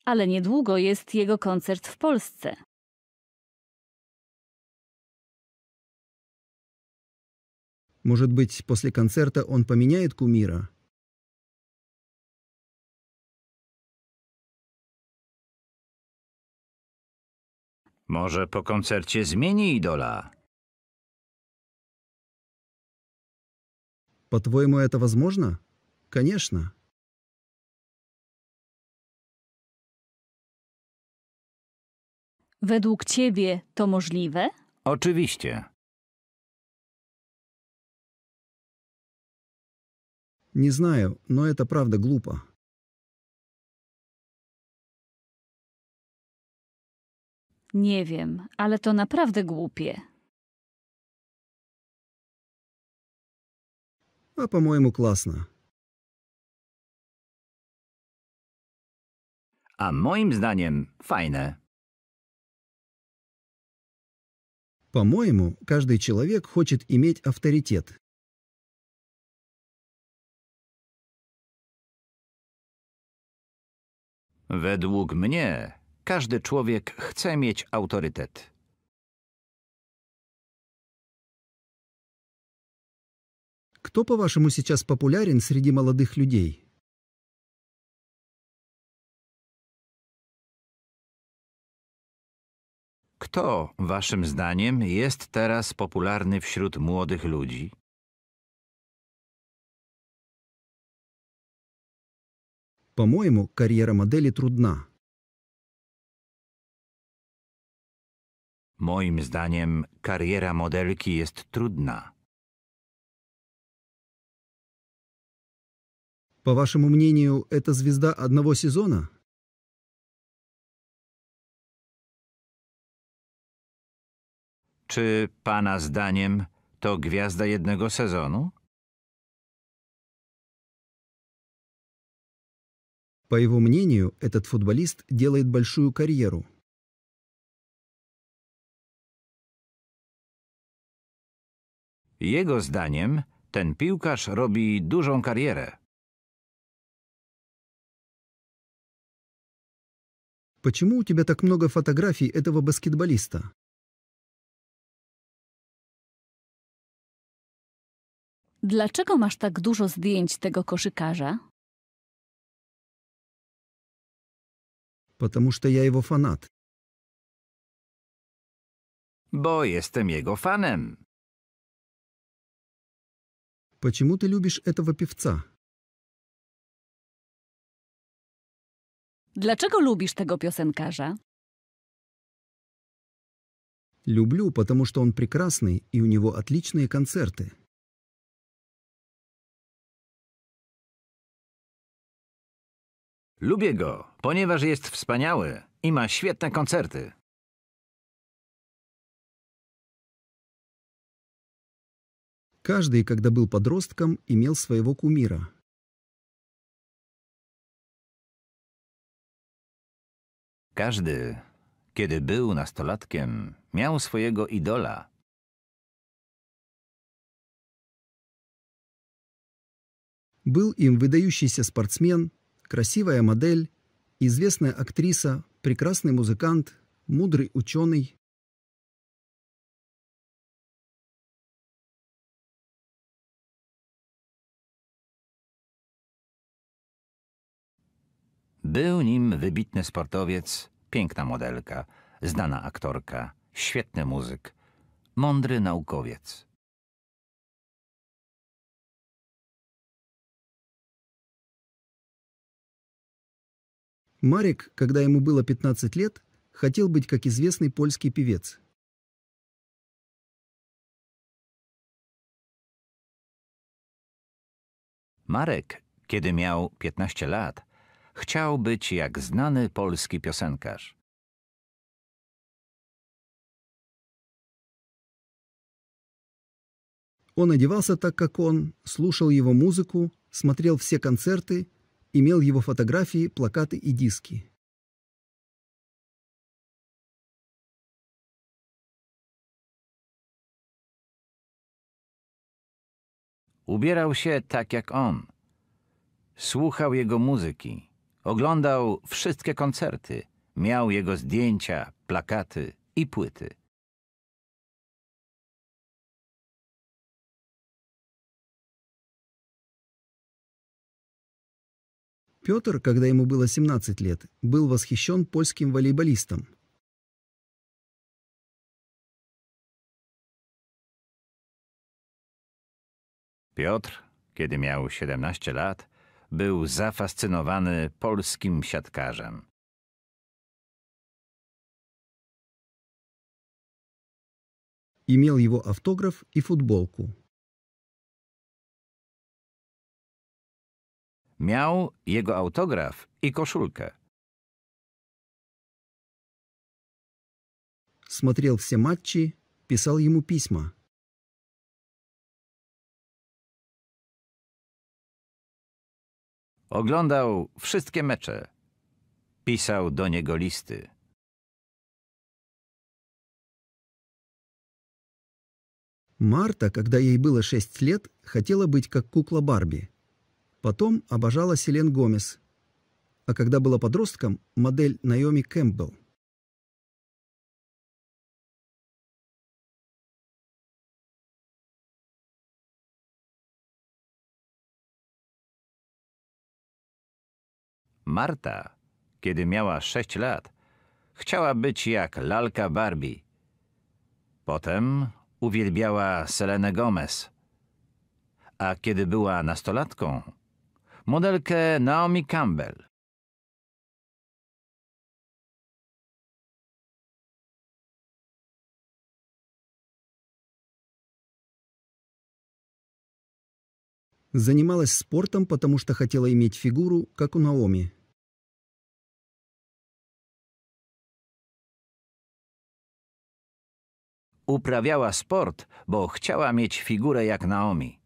ale niedługo jest jego koncert w Polsce. Может быть, после концерта он поменяет кумира? Może po koncercie zmieni idola. Po twojemu to возможно? Конечно. Według ciebie to możliwe? Oczywiście. Не знаю, но это правда глупо. Nie wiem, ale to naprawdę głupie. А по моему классно. А моим zdaniem fajne. По-моему, каждый человек хочет иметь авторитет. Według mnie każdy człowiek chce mieć autorytet. Кто, по-вашему, сейчас популярен среди молодых людей? Kto, waszym zdaniem, jest teraz popularny wśród młodych ludzi? По-моему, карьера модели трудна. Moim zdaniem kariera modelki jest trudna. По вашему мнению, это звезда одного сезона? Czy pana zdaniem to gwiazda jednego sezonu? По его мнению, этот футболист делает большую карьеру. Его зданием, ten piłkarz роби dużą карьеру. Почему у тебя так много фотографий этого баскетболиста? Dlaczego masz tak dużo zdjęć tego koszykarza? потому что я его фанат. Bo jestem jego fanem. Почему ты любишь этого певца? Dlaczego lubisz tego piosenkarza? Люблю, потому что он прекрасный и у него отличные концерты. Lubię go, ponieważ jest wspaniały i ma świetne koncerty. Każdy, kiedy był podrostkiem, miał swojego kumira. Każdy, kiedy był nastolatkiem, miał swojego idola. Był im им się sportsmen красивая модель, известная актриса, прекрасный музыкант, мудрый ученый, Był nim wybitny sportowiec, piękna modelka, znana aktorka, świetny muzyk, mądry naukowiec. Марик, когда ему было 15 лет, хотел быть как известный польский певец. Marek, kiedy miał 15 lat, chciał być jak znany polski piosenkarz. Он одевался так, как он, слушал его музыку, смотрел все концерты имел его фотографии, плакаты и диски. Ubierał się tak jak on. Słuchał jego muzyki. Oglądał wszystkie koncerty. Miał jego zdjęcia, plakaty i płyty. Петр, когда ему было 17 лет, был восхищен польским волейболистом. Piotr, kiedy miał 17 лет, был zafascynowany польским siatkarzem. Имел его автограф и футболку. miał jego autograf i koszulkę. Смотрел все матчи, писал ему письма. Oglądał wszystkie mecze. Pisał do niego listy. Marta, kiedy jej było 6 lat, chciała być jak kukla Barbie. Потом обожала Селен Гомес. А когда была подростком, модель Наоми Кэмпбелл. Marta, kiedy miała sześć lat, chciała być jak lalka Barbie. Potem uwielbiała Selenę Gomez. A kiedy była nastolatką, modelkę Naomi Campbell. Занималась спортом, потому что хотела иметь фигуру, как у Наоми. Uprawiała sport, bo chciała mieć figurę jak Naomi.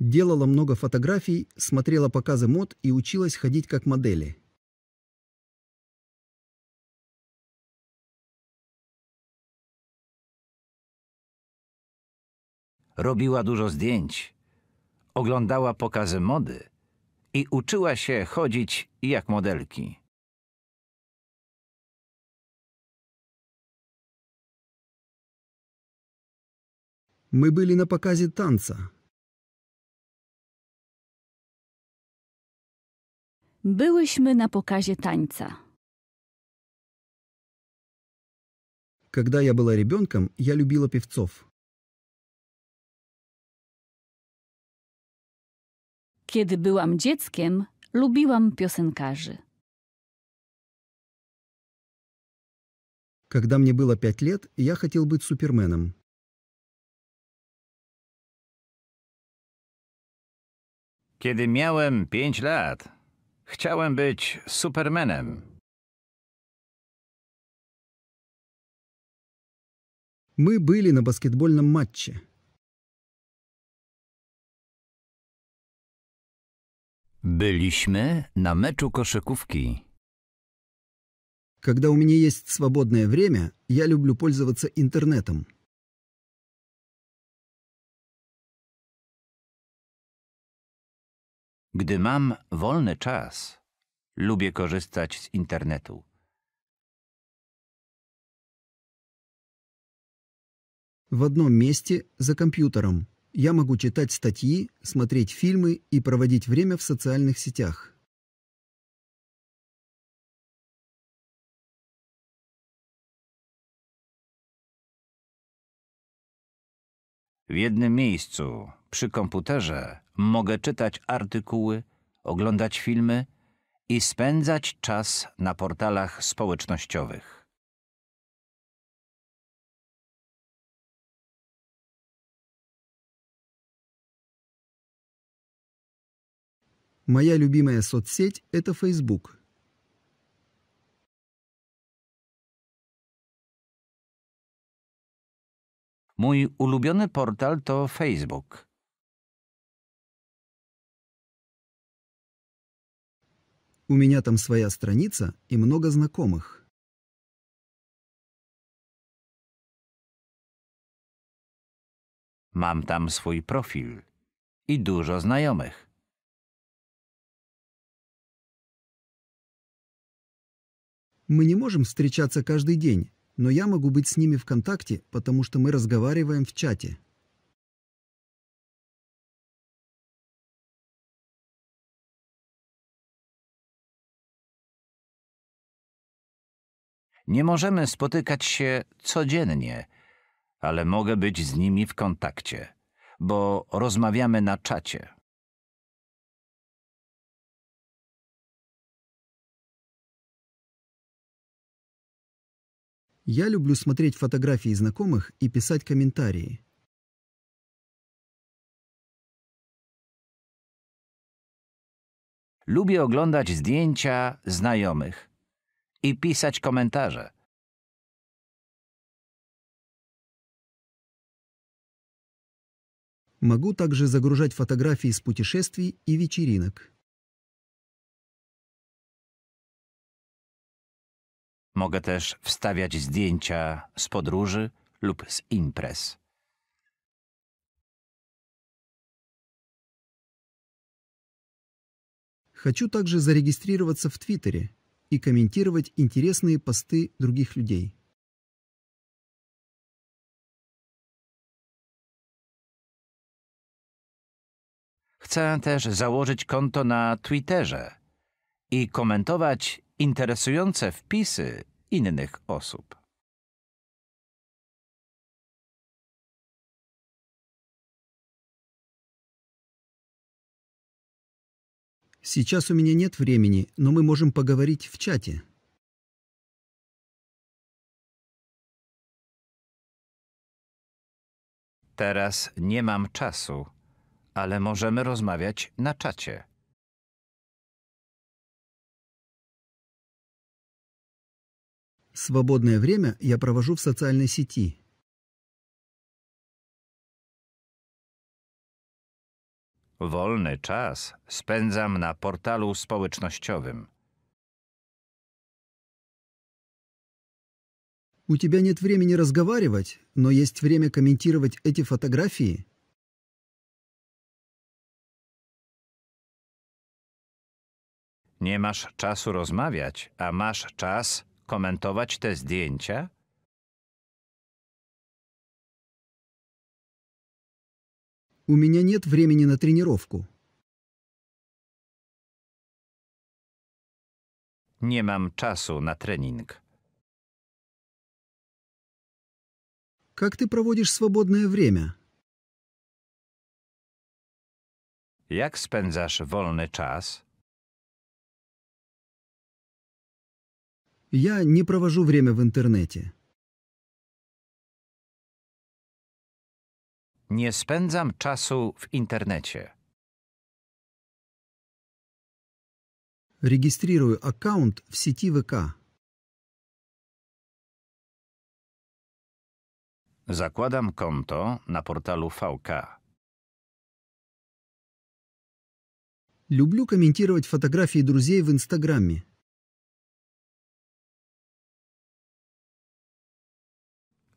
Делала много фотографий, смотрела показы мод и училась ходить как модели. Robiła dużo zdjęć, oglądała pokazy mody i uczyła się chodzić jak modelki. My byli na pokazie tanca. Byłyśmy na pokazie tańca. Когда я была ребенком, я любила певцов. Kiedy byłam dzieckiem, lubiłam piosenkarzy. Когда мне было пять лет, я хотел быть суперменом. Kiedy miałem pięć lat, Chciałem być Supermanem. Мы были на баскетбольном матче. Byliśmy na meczu koszykówki. Когда у меня есть свободное время, я люблю пользоваться интернетом. Gdy mam wolny czas, lubię korzystać z internetu. В одном месте за компьютером я могу читать статьи, смотреть фильмы и проводить время в социальных сетях. В одном месте. Przy komputerze mogę czytać artykuły, oglądać filmy i spędzać czas na portalach społecznościowych. Moja любимая соцсеть – это Facebook. Mój ulubiony portal to Facebook. У меня там своя страница и много знакомых. Mam tam swój profil i dużo znajomych. Мы не можем встречаться каждый день, но я могу быть с ними в контакте, потому что мы разговариваем в чате. Nie możemy spotykać się codziennie, ale mogę być z nimi w kontakcie, bo rozmawiamy na czacie. Я люблю смотреть фотографии знакомых и писать комментарии. Lubię oglądać zdjęcia znajomych i pisać komentarze. Могу также загружать фотографии с путешествий и вечеринок. Mogę też wstawiać zdjęcia z podróży lub z imprez. Хочу также зарегистрироваться в Твиттере и комментировать интересные посты других людей. Chcę też założyć konto na Twitterze i komentować interesujące wpisy innych osób. Сейчас у меня нет времени, но мы можем поговорить в чате. Teraz nie mam czasu, ale możemy rozmawiać na czacie. Свободное время я провожу в социальной сети. Wolny czas spędzam na portalu społecznościowym. У тебя нет времени разговаривать, но есть время комментировать эти фотографии. Nie masz czasu rozmawiać, a masz czas komentować te zdjęcia? У меня нет времени на тренировку. Не мам часу на тренинг. Как ты проводишь свободное время? Jak spędzasz вольный час? Я не провожу время в интернете. Nie spędzam czasu w internecie. Registruję akaunt w sieci VK. Zakładam konto na portalu VK. Lubię komentować fotografie przyjaciół w Instagramie.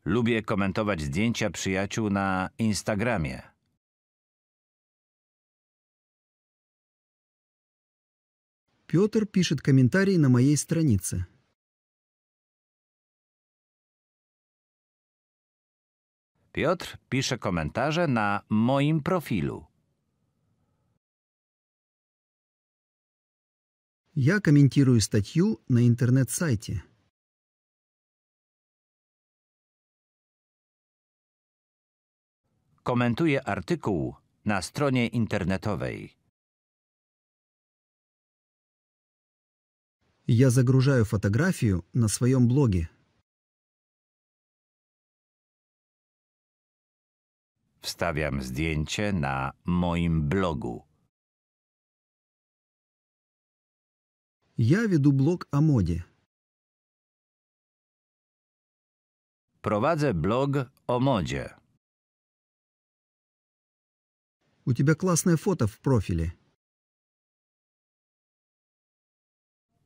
Lubię komentować zdjęcia przyjaciół na Instagramie. Piotr pisze комментарий na mojej странице. Piotr pisze komentarze na moim profilu. Ja komentuję статью na интернет-сайте. Komentuję artykuł na stronie internetowej. Ja загружаю fotografię na swoim blogu. Wstawiam zdjęcie na moim blogu. Я веду blog o modzie. Prowadzę blog o modzie. У тебя классное фото в профиле.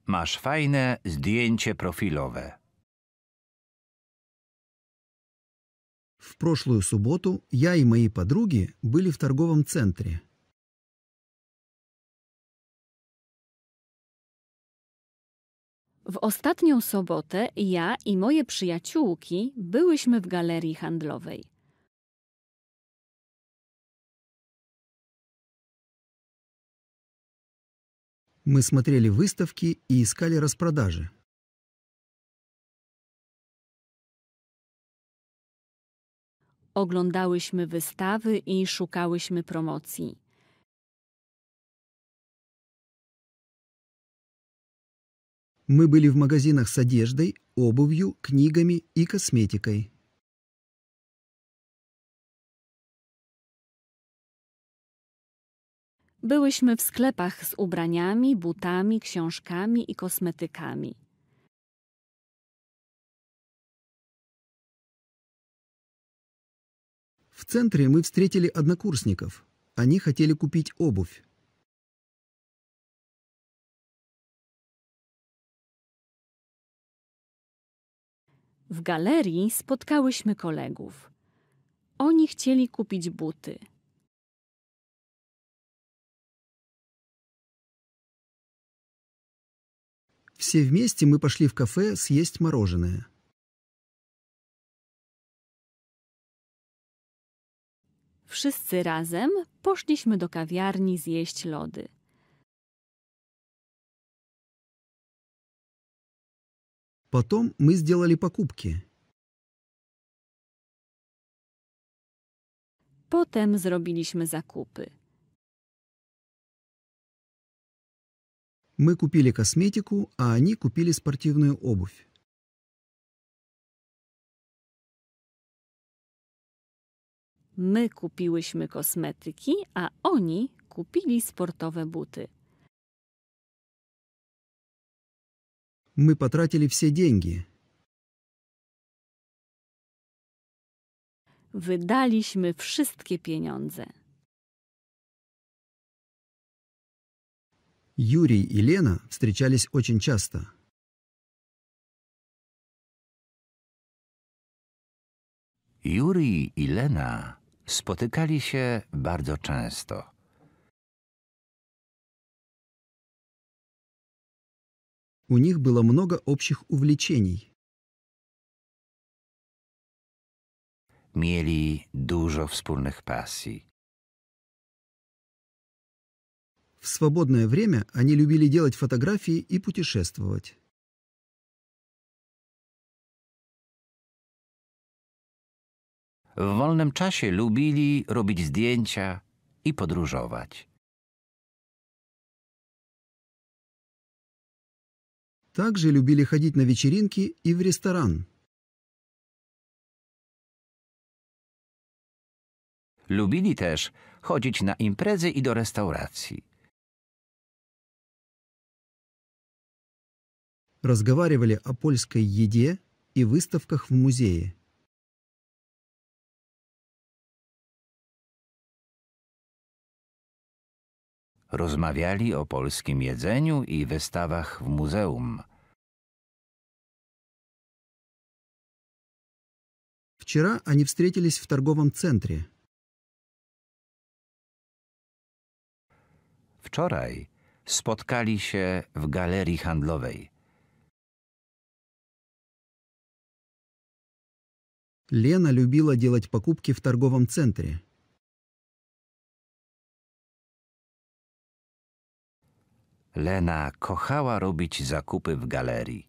Masz fajne zdjęcie profilowe. В прошлую субботу я и мои подруги были в торговом центре. W ostatnią sobotę ja i moje przyjaciółki byłyśmy w galerii handlowej. Мы смотрели выставки и искали распродажи. Oglądałyśmy wystawy i szukałyśmy промоций. Мы были в магазинах с одеждой, обувью, книгами и косметикой. Byłyśmy w sklepach z ubraniami, butami, książkami i kosmetykami. W центре my встретили однокурсников. Они хотели купить обувь. W galerii spotkałyśmy kolegów. Oni chcieli kupić buty. Все вместе мы пошли в кафе съесть мороженое. Wszyscy razem poszliśmy do kawiarni zjeść lody. Potem my сделали Potem zrobiliśmy zakupy. Мы купили косметику, а они купили спортивную обувь. My kupiłyśmy kosmetyki, a oni kupili sportowe buty. Мы потратили все деньги. Wydaliśmy wszystkie pieniądze. Юрий и Лена встречались очень часто. Юрий и Лена spotykali się bardzo często. У них было много общих увлечений. Mieli dużo wspólnych пассий. В свободное время они любили делать фотографии и путешествовать. В вольном czasie любили robić zdjęcia и podróżować. Также любили ходить на вечеринки и в ресторан. Любили też ходить на импрезы и до restauracji. разговаривали о польской еде и выставках в музее. Rozmawiali o polskim jedzeniu i wystawach w muzeum. Wczoraj oni они się w targowym центре. Wczoraj spotkali się w galerii handlowej. Лена любила делать покупки в торговом центре. Лена kochała robić zakupy в galerii.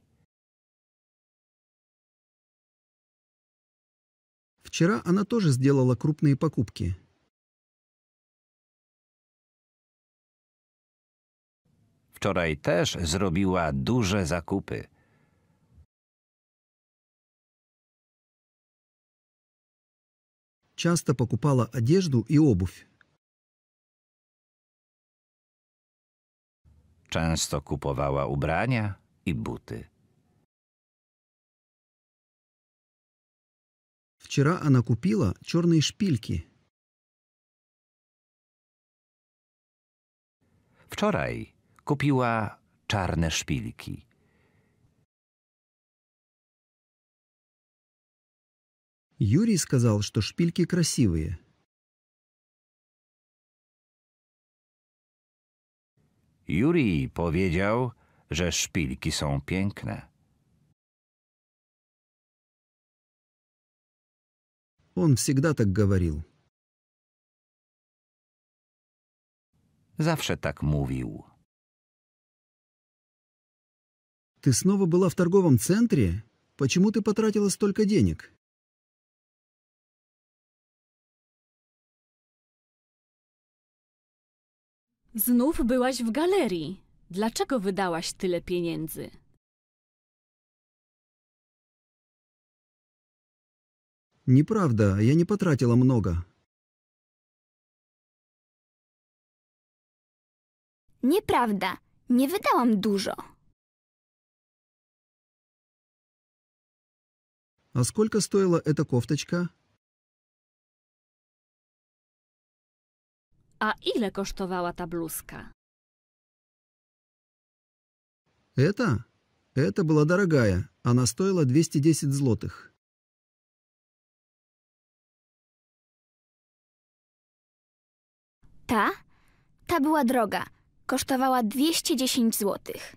Вчера она тоже сделала крупные покупки. Wczoraj też zrobiła duże zakupy. часто покупала одежду и обувь. Często kupowała ubrania i buty. Wczoraj ona kupiła czarne szpilki. Wczoraj kupiła czarne szpilki. Юрий сказал, что шпильки красивые. Юрий powiedział, что шпильки сон piękne. Он всегда так говорил. Zawsze так mówił. Ты снова была в торговом центре? Почему ты потратила столько денег? Znów byłaś w galerii. Dlaczego wydałaś tyle pieniędzy? Nieprawda, ja nie потратила много. Nieprawda, nie wydałam dużo. A сколько стоила эта кофточка? А ile kosztowała ta bluzka? Это? Это была дорогая. Она стоила 210 злотых. та Ta była droga. Kosztowała 210 злотых.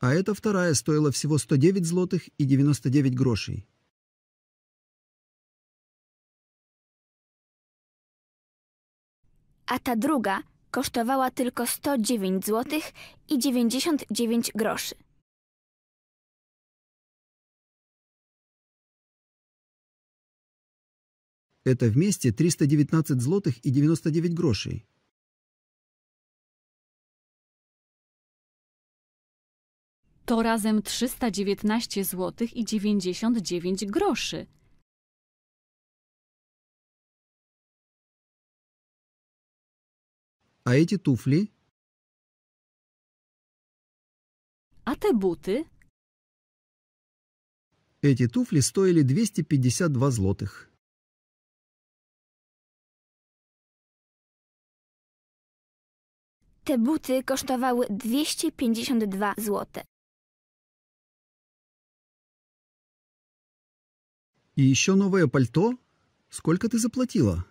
А эта вторая стоила всего 109 злотых и 99 грошей. a ta druga kosztowała tylko 109 zł i 99 groszy. To w вместе 319 злотых i 99 groszy. To razem 319 zł i 99 groszy. А эти туфли? А те буты? Эти туфли стоили 252 злотых. Te buty kosztowały 252 zł. И еще новое пальто? Сколько ты заплатила?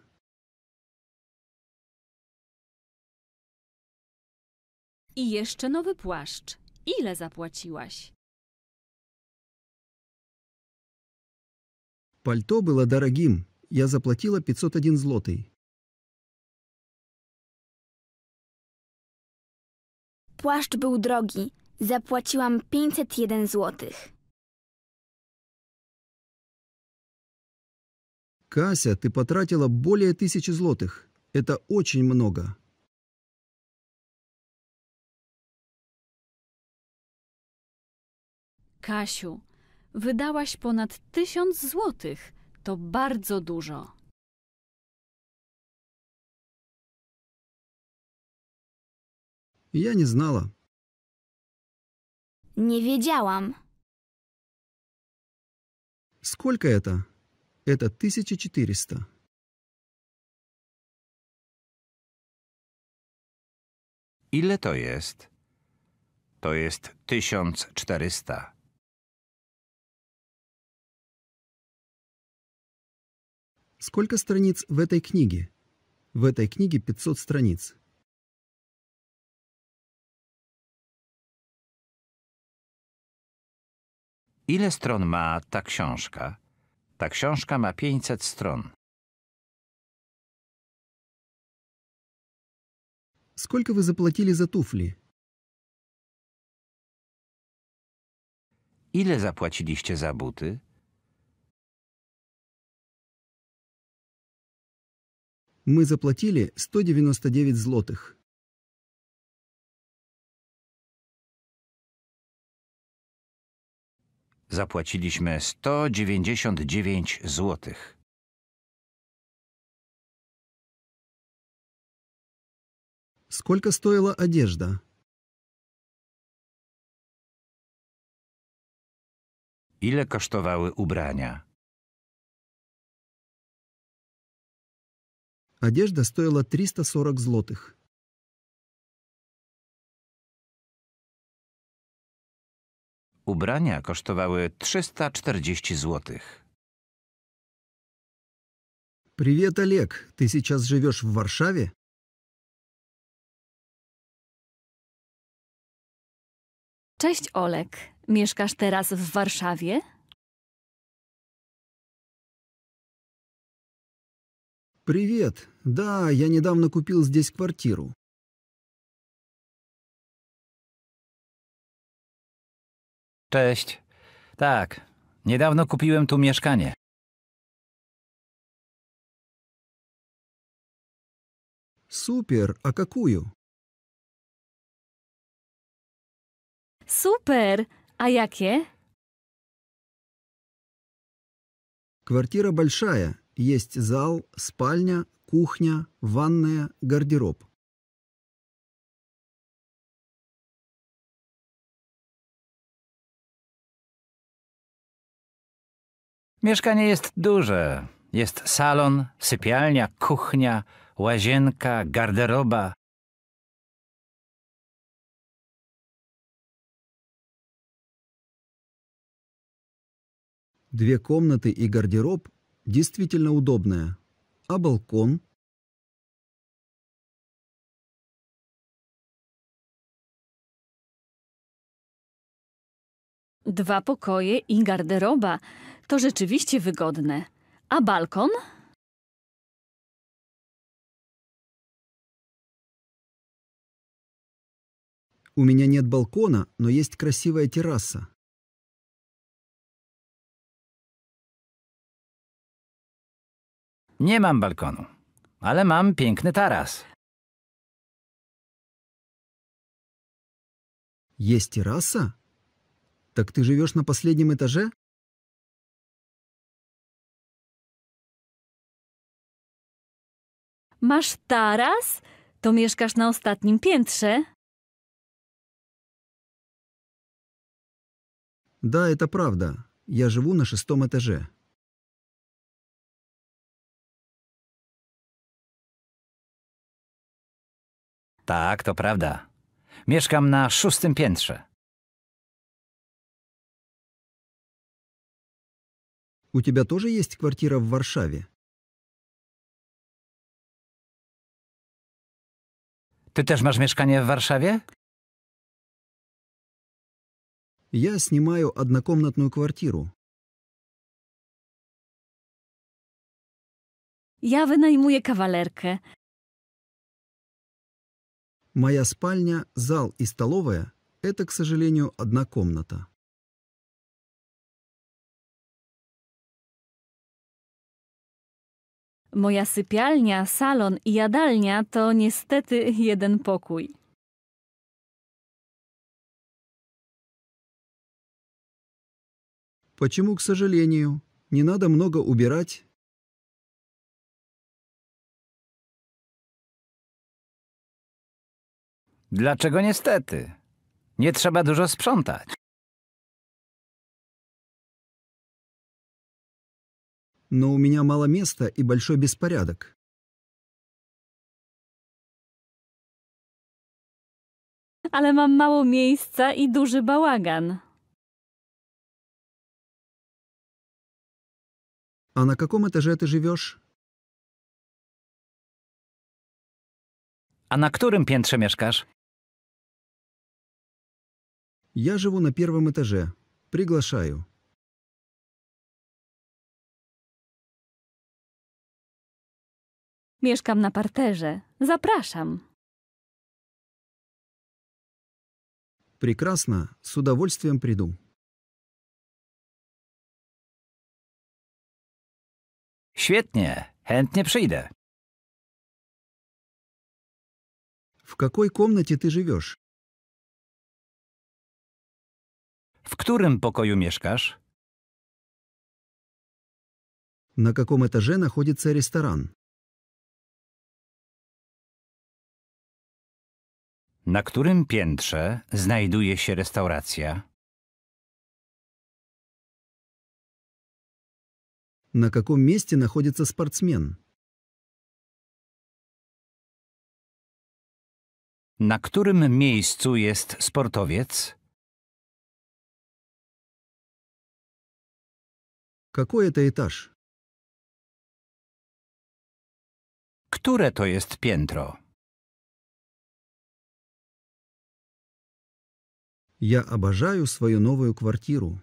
I jeszcze nowy płaszcz. Ile zapłaciłaś? Пальто было дорогим. Я заплатила 501 злотый. Płaszcz był drogi. Zapłaciłam 501 złotych. Кася, ты потратила более тысячи злотых. Это очень много. Kasiu, wydałaś ponad tysiąc złotych. To bardzo dużo. Ja nie znala. Nie wiedziałam. Сколько To Это 1400. Ile to jest? To jest 1400. Сколько страниц в этой книге? В этой книге 500 страниц. Ile stron ma ta książka? Ta książka ma 500 stron. Сколько вы заплатили за туфли? Ile zapłaciliście za buty? Мы заплатили 199 злотых. Zapłaciliśmy 199 złotych. Сколько стоила одежда? Ile kosztowały ubrania? Одежда стоила 340 злотых. Ubrania kosztowały 340 złotych. Привет, Олег. ty сейчас живешь w Warszawie? Cześć Olek. Mieszkasz teraz w Warszawie? «Привет. Да, я недавно купил здесь квартиру. Cześć. Tak, niedawno kupiłem tu mieszkanie. Супер, а какую? Super! A jakie? Квартира большая, есть зал, спальня, кухня, ванная, гардероб. Mieszkanie jest duże. Jest salon, sypialnia, kuchnia, łazienka, garderoba. Две комнаты и гардероб действительно удобная. А балкон? Два покоя и гардероба. to rzeczywiście wygodne. А балкон? У меня нет балкона, но есть красивая терраса. Nie mam balkonu, ale mam piękny taras. Jest терраса? Tak, ty żyjesz na ostatnim этаже? Masz taras? To mieszkasz na ostatnim piętrze? Da, to prawda. Ja живу na szóstym этаже. Tak, to prawda. Mieszkam na szóstym piętrze. U тебя тоже есть квартира w Warszawie? Ty też masz mieszkanie w Warszawie? Я снимаю однокомнатную квартиру. Ja wynajmuję kawalerkę. Моя спальня, зал и столовая – это, к сожалению, одна комната. Moja sypialnia, salon i jadalnia to niestety один покой. Почему, к сожалению, не надо много убирать Dlaczego niestety? Nie trzeba dużo sprzątać. No u mnie mało miejsca i большой беспорядок. Ale mam mało miejsca i duży bałagan. A na jakim этаже ty żyjesz? A na którym piętrze mieszkasz? Я живу на первом этаже. Приглашаю. Mieszkam na parterze. Zapraszam. Прекрасно. С удовольствием приду. Świetnie. Chętnie przyjdę. В какой комнате ты живешь? W którym pokoju mieszkasz? Na jakim каком znajduje się ресторан? Na którym piętrze znajduje się restauracja? Na jakim miejscu znajduje się sportsmen? Na którym miejscu jest sportowiec? Какой это этаж? Które to jest piętro? Ja обожаю swoją nową kwartirę.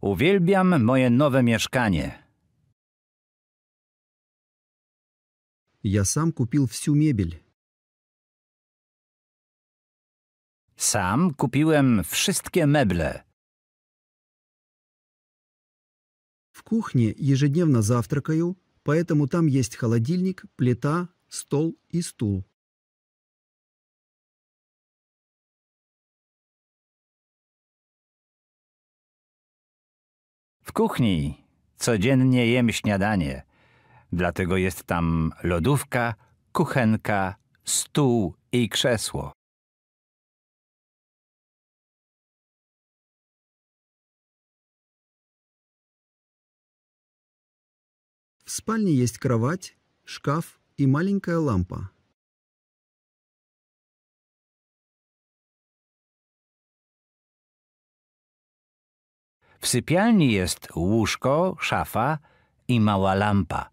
Uwielbiam moje nowe mieszkanie. Ja sam kupił всю мебель. Sam kupiłem wszystkie meble. кухне ежедневно завтракаю, поэтому там есть холодильник, плита, стол и стул. W kuchni codziennie jem śniadanie, dlatego jest tam lodówka, kuchenka, stół i krzesło. В спальне есть кровать, шкаф и маленькая лампа. В sypialni есть łóżko, szafa и mała лампа.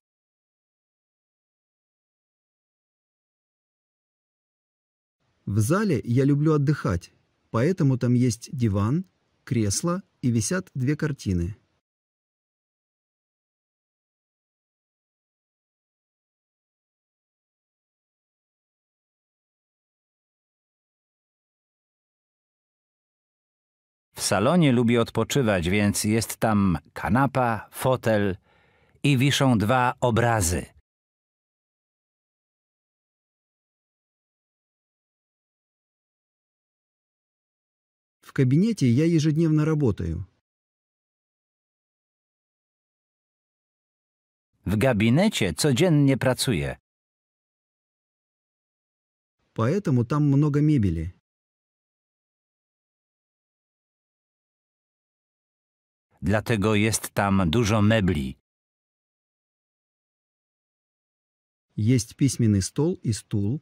В зале я люблю отдыхать, поэтому там есть диван, кресло и висят две картины. salonie lubi odpoczywać, więc jest tam kanapa, fotel i wiszą dwa obrazy. W кабинете ja ежедневно работаю. W gabinecie codziennie pracuję. Поэтому там много мебели. dlatego jest tam dużo mebli. Jest письменный стол i stół,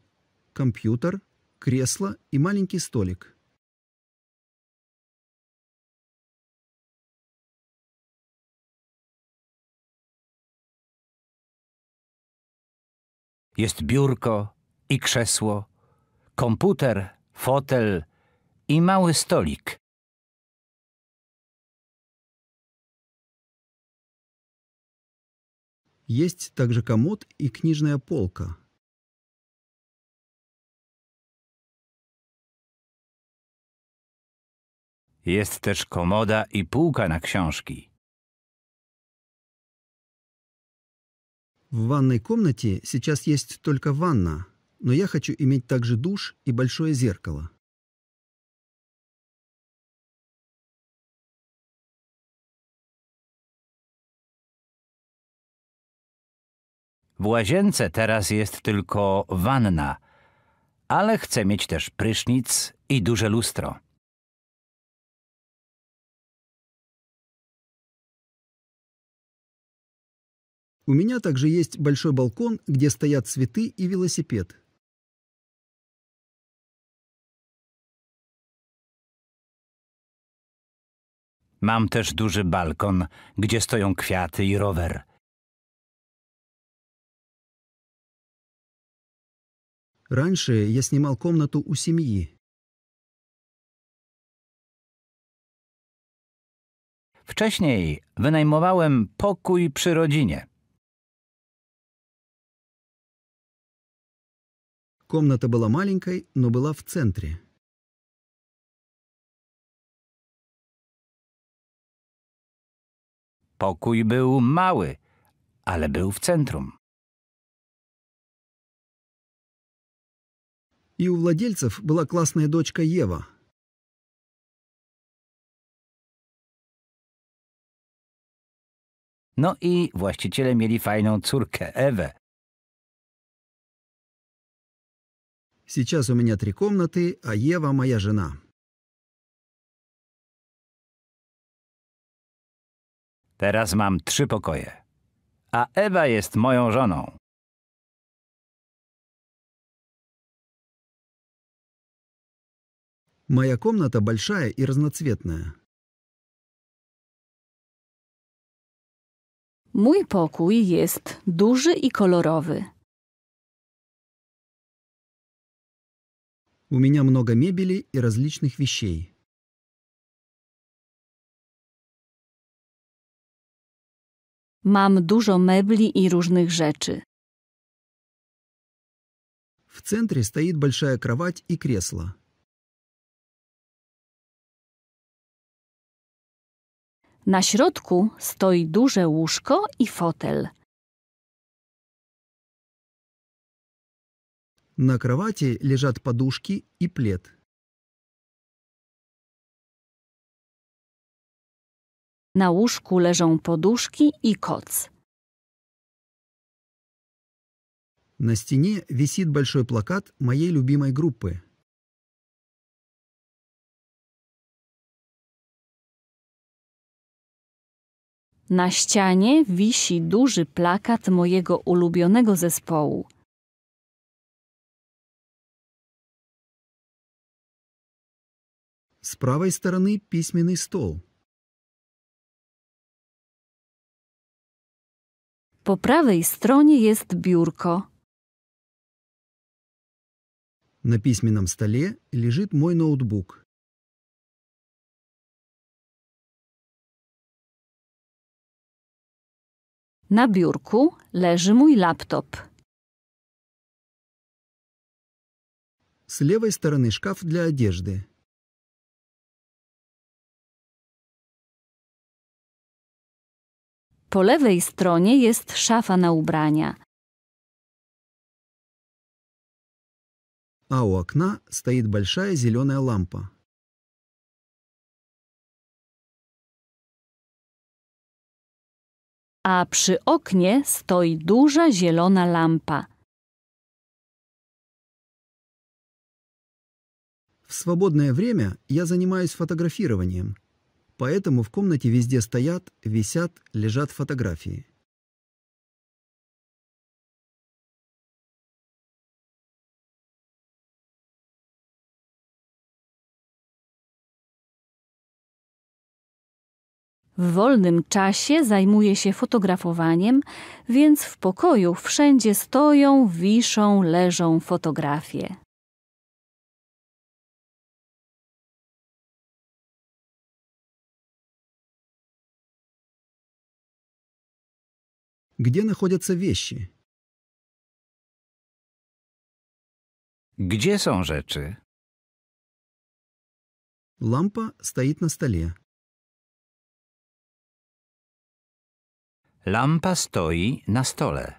komputer, кресло i маленький stolik. Jest biurko i krzesło, komputer, fotel i mały stolik. Есть также комод и книжная полка. Есть также комода и полка на książki. В ванной комнате сейчас есть только ванна, но я хочу иметь также душ и большое зеркало. W łazience teraz jest tylko wanna, ale chcę mieć też prysznic i duże lustro. У меня также есть большой балкон, где стоят цветы и велосипед. Mam też duży balkon, gdzie stoją kwiaty i rower. Раньше я снимал комнату у семьи. Wcześniej wynajmowałem pokój przy rodzinie. Komnata była маленькой, no była w центре. Pokój był mały, ale był w centrum. И у владельцев была классная дочка Ева. No i właściciele mieli fajną córkę, Ewę. Сейчас у меня три комнаты, а Ева моя жена. Teraz mam trzy pokoje. A Ewa jest moją żoną. Моя комната большая и разноцветная. Мой покой есть дуже и kolorowy. У меня много мебели и различных вещей. Мам dużo мебли и ружных rzeczy. В центре стоит большая кровать и кресло. Na środku stoi duże łóżko i fotel. Na krawacie leżą poduszki i plet. Na łóżku leżą poduszki i koc. На стене висит большой плакат моей любимой группы. Na ścianie wisi duży plakat mojego ulubionego zespołu. Z prawej strony письменный stół. Po prawej stronie jest biurko. Na письменном stole leży mój notebook. Na biurku leży mój laptop. Z lewej strony szkaf dla odzieży. Po lewej stronie jest szafa na ubrania. A u okna stoi большая zielona lampa. a przy oknie stoi duża zielona lampa. В свободное время я занимаюсь фотографированием, поэтому в комнате везде стоят, висят, лежат фотографии. W wolnym czasie zajmuje się fotografowaniem, więc w pokoju wszędzie stoją, wiszą, leżą fotografie. Gdzie się rzeczy? Gdzie są rzeczy? Lampa stoi na stole. Lampa stoi na stole.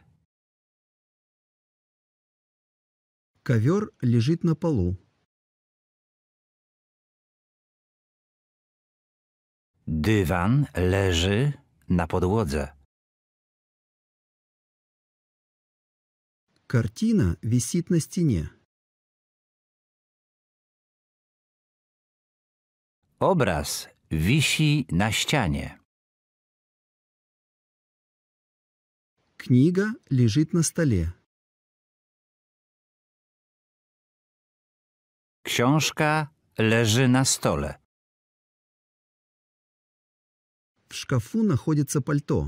Ковер leży na polu. Dywan leży na podłodze. Картина висит на стене. Obraz wisi na ścianie. Книга лежит на столе. Książka leży na stole. В шкафу находится пальто.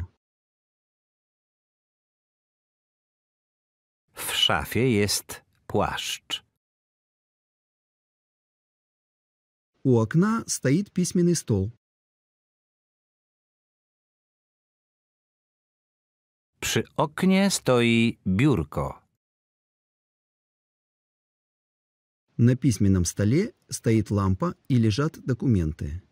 W szafie jest płaszcz. У окна стоит письменный стол. Przy oknie stoi biurko. На письменном столе стоит лампа и лежат документы.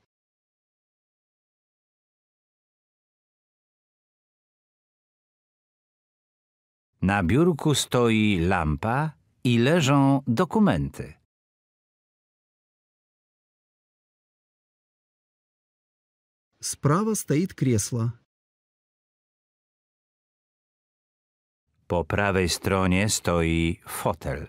Na biurku stoi lampa i leżą dokumenty. Справа стоит кресло. Po prawej stronie stoi fotel.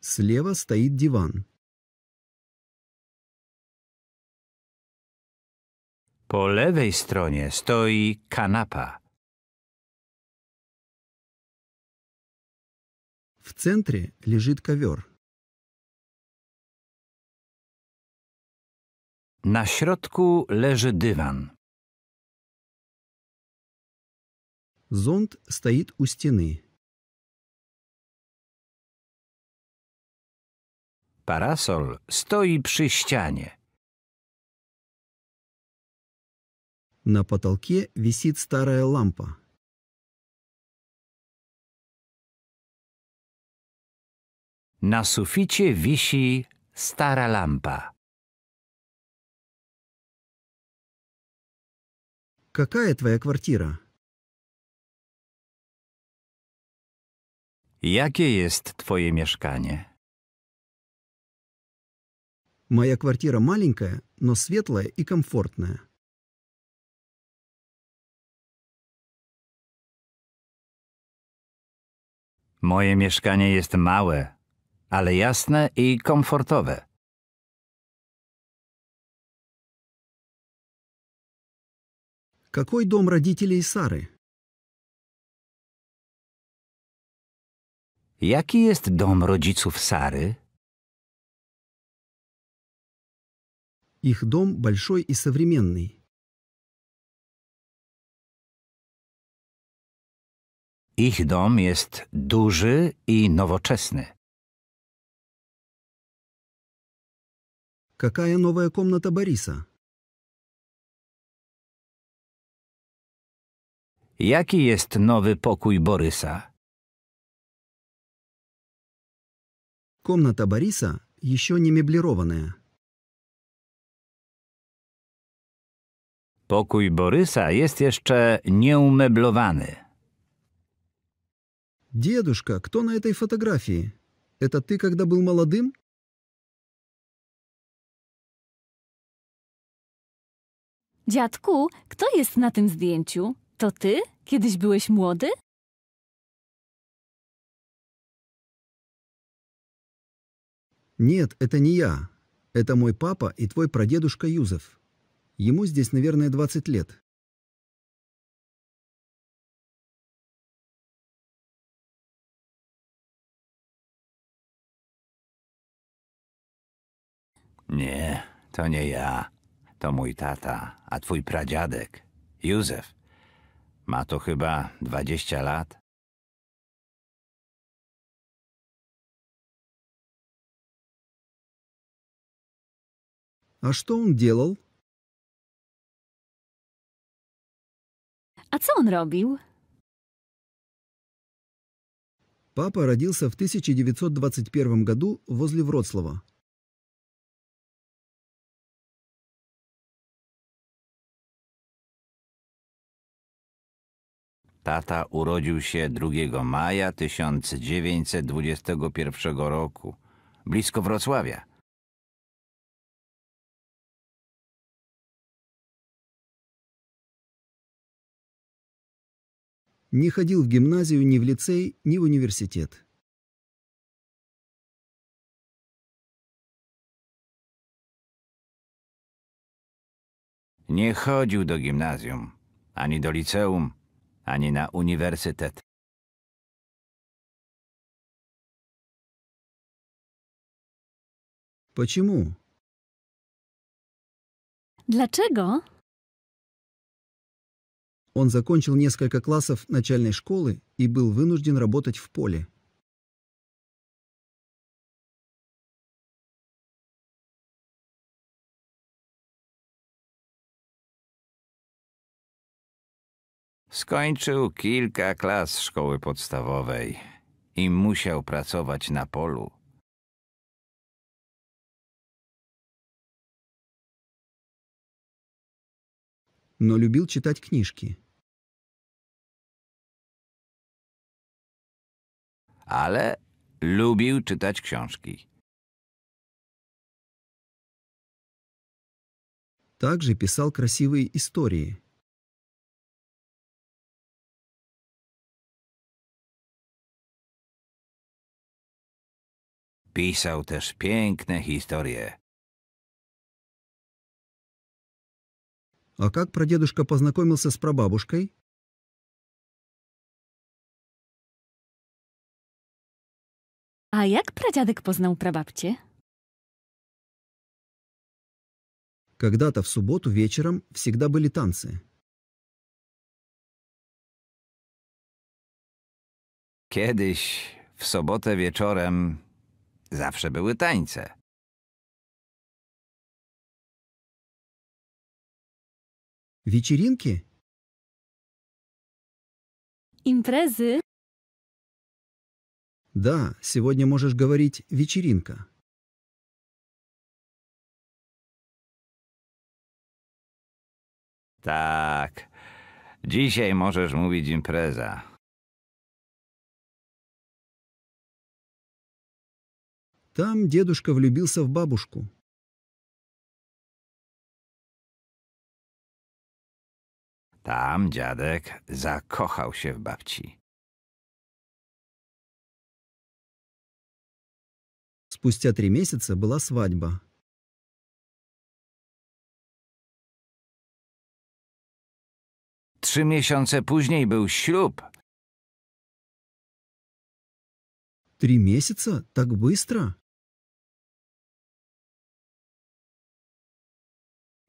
Слева стоит диван. Po lewej stronie stoi kanapa. В центре лежит ковер. Na środku leży dywan. Зонт стоит у стены. Parasol стоит przy ścianie. На потолке висит старая лампа. На suficie wisi старая лампа. Какая твоя квартира? Jakie jest Twoje mieszkanie? Моя квартира маленькая, но светлая и комфортная. Moje mieszkanie jest małe, ale jasne i komfortowe. Какой дом родителей Сары? Jaki jest dom rodziców Sary? большой Ich dom jest duży i nowoczesny. Какая новая комната Бориса? Jaki jest nowy pokój Borysa? Комната Бориса еще не Pokój Borysa jest jeszcze nieumeblowany. Дедушка, kto na tej fotografii? Это ty, когда był молодым? Dziadku, kto jest na tym zdjęciu? To ty? Kiedyś byłeś młody? «Нет, это не я. Это мой папа и твой прадедушка Юзеф. Ему здесь, наверное, 20 лет. Не, to не я. To мой тата, а твой pradziadek, Юзеф. Ма то, хиба, 20 лет? А что он делал? A co on robił? Папа родился в 1921 году возле Вроцлава. Tata urodził się 2 maja 1921 roku, blisko Wrocławia. Не ходил в гимназию, ни в лицей, ни в университет. Nie chodził do gimnazjum, ani do liceum, ani na uniwersytet. Почему? Dlaczego? Он закончил несколько классов начальной школы и был вынужден работать в поле. Skończył kilka klas szkoły podstawowej i musiał pracować na polu. Но любил читать книжки. ale lubił czytać książki. Także pisał krasiwe historie. Pisał też piękne historie. A jak pradzieduszka poznakomił się z prababuszką? A jak pradziadek poznał прабабcie? Когда-то в субботу вечером всегда были танцы. Kiedyś w sobotę wieczorem zawsze były tańce. Вечеринки? Imprezy? Да, сегодня можешь говорить «вечеринка». Так, Dzisiaj możesz mówić impreza. Там дедушка влюбился в бабушку. Там дядек закохался в бабчи. Спустя три месяца была свадьба. Trzy miesiące później był ślub. Три месяца? Так быстро?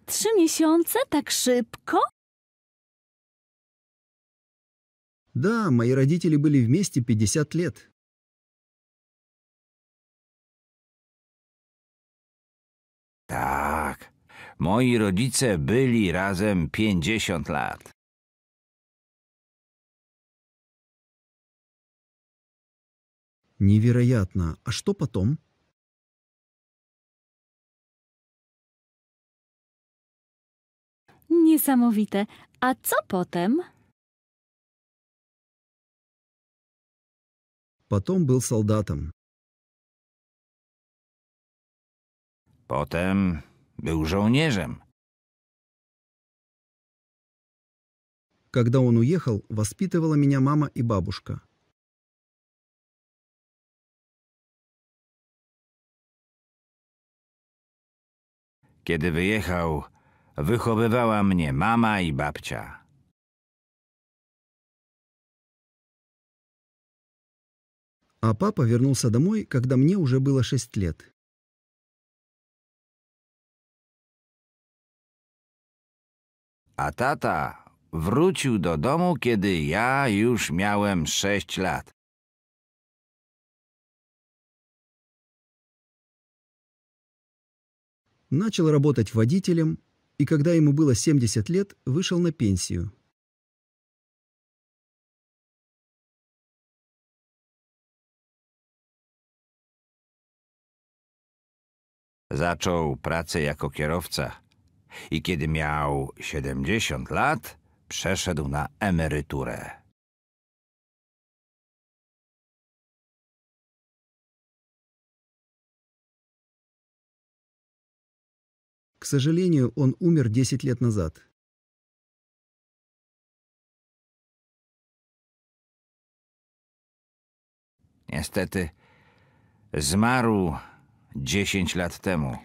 Trzy miesiące tak szybko? Да, мои родители были вместе 50 лет. Tak. Moi rodzice byli razem pięćdziesiąt lat. Невероятно. a co potem? Niesamowite. A co potem? Potem był soldatem. Potem był żołnierzem. Когда он уехал, воспитывала меня мама и бабушка. Kiedy wyjechał, wychowywała mnie mama i babcia. А папа вернулся домой, когда мне уже было шесть лет. a tata wrócił do domu, kiedy ja już miałem sześć lat. Начал работать водителем и, когда ему было 70 лет, вышел на пенсию. Zaczął pracę jako kierowca i kiedy miał 70 lat, przeszedł na emeryturę. К сожалению, он умер 10 лет назад. Niestety, zmarł 10 lat temu.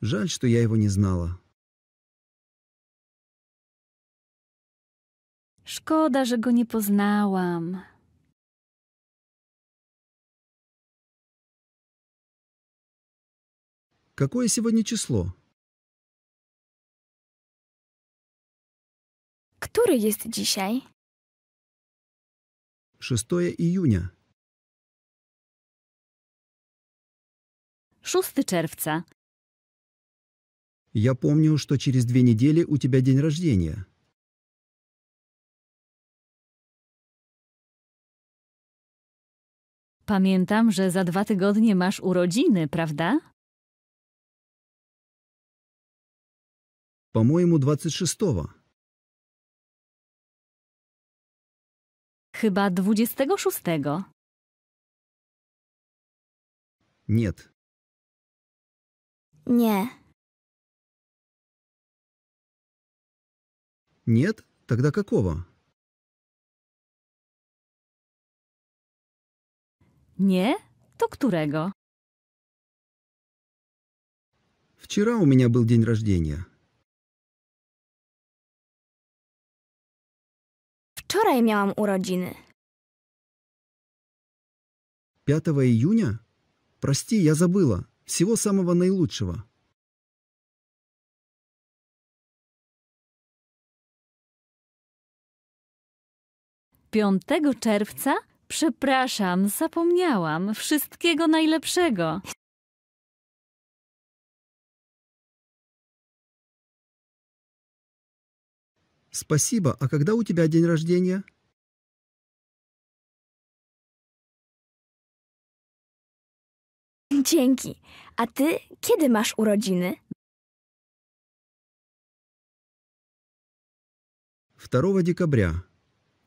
Жаль, что я его не знала. Szkoda, że go nie poznałam. Какое сегодня число? Który jest dzisiaj? 6 июня. 6 czerwca. Я помню, что через две недели у тебя Pamiętam, że za dwa tygodnie masz urodziny, prawda? Po mojemu 26. Chyba 26. Нет. Nie. Nie. Нет? Тогда какого? Не, то którego? Вчера у меня был день рождения. Вчера я miałam уродины. 5 июня? Прости, я забыла. Всего самого наилучшего. 5 czerwca? Przepraszam, zapomniałam. Wszystkiego najlepszego. Спасибо, а когда у тебя день рождения? Dzięki. A ty kiedy masz urodziny? 2 декабря.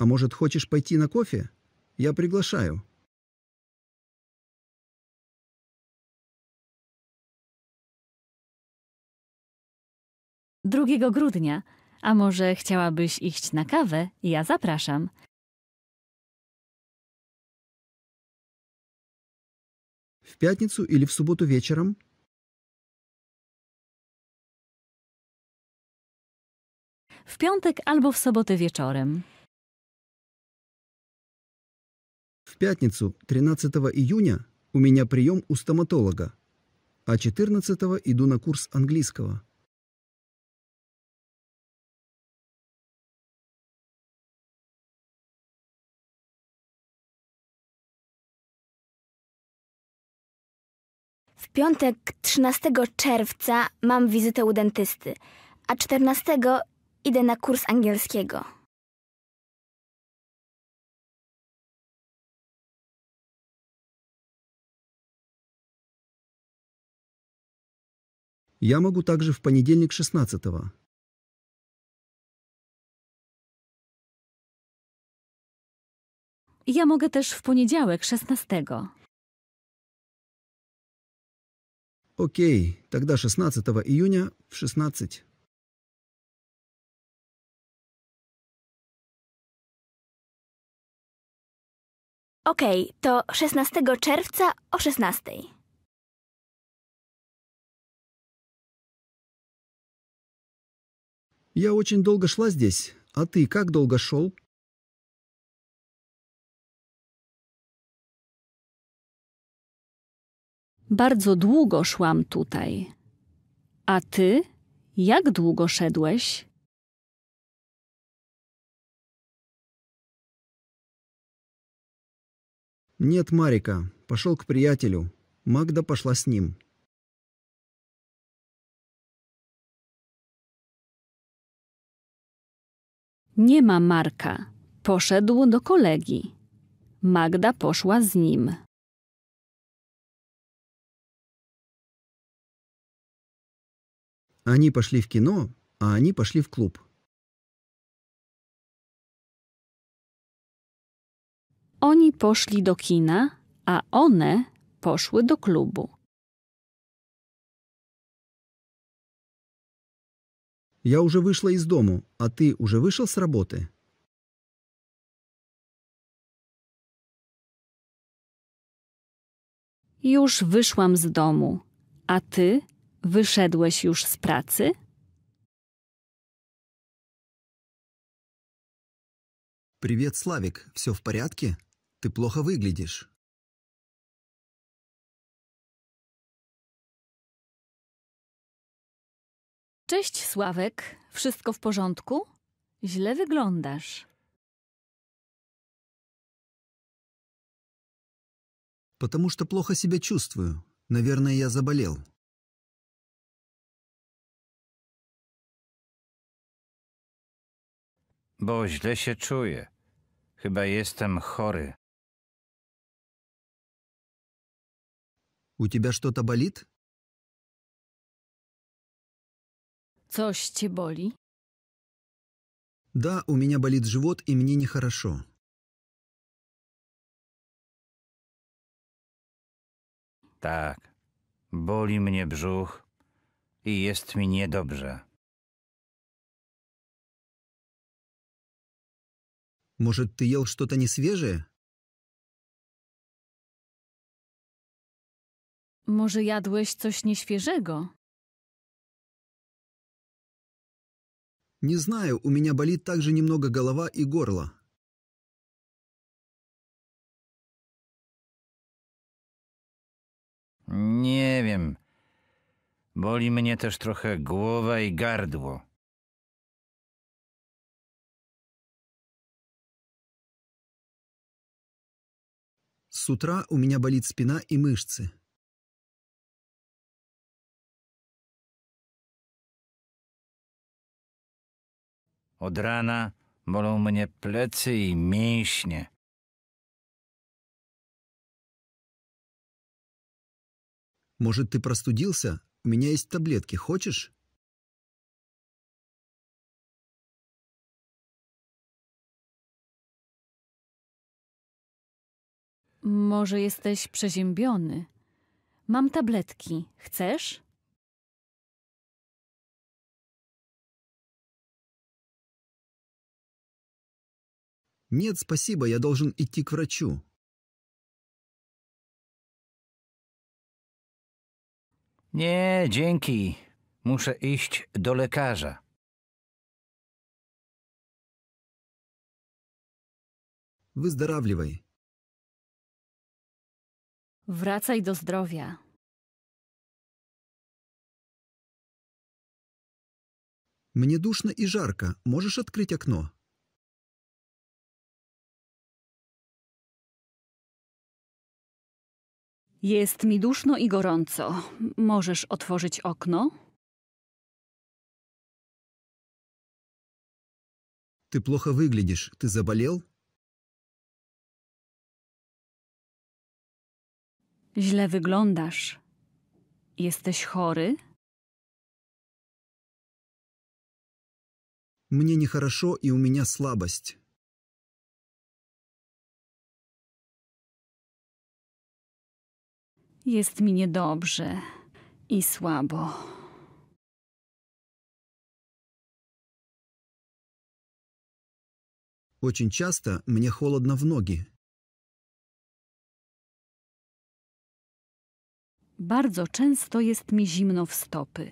А может, хочешь пойти на кофе? Я приглашаю». Drugiego grudnia, a może chciałabyś iść na kawę? Ja zapraszam. W пятницу или w sobotę wieczorem? W piątek albo w sobotę wieczorem. пятницу, 13 июня, у меня прием у стоматолога, а 14 иду на курс английского. W piątek 13 czerwca mam wizytę u dentysty, a 14 idę na kurs angielskiego. Я могу также в понедельник 16-го. Ja mogę też w poniedziałek 16. Окей, тогда 16 июня в 16. Okej, to 16 czerwca o 16. Я очень долго шла здесь, а ты как долго шел? Bardzo długo szłam tutaj. A ty? Jak długo szedłeś? Нет, Марика, пошел к приятелю. Магда пошла с ним. Nie ma Marka. Poszedł do kolegi. Magda poszła z nim. Oni poszli w kino, a oni poszli w klub. Oni poszli do kina, a one poszły do klubu. Я уже вышла из дому, а ты уже вышел с работы? Już wyszłam z domu. A ty wyszedłeś już z pracy? Привет, Славик. Все в порядке? Ты плохо выглядишь. Cześć Sławek, wszystko w porządku? Źle wyglądasz. Потому что плохо себя чувствую. Наверное, я заболел. Bo źle się czuję. Chyba jestem chory. У тебя что-то болит? Coś cię boli? u mnie меня болит i mnie nie хорошо. Tak, boli mnie brzuch i jest mi niedobrze. Może ty jął coś то несвежее? Może jadłeś coś nieświeżego? Не знаю, у меня болит также немного голова и горло. Не wiem. Boli мне тоже trochę голова и gardło. С утра у меня болит спина и мышцы. Od rana bolą mnie plecy i mięśnie. Może ty простудился? У меня есть таблетки. Хочешь? Może jesteś przeziębiony. Mam tabletki. Chcesz? «Нет, спасибо, я должен идти к врачу». «Nie, dzięki. Muszę iść do lekarza». Выздоравливай. Wracaj do zdrowia. Мне душно и жарко. Можешь открыть окно? Jest mi duszno i gorąco. Możesz otworzyć okno? Ty плохо wyglądasz. Ty заболел? Źle wyglądasz. Jesteś chory? Мне нехорошо и у меня слабость. Jest mi niedobrze i słabo. Очень часто мне холодно в ноги. Bardzo często jest mi zimno w stopy.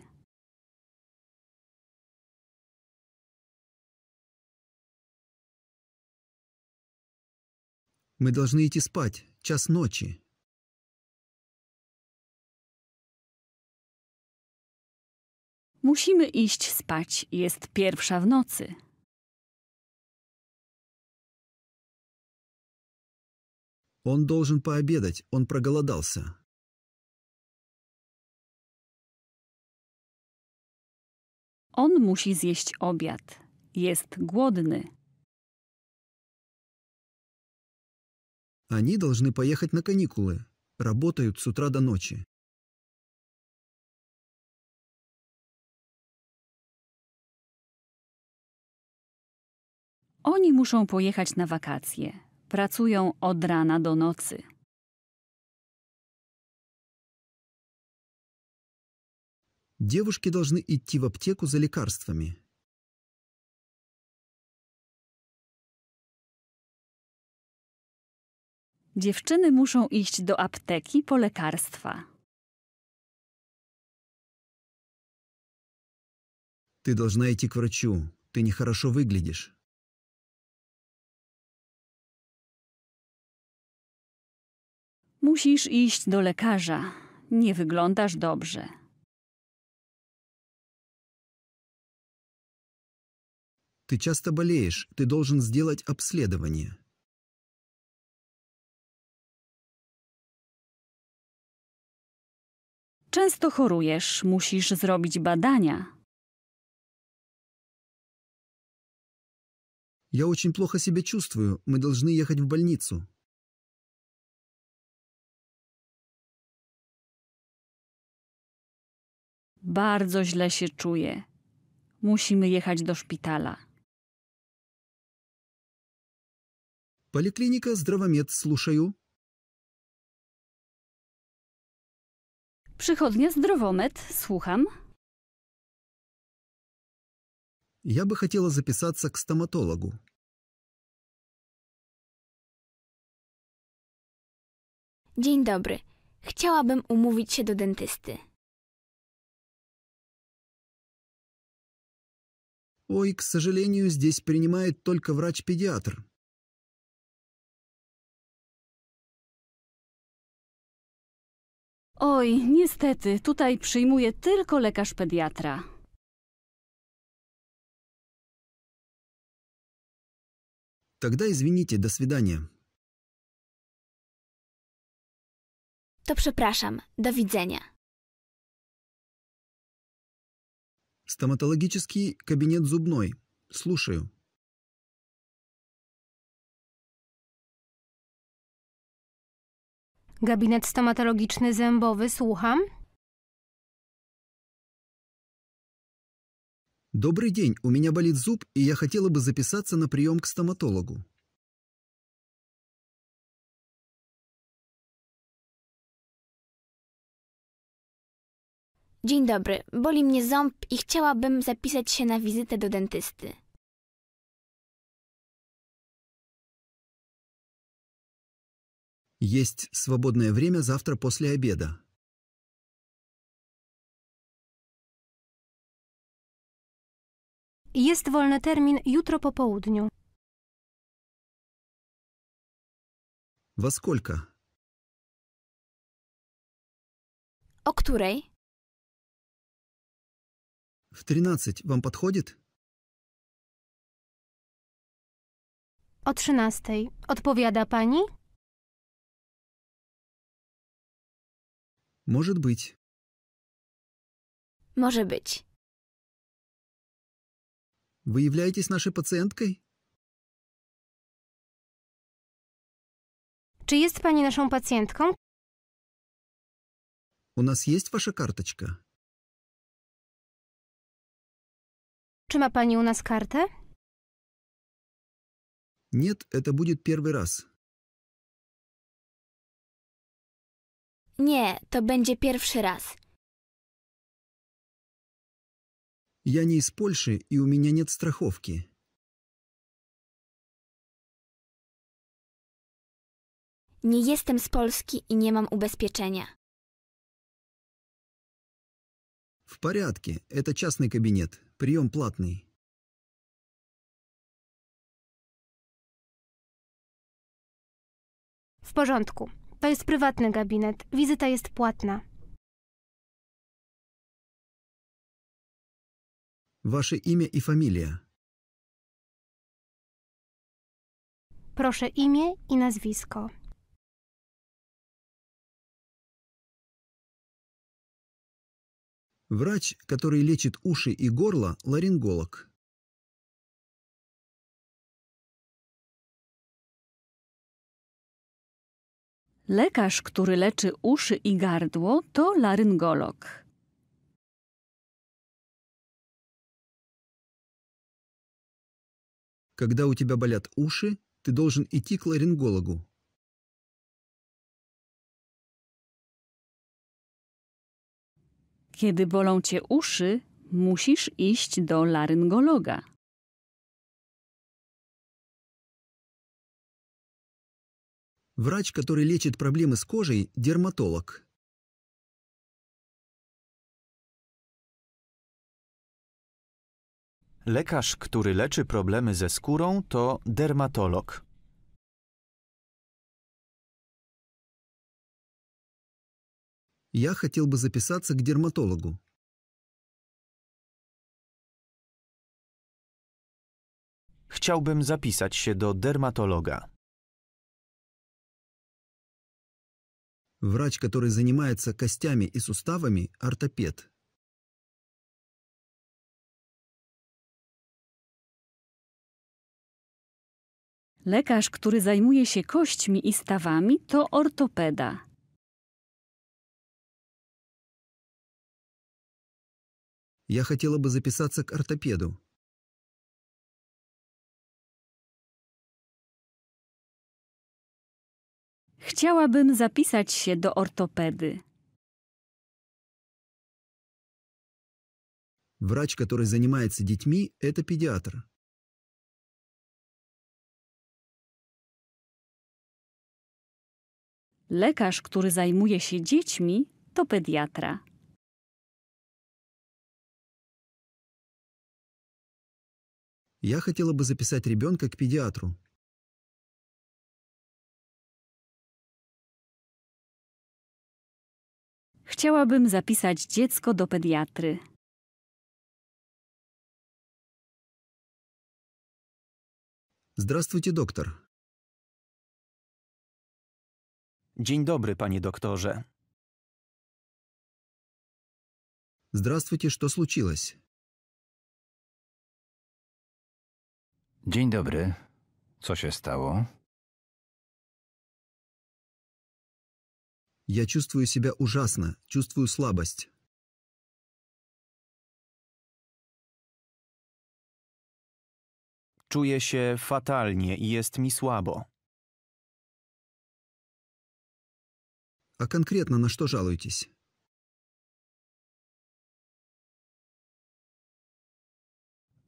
My должны идти спать. Час ночи. Musimy iść spać, jest pierwsza w nocy. Он должен пообедать, он проголодался. Он musi съесть обед, Jest голодный. Они должны поехать на каникулы. Работают с утра до ночи. Oni muszą pojechać na wakacje. Pracują od rana do nocy. Девушки должны идти в аптеку за лекарствами. Dziewczyny muszą iść do apteki po lekarstwa. Ты должна идти к врачу. Ты нехорошо выглядишь. Musisz iść do lekarza. Nie wyglądasz dobrze. Ty często болеешь. Ty должен сделать обследование. Często chorujesz. Musisz zrobić badania. Я очень плохо себя чувствую. Мы должны ехать в больницу. Bardzo źle się czuję. Musimy jechać do szpitala. Poliklinika Здравомед, słuchaju. Przychodnia Zdrowomet, słucham. by chciała zapisać się k stomatologu. Dzień dobry. Chciałabym umówić się do dentysty. Ой, к сожалению, здесь принимает только врач-педиатр. Ой, niestety, tutaj przyjmuje tylko lekarz pediatra. Тогда извините, до свидания. To przepraszam, до widzenia. Стоматологический кабинет зубной. Слушаю. Gabinet stomatologiczny zębowy, słucham. Добрый день, у меня болит зуб, и я хотела бы записаться на прием к стоматологу. Dzień dobry, boli mnie ząb i chciałabym zapisać się na wizytę do dentysty. Jest swobodne время завтра после обеда. Jest wolny termin jutro po południu. Во сколько? O której? В тринадцать вам подходит? O trzynastej. Odpowiada pani? Может быть. Może być. Вы являетесь нашей пациенткой? Czy jest pani naszą pacjentką? У нас есть ваша карточка? Czy ma pani u nas kartę? Nie, to będzie pierwszy raz. Nie, to będzie pierwszy raz. Ja nie z Polski i u mnie nie strachowki. Nie jestem z Polski i nie mam ubezpieczenia. W porządku, to jest czasny kabinet. Прием платный. W porządku. To jest prywatny gabinet. Wizyta jest płatna. Wasze imię i familia. Proszę imię i nazwisko. Врач, который лечит уши и горло, ларинголог. Лекарь, который лечит уши и горло, to ларинголог. Когда у тебя болят уши, ты должен идти к ларингологу. Kiedy bolą cię uszy, musisz iść do laryngologa. Врач, который лечит проблемы с кожей – dermatolog. Lekarz, który leczy problemy ze skórą, to dermatolog. Я хотел бы записаться к дерматологу. Chciałbym zapisać się do dermatologa. Врач, который занимается костями и суставами, ортопед. Lekarz, który zajmuje się kośćmi i stawami, to ortopeda. Я хотела бы записаться к ортопеду. Chciałabym zapisać się do ortopedy. Врач, zajmuje się dziećmi, to педиатр. Lekarz, który zajmuje się dziećmi, to pediatra. Я хотела бы записать ребенка к педиатру. Chciałabym zapisać dziecko do pediatry. Здравствуйте, доктор. Dzień dobry, panie doktorze. Здравствуйте, что случилось? Dzień dobry. Co się stało? Я чувствую себя ужасно, Czuję słabość. Czuję się fatalnie i jest mi słabo. A konkretnie na co żalujecie?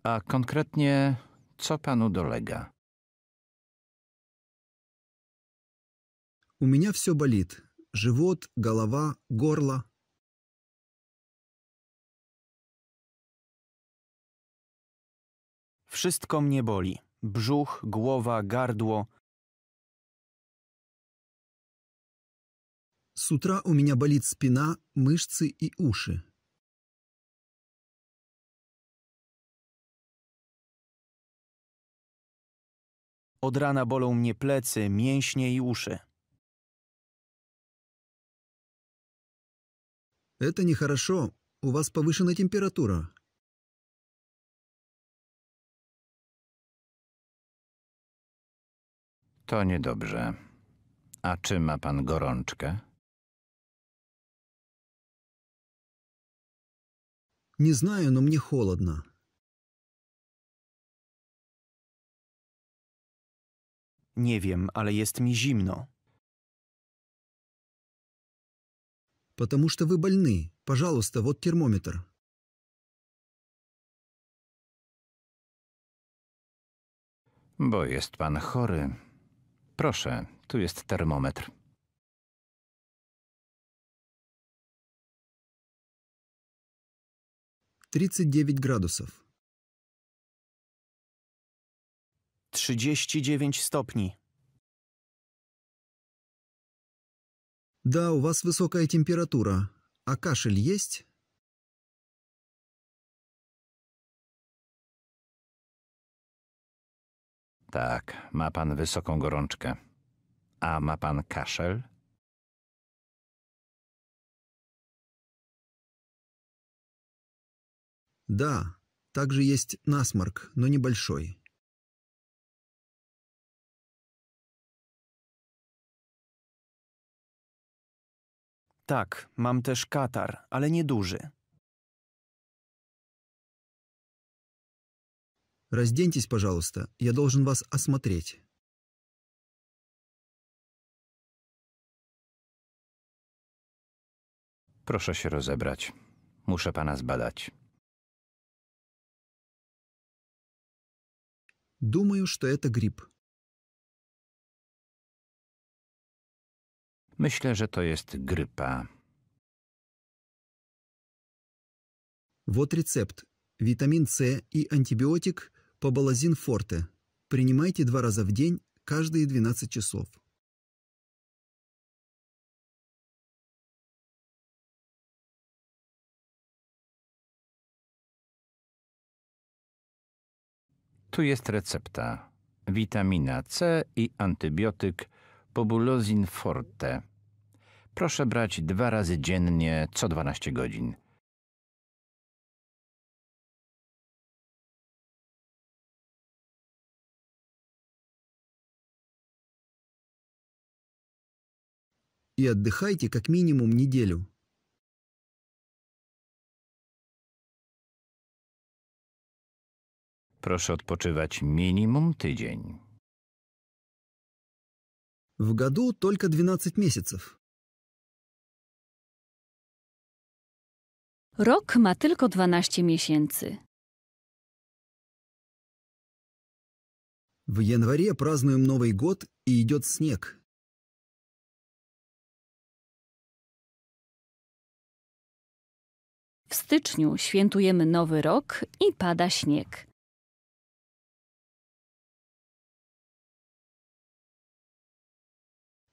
A konkretnie co panu dolega? U mnie wszystko boli: żywot, głowa, gorla. Wszystko mnie boli: brzuch, głowa, gardło. Sutra u mnie boli spina, myszcy i uszy. Od rana bolą mnie plecy, mięśnie i uszy. Это нехорошо. U was повышенная температура. To niedobrze. A czy ma pan gorączkę? Не знаю, но мне холодно. Nie wiem, ale jest mi zimno. Потому что вы больны. Пожалуйста, вот термометр. Bo jest pan chory. Proszę, tu jest termometr. Тридцать девять градусов. 39 stopni. Да, у вас высокая температура. А кашель есть? Tak, ma pan wysoką gorączkę. A ma pan kaszel? Да, также есть насморк, но небольшой. Tak, mam też katar, ale nieduży. Разденьтесь, пожалуйста, я должен вас осмотреть. Proszę się rozebrać. Muszę pana zbadać. Думаю, что это грипп. Myślę, że to jest grypa. Вот рецепт. Витамин С и антибиотик Побалазин Форте. Принимайте два раза в день, каждые 12 часов. Tu jest recepta. Witamina C i antybiotyk Pobulozin Forte proszę brać dwa razy dziennie co 12 godzin. И отдыхайте как минимум неделю. Proszę odpoczywać minimum tydzień. W году tylko 12 miesięcy. Rok ma tylko 12 miesięcy. W январе празднуем nowy год i идет śnieg. W styczniu świętujemy Nowy Rok i pada śnieg.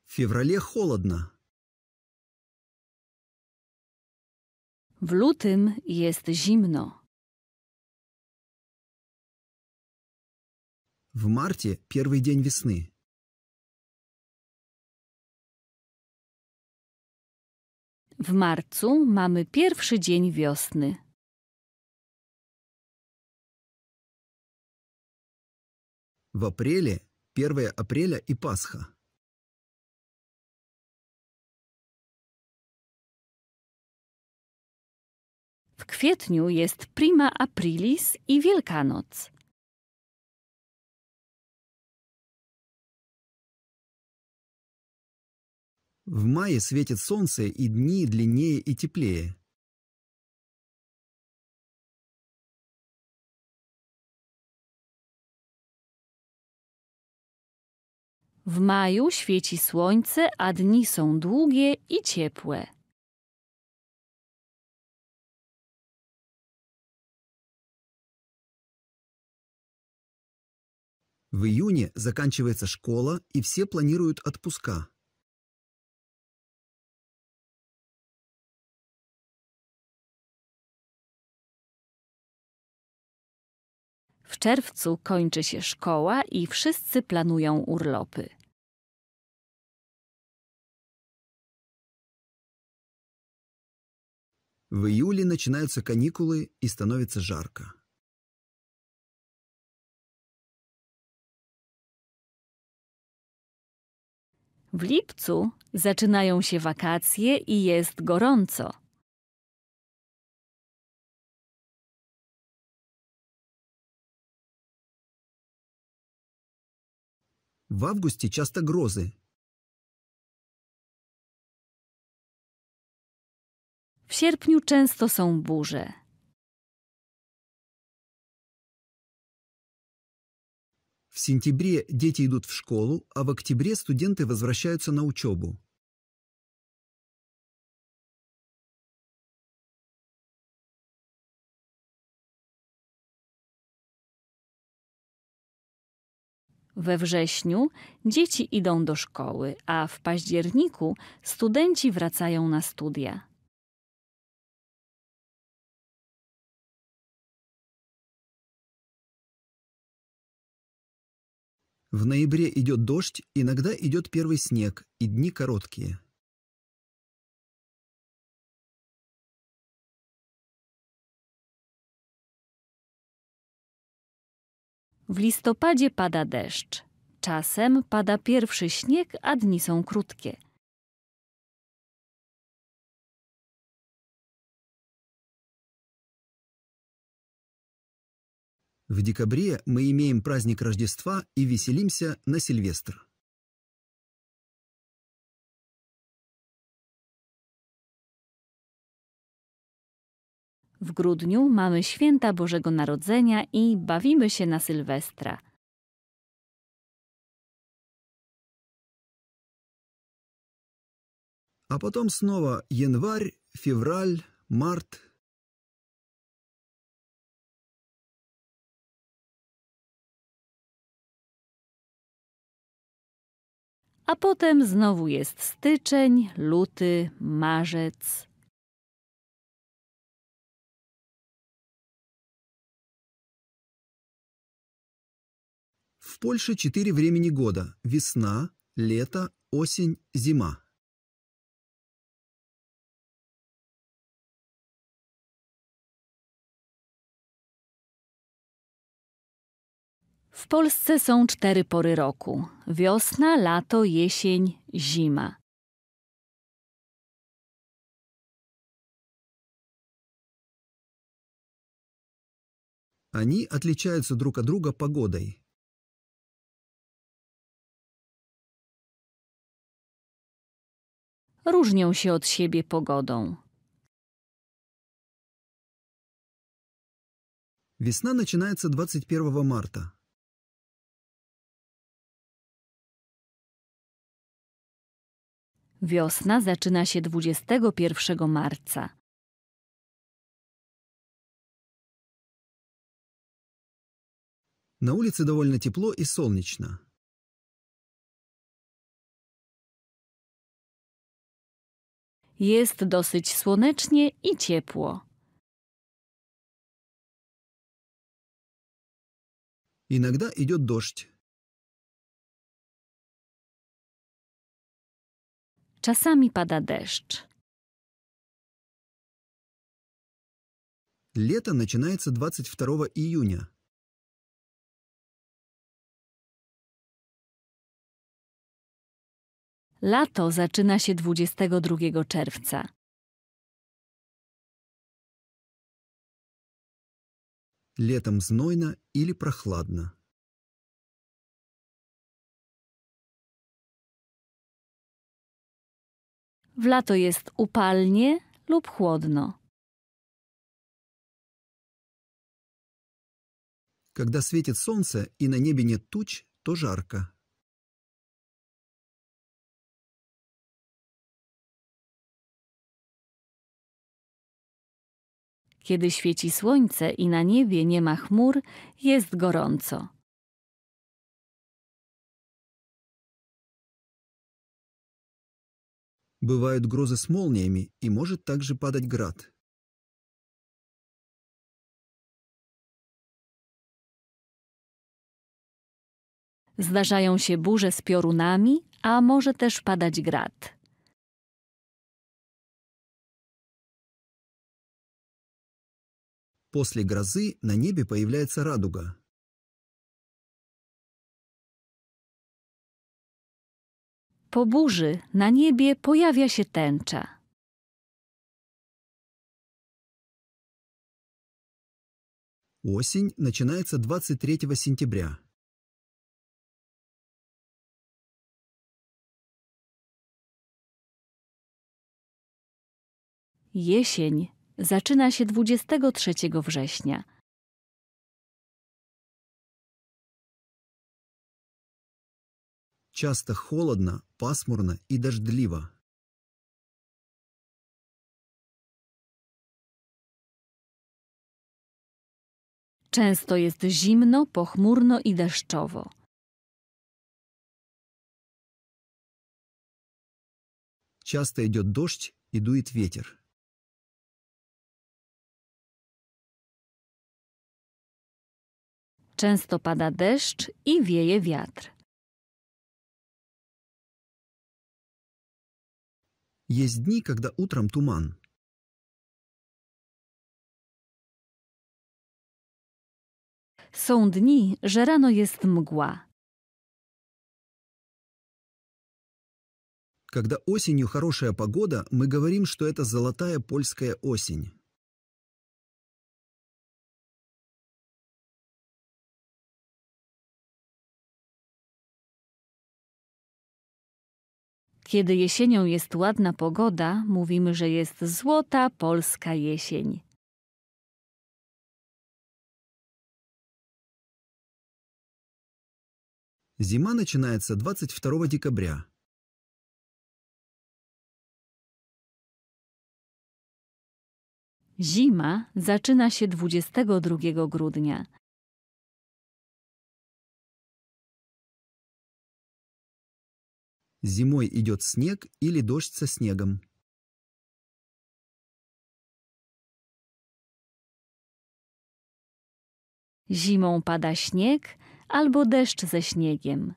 W феврале холодно. W lutym jest zimno. W marcie pierwszy dzień wiosny. W marcu mamy pierwszy dzień wiosny. W апреле pierwsze апреля i Пасха. kwietniu jest Prima Aprilis i Wielkanoc. W мае świeci słońce i dni длиннее i теплее. W maju świeci słońce, a dni są długie i ciepłe. В июне заканчивается школа, и все планируют отпуска. В czerwcu kończy się szkoła i wszyscy planują urlopy. В июле начинаются каникулы и становится жарко. W lipcu zaczynają się wakacje i jest gorąco. W августе часто грозы. W sierpniu często są burze. W сентябре дети идут в школу, а в октябре студенты возвращаются на учебу. We wrześniu dzieci idą do szkoły, a w październiku studenci wracają na studia. В ноябре идет дождь, иногда идет первый снег, и дни короткие. W listopadzie pada deszcz. Czasem pada pierwszy śnieg, a dni są krótkie. В декабре мы имеем праздник Рождества и веселимся на Сильвестр. В грудню mamy święta Bożego Narodzenia i bawimy się на Сильвестра. А потом снова январь, февраль, март, a potem znowu jest styczeń, luty, marzec. W Polsce cztery времени года: wiosna, lato, osień, zima. W Polsce są cztery pory roku: wiosna, lato, jesień, zima. Они отличаются друг от друга погодой. Różnią się od siebie pogodą. Весна начинается 21 марта. Wiosna zaczyna się 21 marca. Na ulicy довольно ciepło i słoneczno. Jest dosyć słonecznie i ciepło. Иногда идет дождь. Czasami pada deszcz. Lato zaczyna się 22 iunia. Lato zaczyna się 22 czerwca. Летом znojna, или прохладно. W lato jest upalnie lub chłodno. Когда светит солнце и на небе нет туч, то жарко. Kiedy świeci słońce i na niebie nie ma chmur, jest gorąco. Бывают грозы с молниями и может также падать град. Zdarzają się burze z piorunami, a może też padać grad. После грозы на небе появляется радуга, Po burzy na niebie pojawia się tęcza. Осень начинается 23 сентября. Jesień zaczyna się 23 września. Часто холодно, пасмурно и дождливо. Często jest zimno, pochmurno i deszczowo. Часто идет дождь и дует ветер. Często pada deszcz i wieje wiatr. Есть дни, когда утром туман. Są dni, że rano jest mgła. Когда осенью хорошая погода, мы говорим, что это золотая польская осень. Kiedy jesienią jest ładna pogoda, mówimy, że jest złota polska jesień. Зима начинается 22 декабря. Zima zaczyna się 22 grudnia. Зимой идет снег или дождь со снегом. Zimą пада снег, альбо дождь со снегом.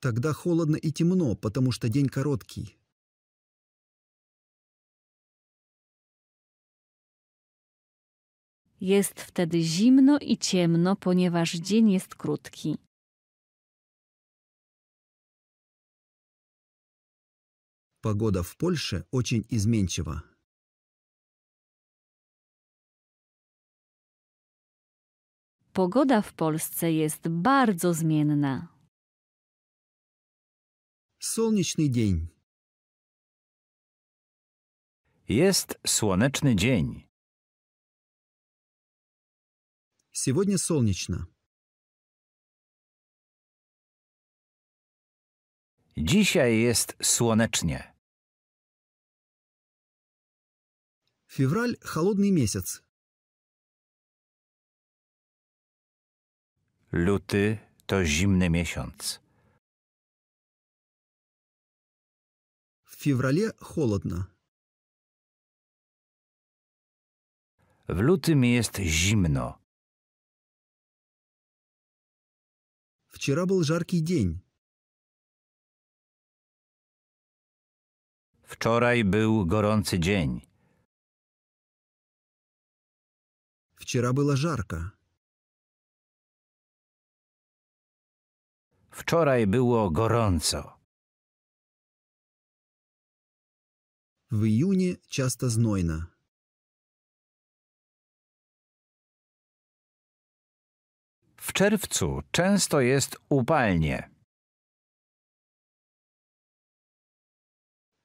Тогда холодно и темно, потому что день короткий. Jest wtedy zimno i ciemno, ponieważ dzień jest krótki. очень изменчива. Pogoda w Polsce jest bardzo zmienna. Słoneczny dzień. Jest słoneczny dzień. Сегодня солнечно. Dzisiaj jest słonecznie. Февраль – холодный месяц. Luty to zimny miesiąc. W феврале холодно. W lutym jest zimno. Вчера был жаркий день. Wczoraj był gorący dzień. Вчера было жарко. Wczoraj było gorąco. В июне часто знойно. W czerwcu często jest upalnie.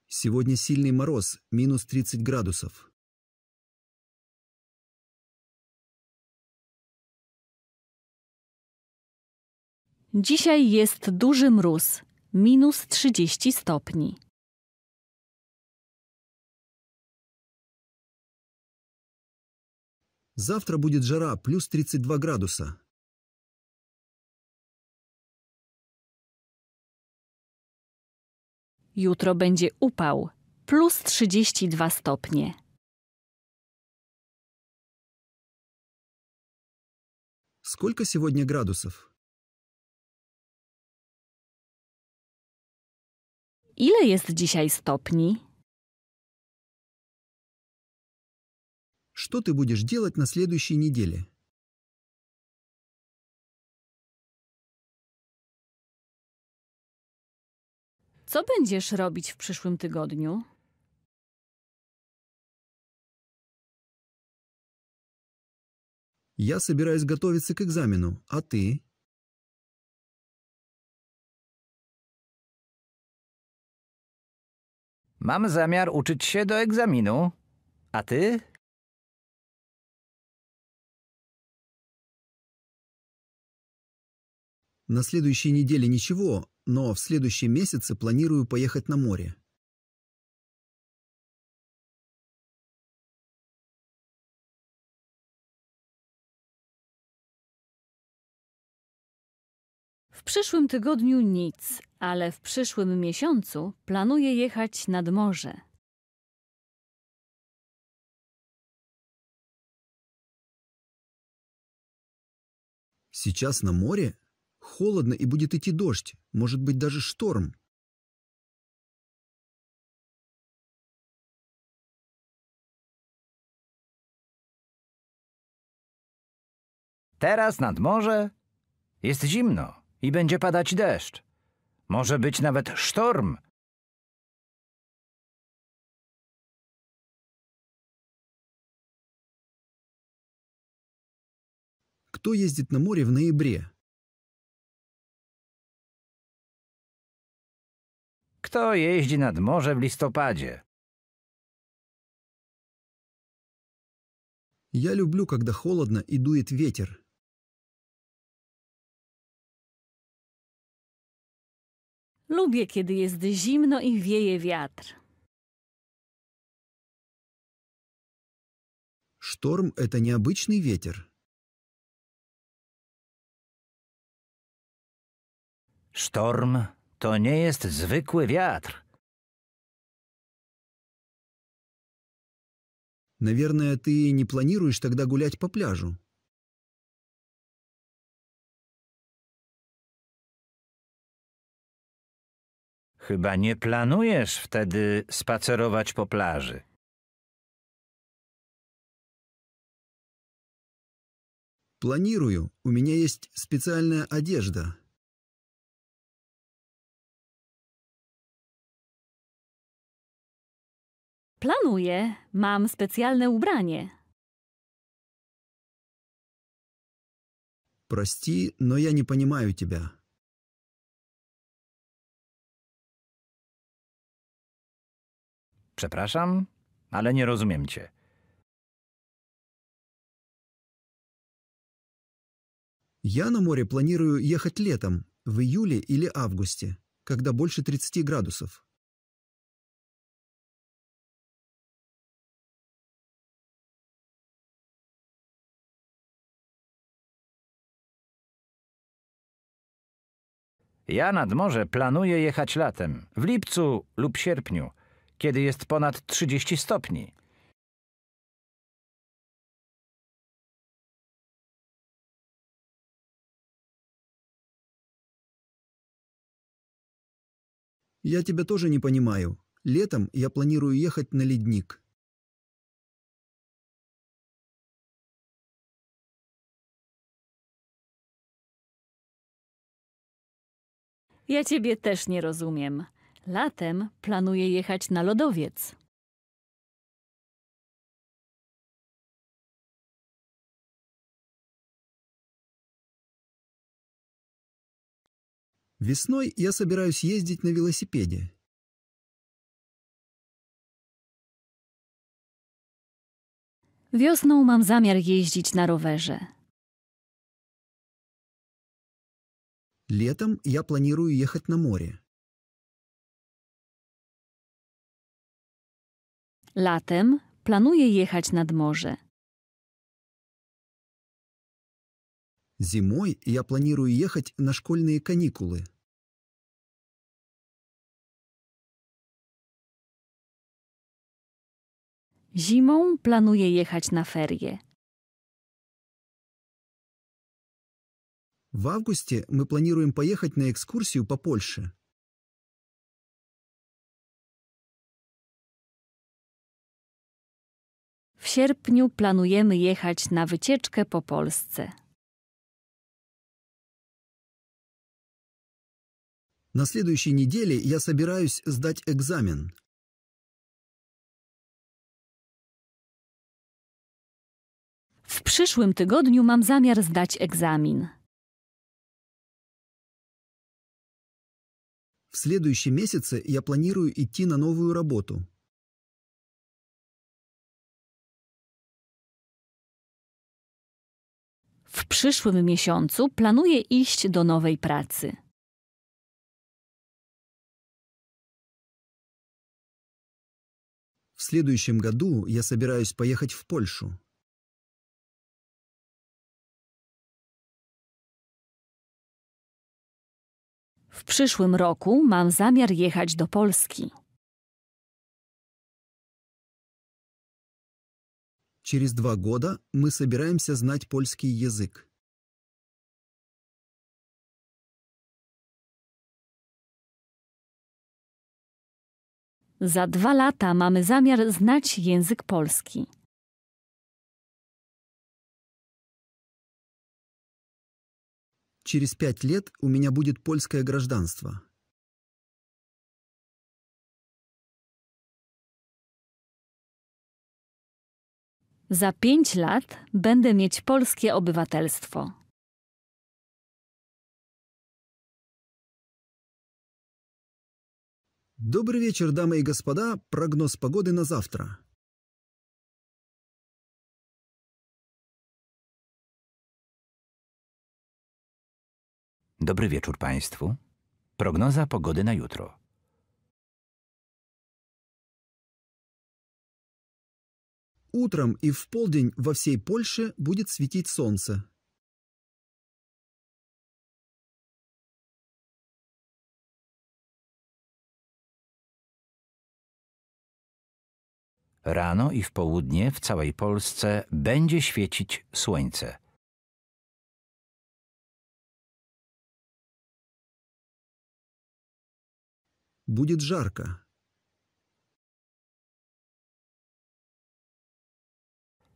Сегодня сильный мороз, минус 30 градусов. Dzisiaj jest duży mróz, minus 30 stopni. Завтра будет жара, плюс 32 градуса. Jutro będzie upał, plus 32 stopnie. Сколько сегодня градусов? Ile jest dzisiaj stopni? Что ты будешь делать на следующей неделе? Co będziesz robić w przyszłym tygodniu? Я собираюсь готовиться к экзамену, а ты? Mam zamiar uczyć się do egzaminu. A ty? На следующей неделе ничего, но в следующем месяце планирую поехать на море. W przyszłym tygodniu nic, ale w przyszłym miesiącu planuję jechać nad morze. Сейчас на море? Холодно и будет идти дождь, может быть даже шторм. Teraz nad morze jest zimno i będzie padać deszcz. Może być nawet sztorm. Кто ездит на море в ноябре? Kto jeździ nad morze w listopadzie? Я люблю, когда холодно и дует ветер. Lubię, kiedy jest zimno i wieje wiatr. Шторм — это необычный ветер. Sztorm To nie jest zwykły wiatr. Наверное, ты не планируешь тогда гулять по пляжу? Chyba nie planujesz wtedy spacerować po plaży. Планирую. У меня есть специальная одежда. Planuję. Mam specjalne ubranie. Прости, но я не понимаю тебя. Przepraszam, ale nie rozumiem cię. Я на море планирую ехать летом, в июле или августе, когда больше 30 градусов. Ja nad morze planuję jechać latem, w lipcu lub sierpniu, kiedy jest ponad 30 stopni. Я тебя тоже не понимаю. Летом я планирую ехать на ледник. Ja ciebie też nie rozumiem. Latem planuję jechać na lodowiec. Весной я собираюсь ездить на велосипеде. Wiosną mam zamiar jeździć na rowerze. Летом я планирую ехать на море. Latem planuję ехать nad море. Зимой я планирую ехать на школьные каникулы. Zimą planuję ехать на ferie. В августе мы планируем поехать на экскурсию по Польше. W sierpniu planujemy jechać na wycieczkę po Polsce. Na следующей неделе я собираюсь сдать экзамен. W przyszłym tygodniu mam zamiar zdać egzamin. В следующем месяце я планирую идти на новую работу. W przyszłym miesiącu planuję iść do nowej pracy. В следующем году я собираюсь поехать в Польшу. W przyszłym roku mam zamiar jechać do Polski. Через два года мы się znać polski język. Za dwa lata mamy zamiar znać język polski. Через пять лет у меня будет польское гражданство. За пять лет буду иметь польское обывательство. Добрый вечер, дамы и господа. Прогноз погоды на завтра. Dobry wieczór Państwu. Prognoza pogody na jutro. Утром и в полдень во всей Польше будет светить солнце. Rano i w południe w całej Polsce będzie świecić słońce. Будет жарко.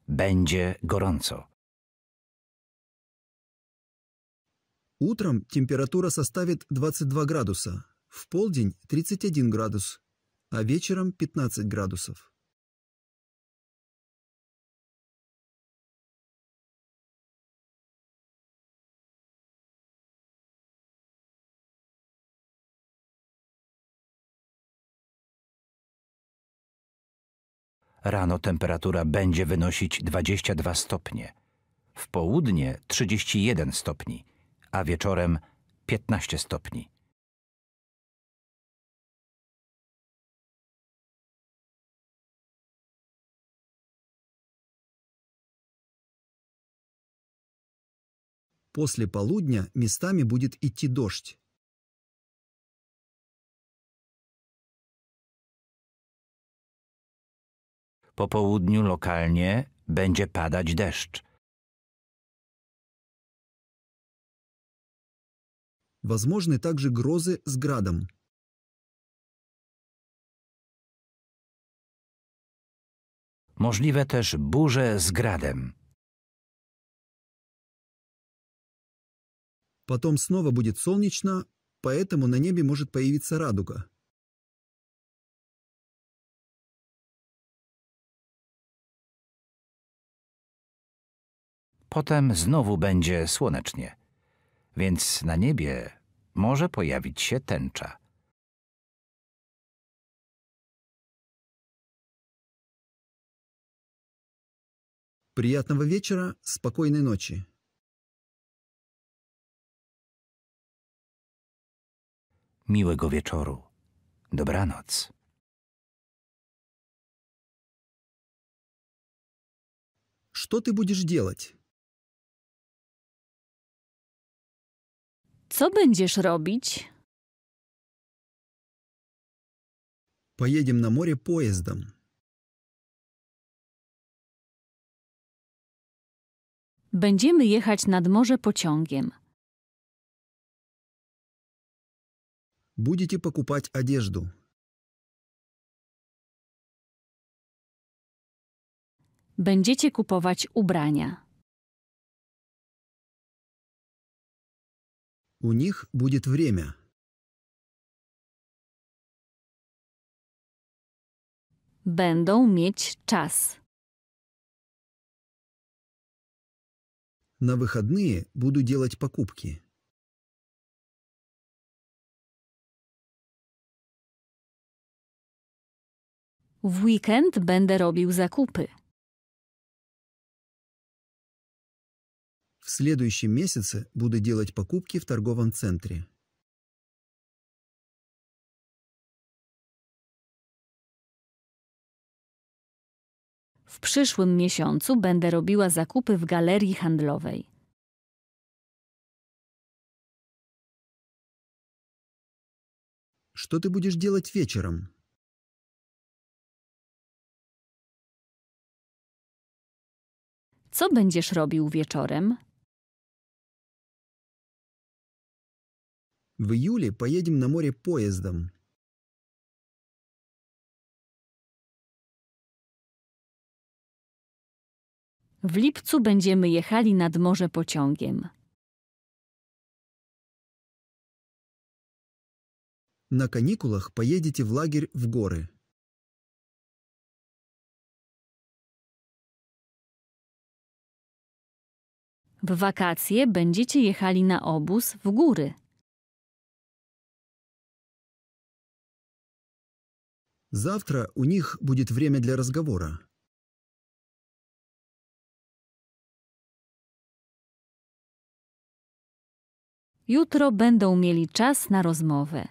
Będzie gorąco. Утром температура составит 22 градуса, в полдень 31 градус, а вечером 15 градусов. Rano temperatura będzie wynosić 22 stopnie, w południe 31 stopni, a wieczorem 15 stopni. После полудня местами будет идти дождь. Po południu lokalnie będzie padać deszcz. Возможны также грозы с градом. Możliwe też burze z gradem. Потом снова будет солнечно, поэтому на небе может появиться радуга. Potem znowu będzie słonecznie, więc na niebie może pojawić się tęcza. Приятного вечера, спокойной ночи. Miłego wieczoru. Dobranoc. Что ты будешь делать? Co będziesz robić? Pojedziemy na morze поездом. Będziemy jechać nad morze pociągiem. Будете покупать одежду. Będziecie kupować ubrania. У них будет время. Będą mieć czas. На выходные буду делать покупки. В weekend będę robił zakupy. В следующем месяце буду делать покупки в торговом центре. W przyszłym miesiącu będę robiła zakupy w galerii handlowej. Co ty będziesz robić wieczorem? Co będziesz robił wieczorem? В июле поедем на море поездом. W lipcu będziemy jechali nad morze pociągiem. Na каникулах pojedziecie w lager w góry. W wakacje będziecie jechali na obóz w góry. Завтра у них будет время для разговора. Jutro będą mieli czas na rozmowę.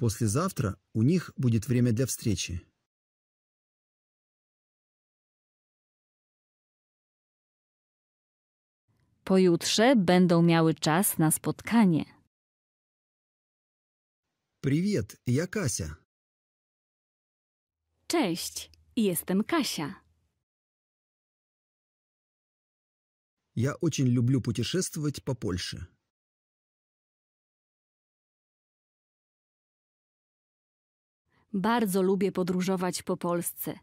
Послезавтра у них будет время для встречи. Pojutrze będą miały czas na spotkanie. Привет, я Kasia. Cześć, jestem Kasia. Я очень люблю путешествовать по Польше. Bardzo lubię podróżować po Polsce.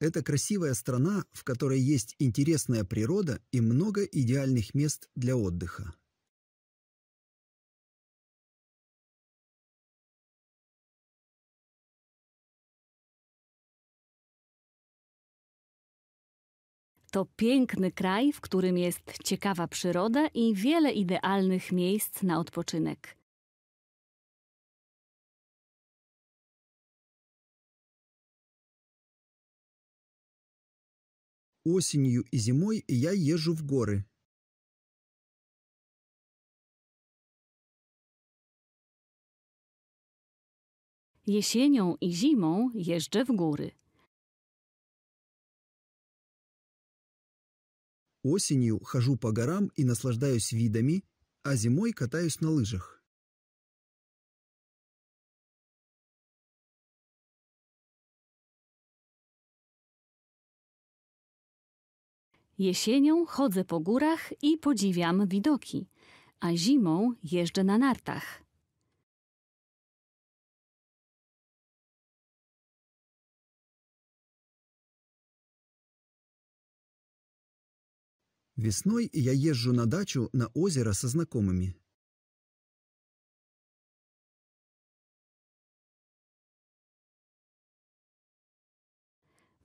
Это красивая страна, в которой есть интересная природа и много идеальных мест для отдыха. To piękny kraj, w którym jest ciekawa przyroda i wiele idealnych miejsc na odpoczynek. Осенью и зимой я езжу в горы. Jesienią i zimą jeżdżę w góry. Осенью хожу по горам и наслаждаюсь видами, а зимой катаюсь на лыжах. Jesienią chodzę po górach i podziwiam widoki, a zimą jeżdżę na nartach. Весной я езжу на дачу на озеро со знакомыми.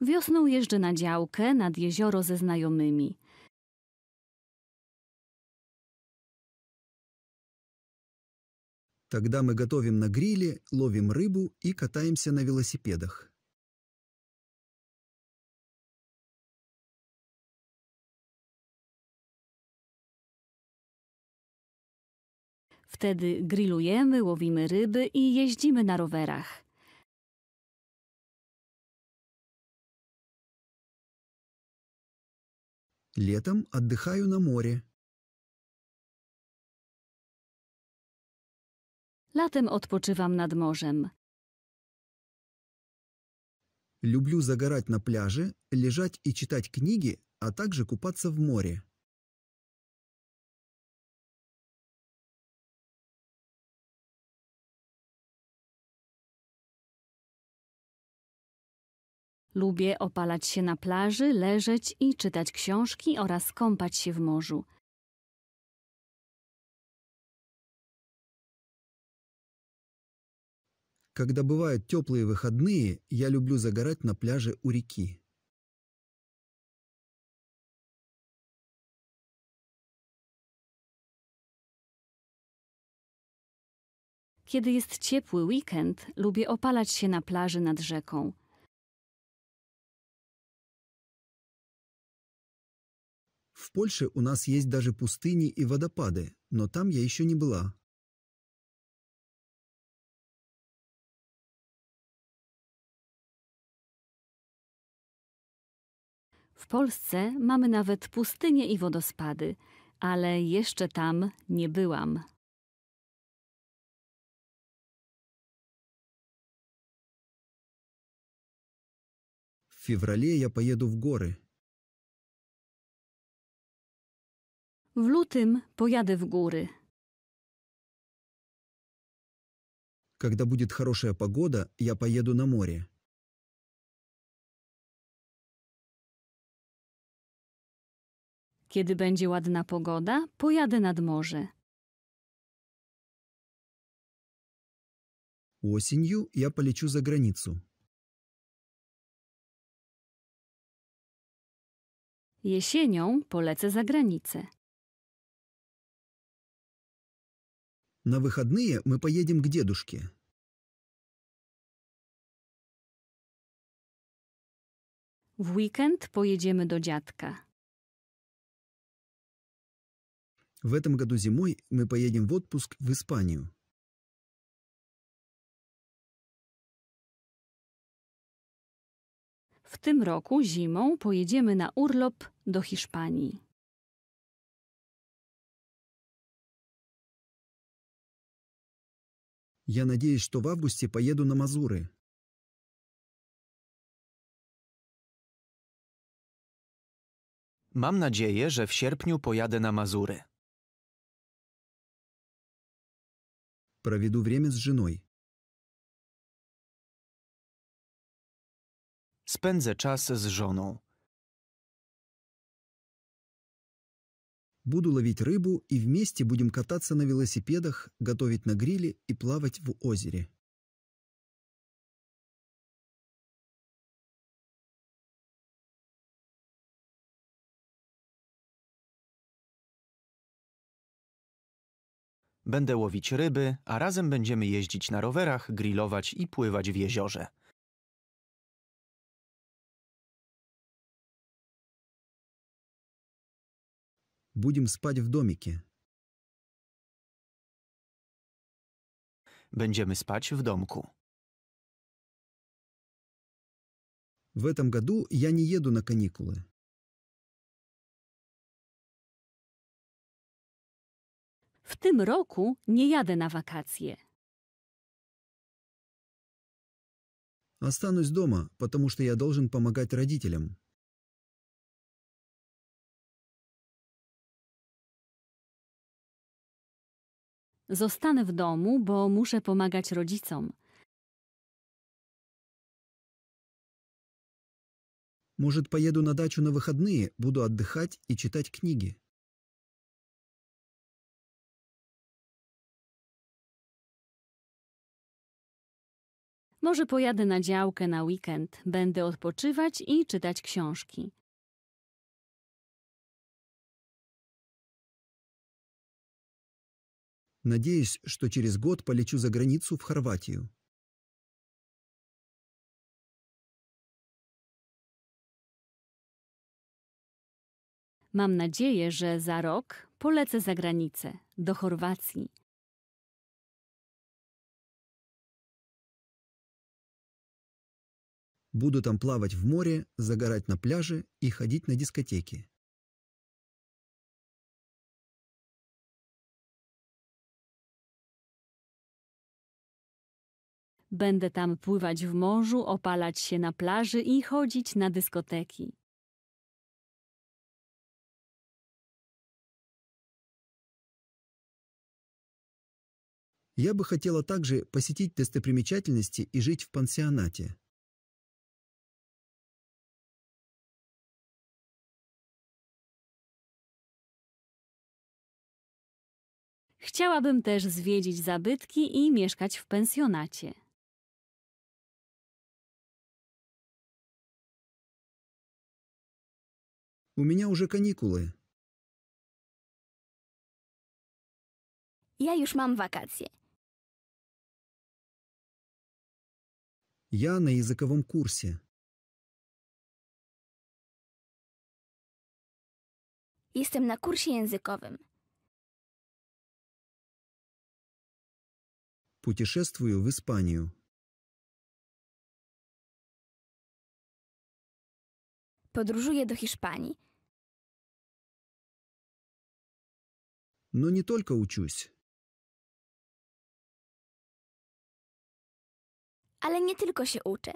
Wiosną jeżdżę na działkę nad jezioro ze znajomymi. Тогда мы готовим на гриле, ловим рыбу и катаемся на велосипедах. Wtedy grillujemy, łowimy ryby i jeździmy na rowerach. Летом отдыхаю на море. Latem odpoczywam nad morzem. Люблю загорать на пляже, лежать и читать книги, а также купаться в море. Lubię opalać się na plaży, leżeć i czytać książki oraz kąpać się w morzu. Когда бывают теплые выходные, я люблю загорать на пляже у реки. Kiedy jest ciepły weekend, lubię opalać się na plaży nad rzeką. Польше у нас есть даже пустыни и водопады, но там я еще не была. W Polsce mamy nawet pustynie i wodospady, ale jeszcze tam nie byłam. W februarze ja pojedę w góry. W lutym pojadę w góry. Когда будет хорошая погода, я поеду на море. Kiedy będzie ładna pogoda, pojadę nad morze. Осенью я полечу за границу. Jesienią polecę za granicę. На выходные мы поедем к дедушке. W weekend pojedziemy do dziadka. В этом году зимой мы поедем в отпуск в Испанию. W tym roku zimą pojedziemy na urlop do Hiszpanii. Я надеюсь, что в августе поеду на Мазуры. Mam nadzieję, że w sierpniu pojadę na Mazury. Проведу время z żoną. Spędzę czas z żoną. Буду ловить рыбу и вместе будем кататься на велосипедах, готовить на гриле и плавать в озере. Będę łowić ryby, a razem będziemy jeździć na rowerach, grillować i pływać w jeziorze. Будем спать в домике. Będziemy спать в домку. В этом году я не еду на каникулы. W tym roku nie jadę na wakacje. Останусь дома, потому что я должен помогать родителям. Zostanę w domu, bo muszę pomagać rodzicom. Może поеду na dachu na выходные, będę отдыхать i czytać książki. Może pojadę na działkę na weekend, będę odpoczywać i czytać książki. Надеюсь, что через год полечу за границу в Хорватию. Mam nadzieję, że za rok polecę za granicę, do Chorwacji. Буду там плавать в море, загорать на пляже и ходить на дискотеки. Będę tam pływać w morzu, opalać się na plaży i chodzić na dyskoteki. Я бы хотела также посетить достопримечательности и жить в пансионате. Chciałabym też zwiedzić zabytki i mieszkać w pensjonacie. У меня уже каникулы. Ja już mam wakacje. Я на языковом курсе. Jestem na kursie językowym. Путешествую в Испанию. Podróżuję do Hiszpanii. Но не только учусь. Ale nie tylko się uczę.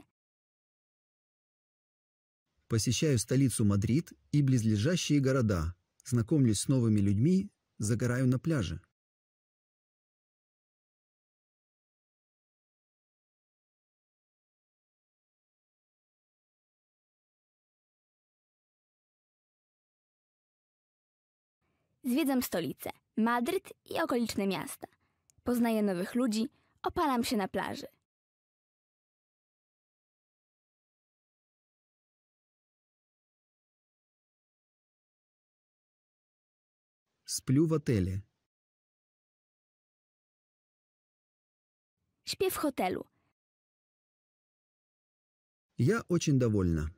Посещаю столицу Мадрид и близлежащие города, знакомлюсь с новыми людьми, загораю на пляже. Zwiedzam stolicę, Madryt i okoliczne miasta. Poznaję nowych ludzi, opalam się na plaży. Сплю в отеле. Śpię w hotelu. Я очень довольна.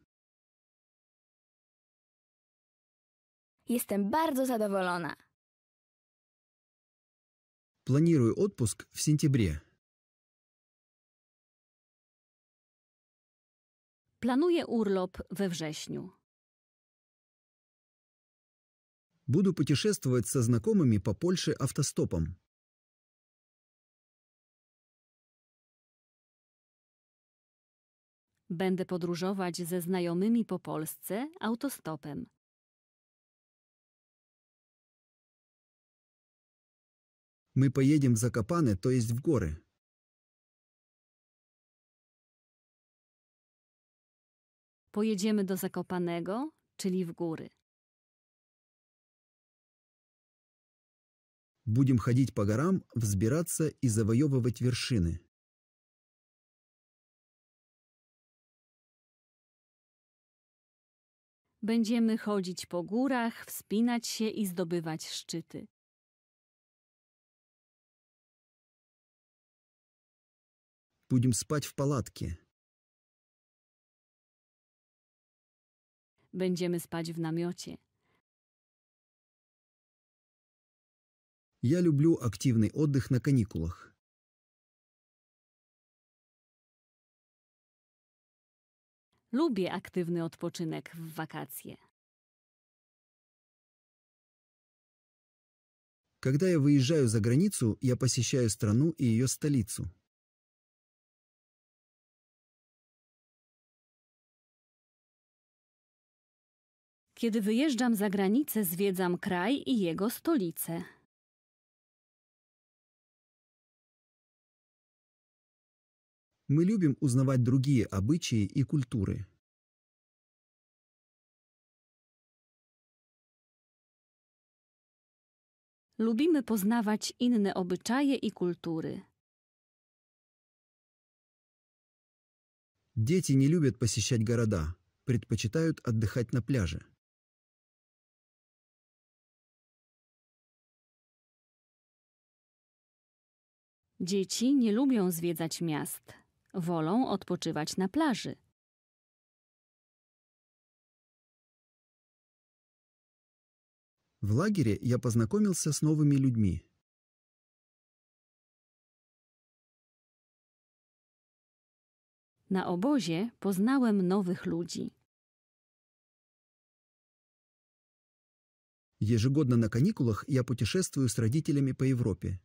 Jestem bardzo zadowolona. Планирую отпуск в сентябре. Planuję urlop we wrześniu. Буду путешествовать со знакомыми по Польше автостопом. Będę podróżować ze znajomymi po Polsce autostopem. Мы поедем в Закопаны, то есть в горы. Pojedziemy do Zakopanego, czyli w góry. Будем ходить по горам, взбираться и завоевывать вершины. Będziemy chodzić po górach, wspinać się i zdobywać szczyty. Будем спать в палатке. Będziemy spać w namiocie. Я люблю активный отдых на каникулах. Lubię aktywny odpoczynek w wakacje. Когда я выезжаю за границу, я посещаю страну и ее столицу. Kiedy wyjeżdżam za granicę, zwiedzam kraj i jego stolice. My lubimy uznawać drugie obyczaje i kultury. Lubimy poznawać inne obyczaje i kultury. Dzieci nie lubią посещать города, предпочитают отдыхать на пляже. Dzieci nie lubią zwiedzać miast. Wolą odpoczywać na plaży. W lagerie ja poznałem się z nowymi ludźmi. Na obozie poznałem nowych ludzi. Jeżegodno na kanikulach ja путешествую z rodzicielami po Europie.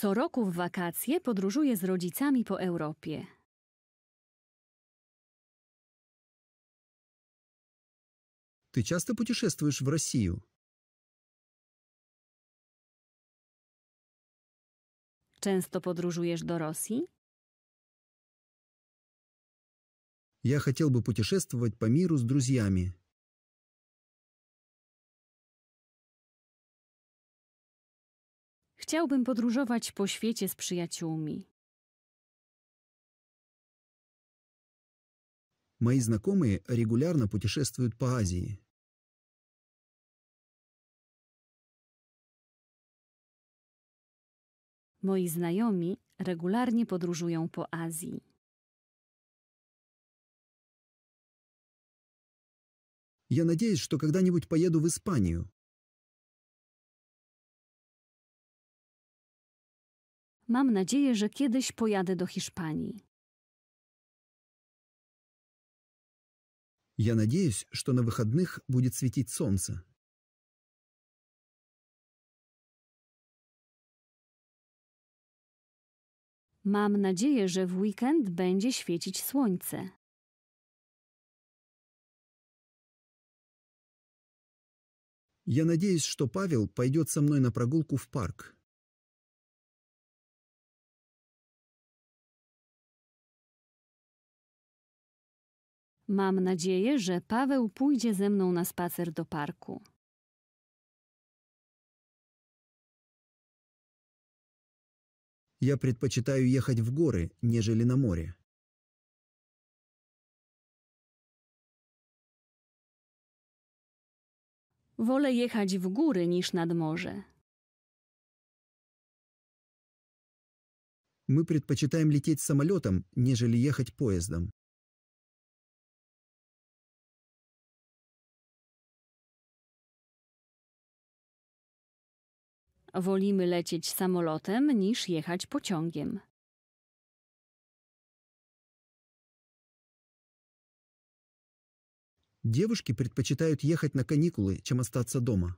Co roku w wakacje podróżuję z rodzicami po Europie. Ty często путешествуешь в Rosji. Często podróżujesz do Rosji? Я хотел бы путешествовать по миру с друзьями. Chciałbym podróżować po świecie z przyjaciółmi. Moi znajomi regularnie podróżują po Azji. Moi znajomi regularnie podróżują po Azji. Я надеюсь, что когда-нибудь поеду в Испанию. Mam nadzieję, że kiedyś pojadę do Hiszpanii. Я надеюсь, что на выходных будет светить солнце. Mam nadzieję, że w weekend będzie świecić słońce. Я надеюсь, что Павел пойдет со мной на прогулку в парк. Mam nadzieję, że Paweł pójdzie ze mną na spacer do parku. Ja предпочитаю jechać w góry, нежели na morze. Wolę jechać w góry niż nad morze. My предпочитаем лететь самолетом, нежели jechać поездом. Wolimy lecieć samolotem niż jechać pociągiem. Девушки jechać na на каникулы, чем остаться дома.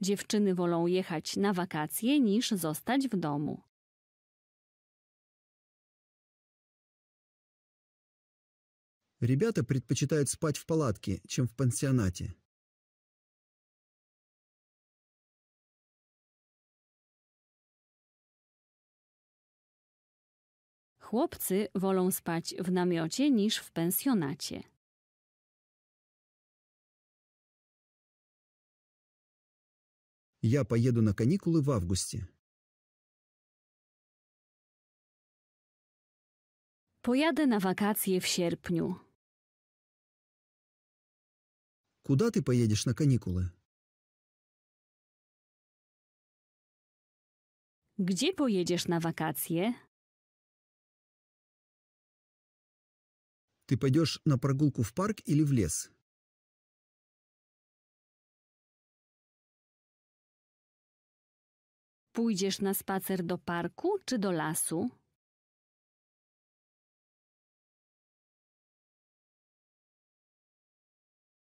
Dziewczyny wolą jechać na wakacje niż zostać w domu. Ребята предпочитают спать в палатке, чем w pensjonacie. Chłopcy wolą spać w namiocie niż w pensjonacie. Ja pojedę na kanikuły w augustie. Pojadę na wakacje w sierpniu. Куда ты pojedziesz na каникулы? Gdzie pojedziesz na wakacje? Ty пойдешь na прогулку в парк или в лес? Pójdziesz na spacer do parku czy do lasu?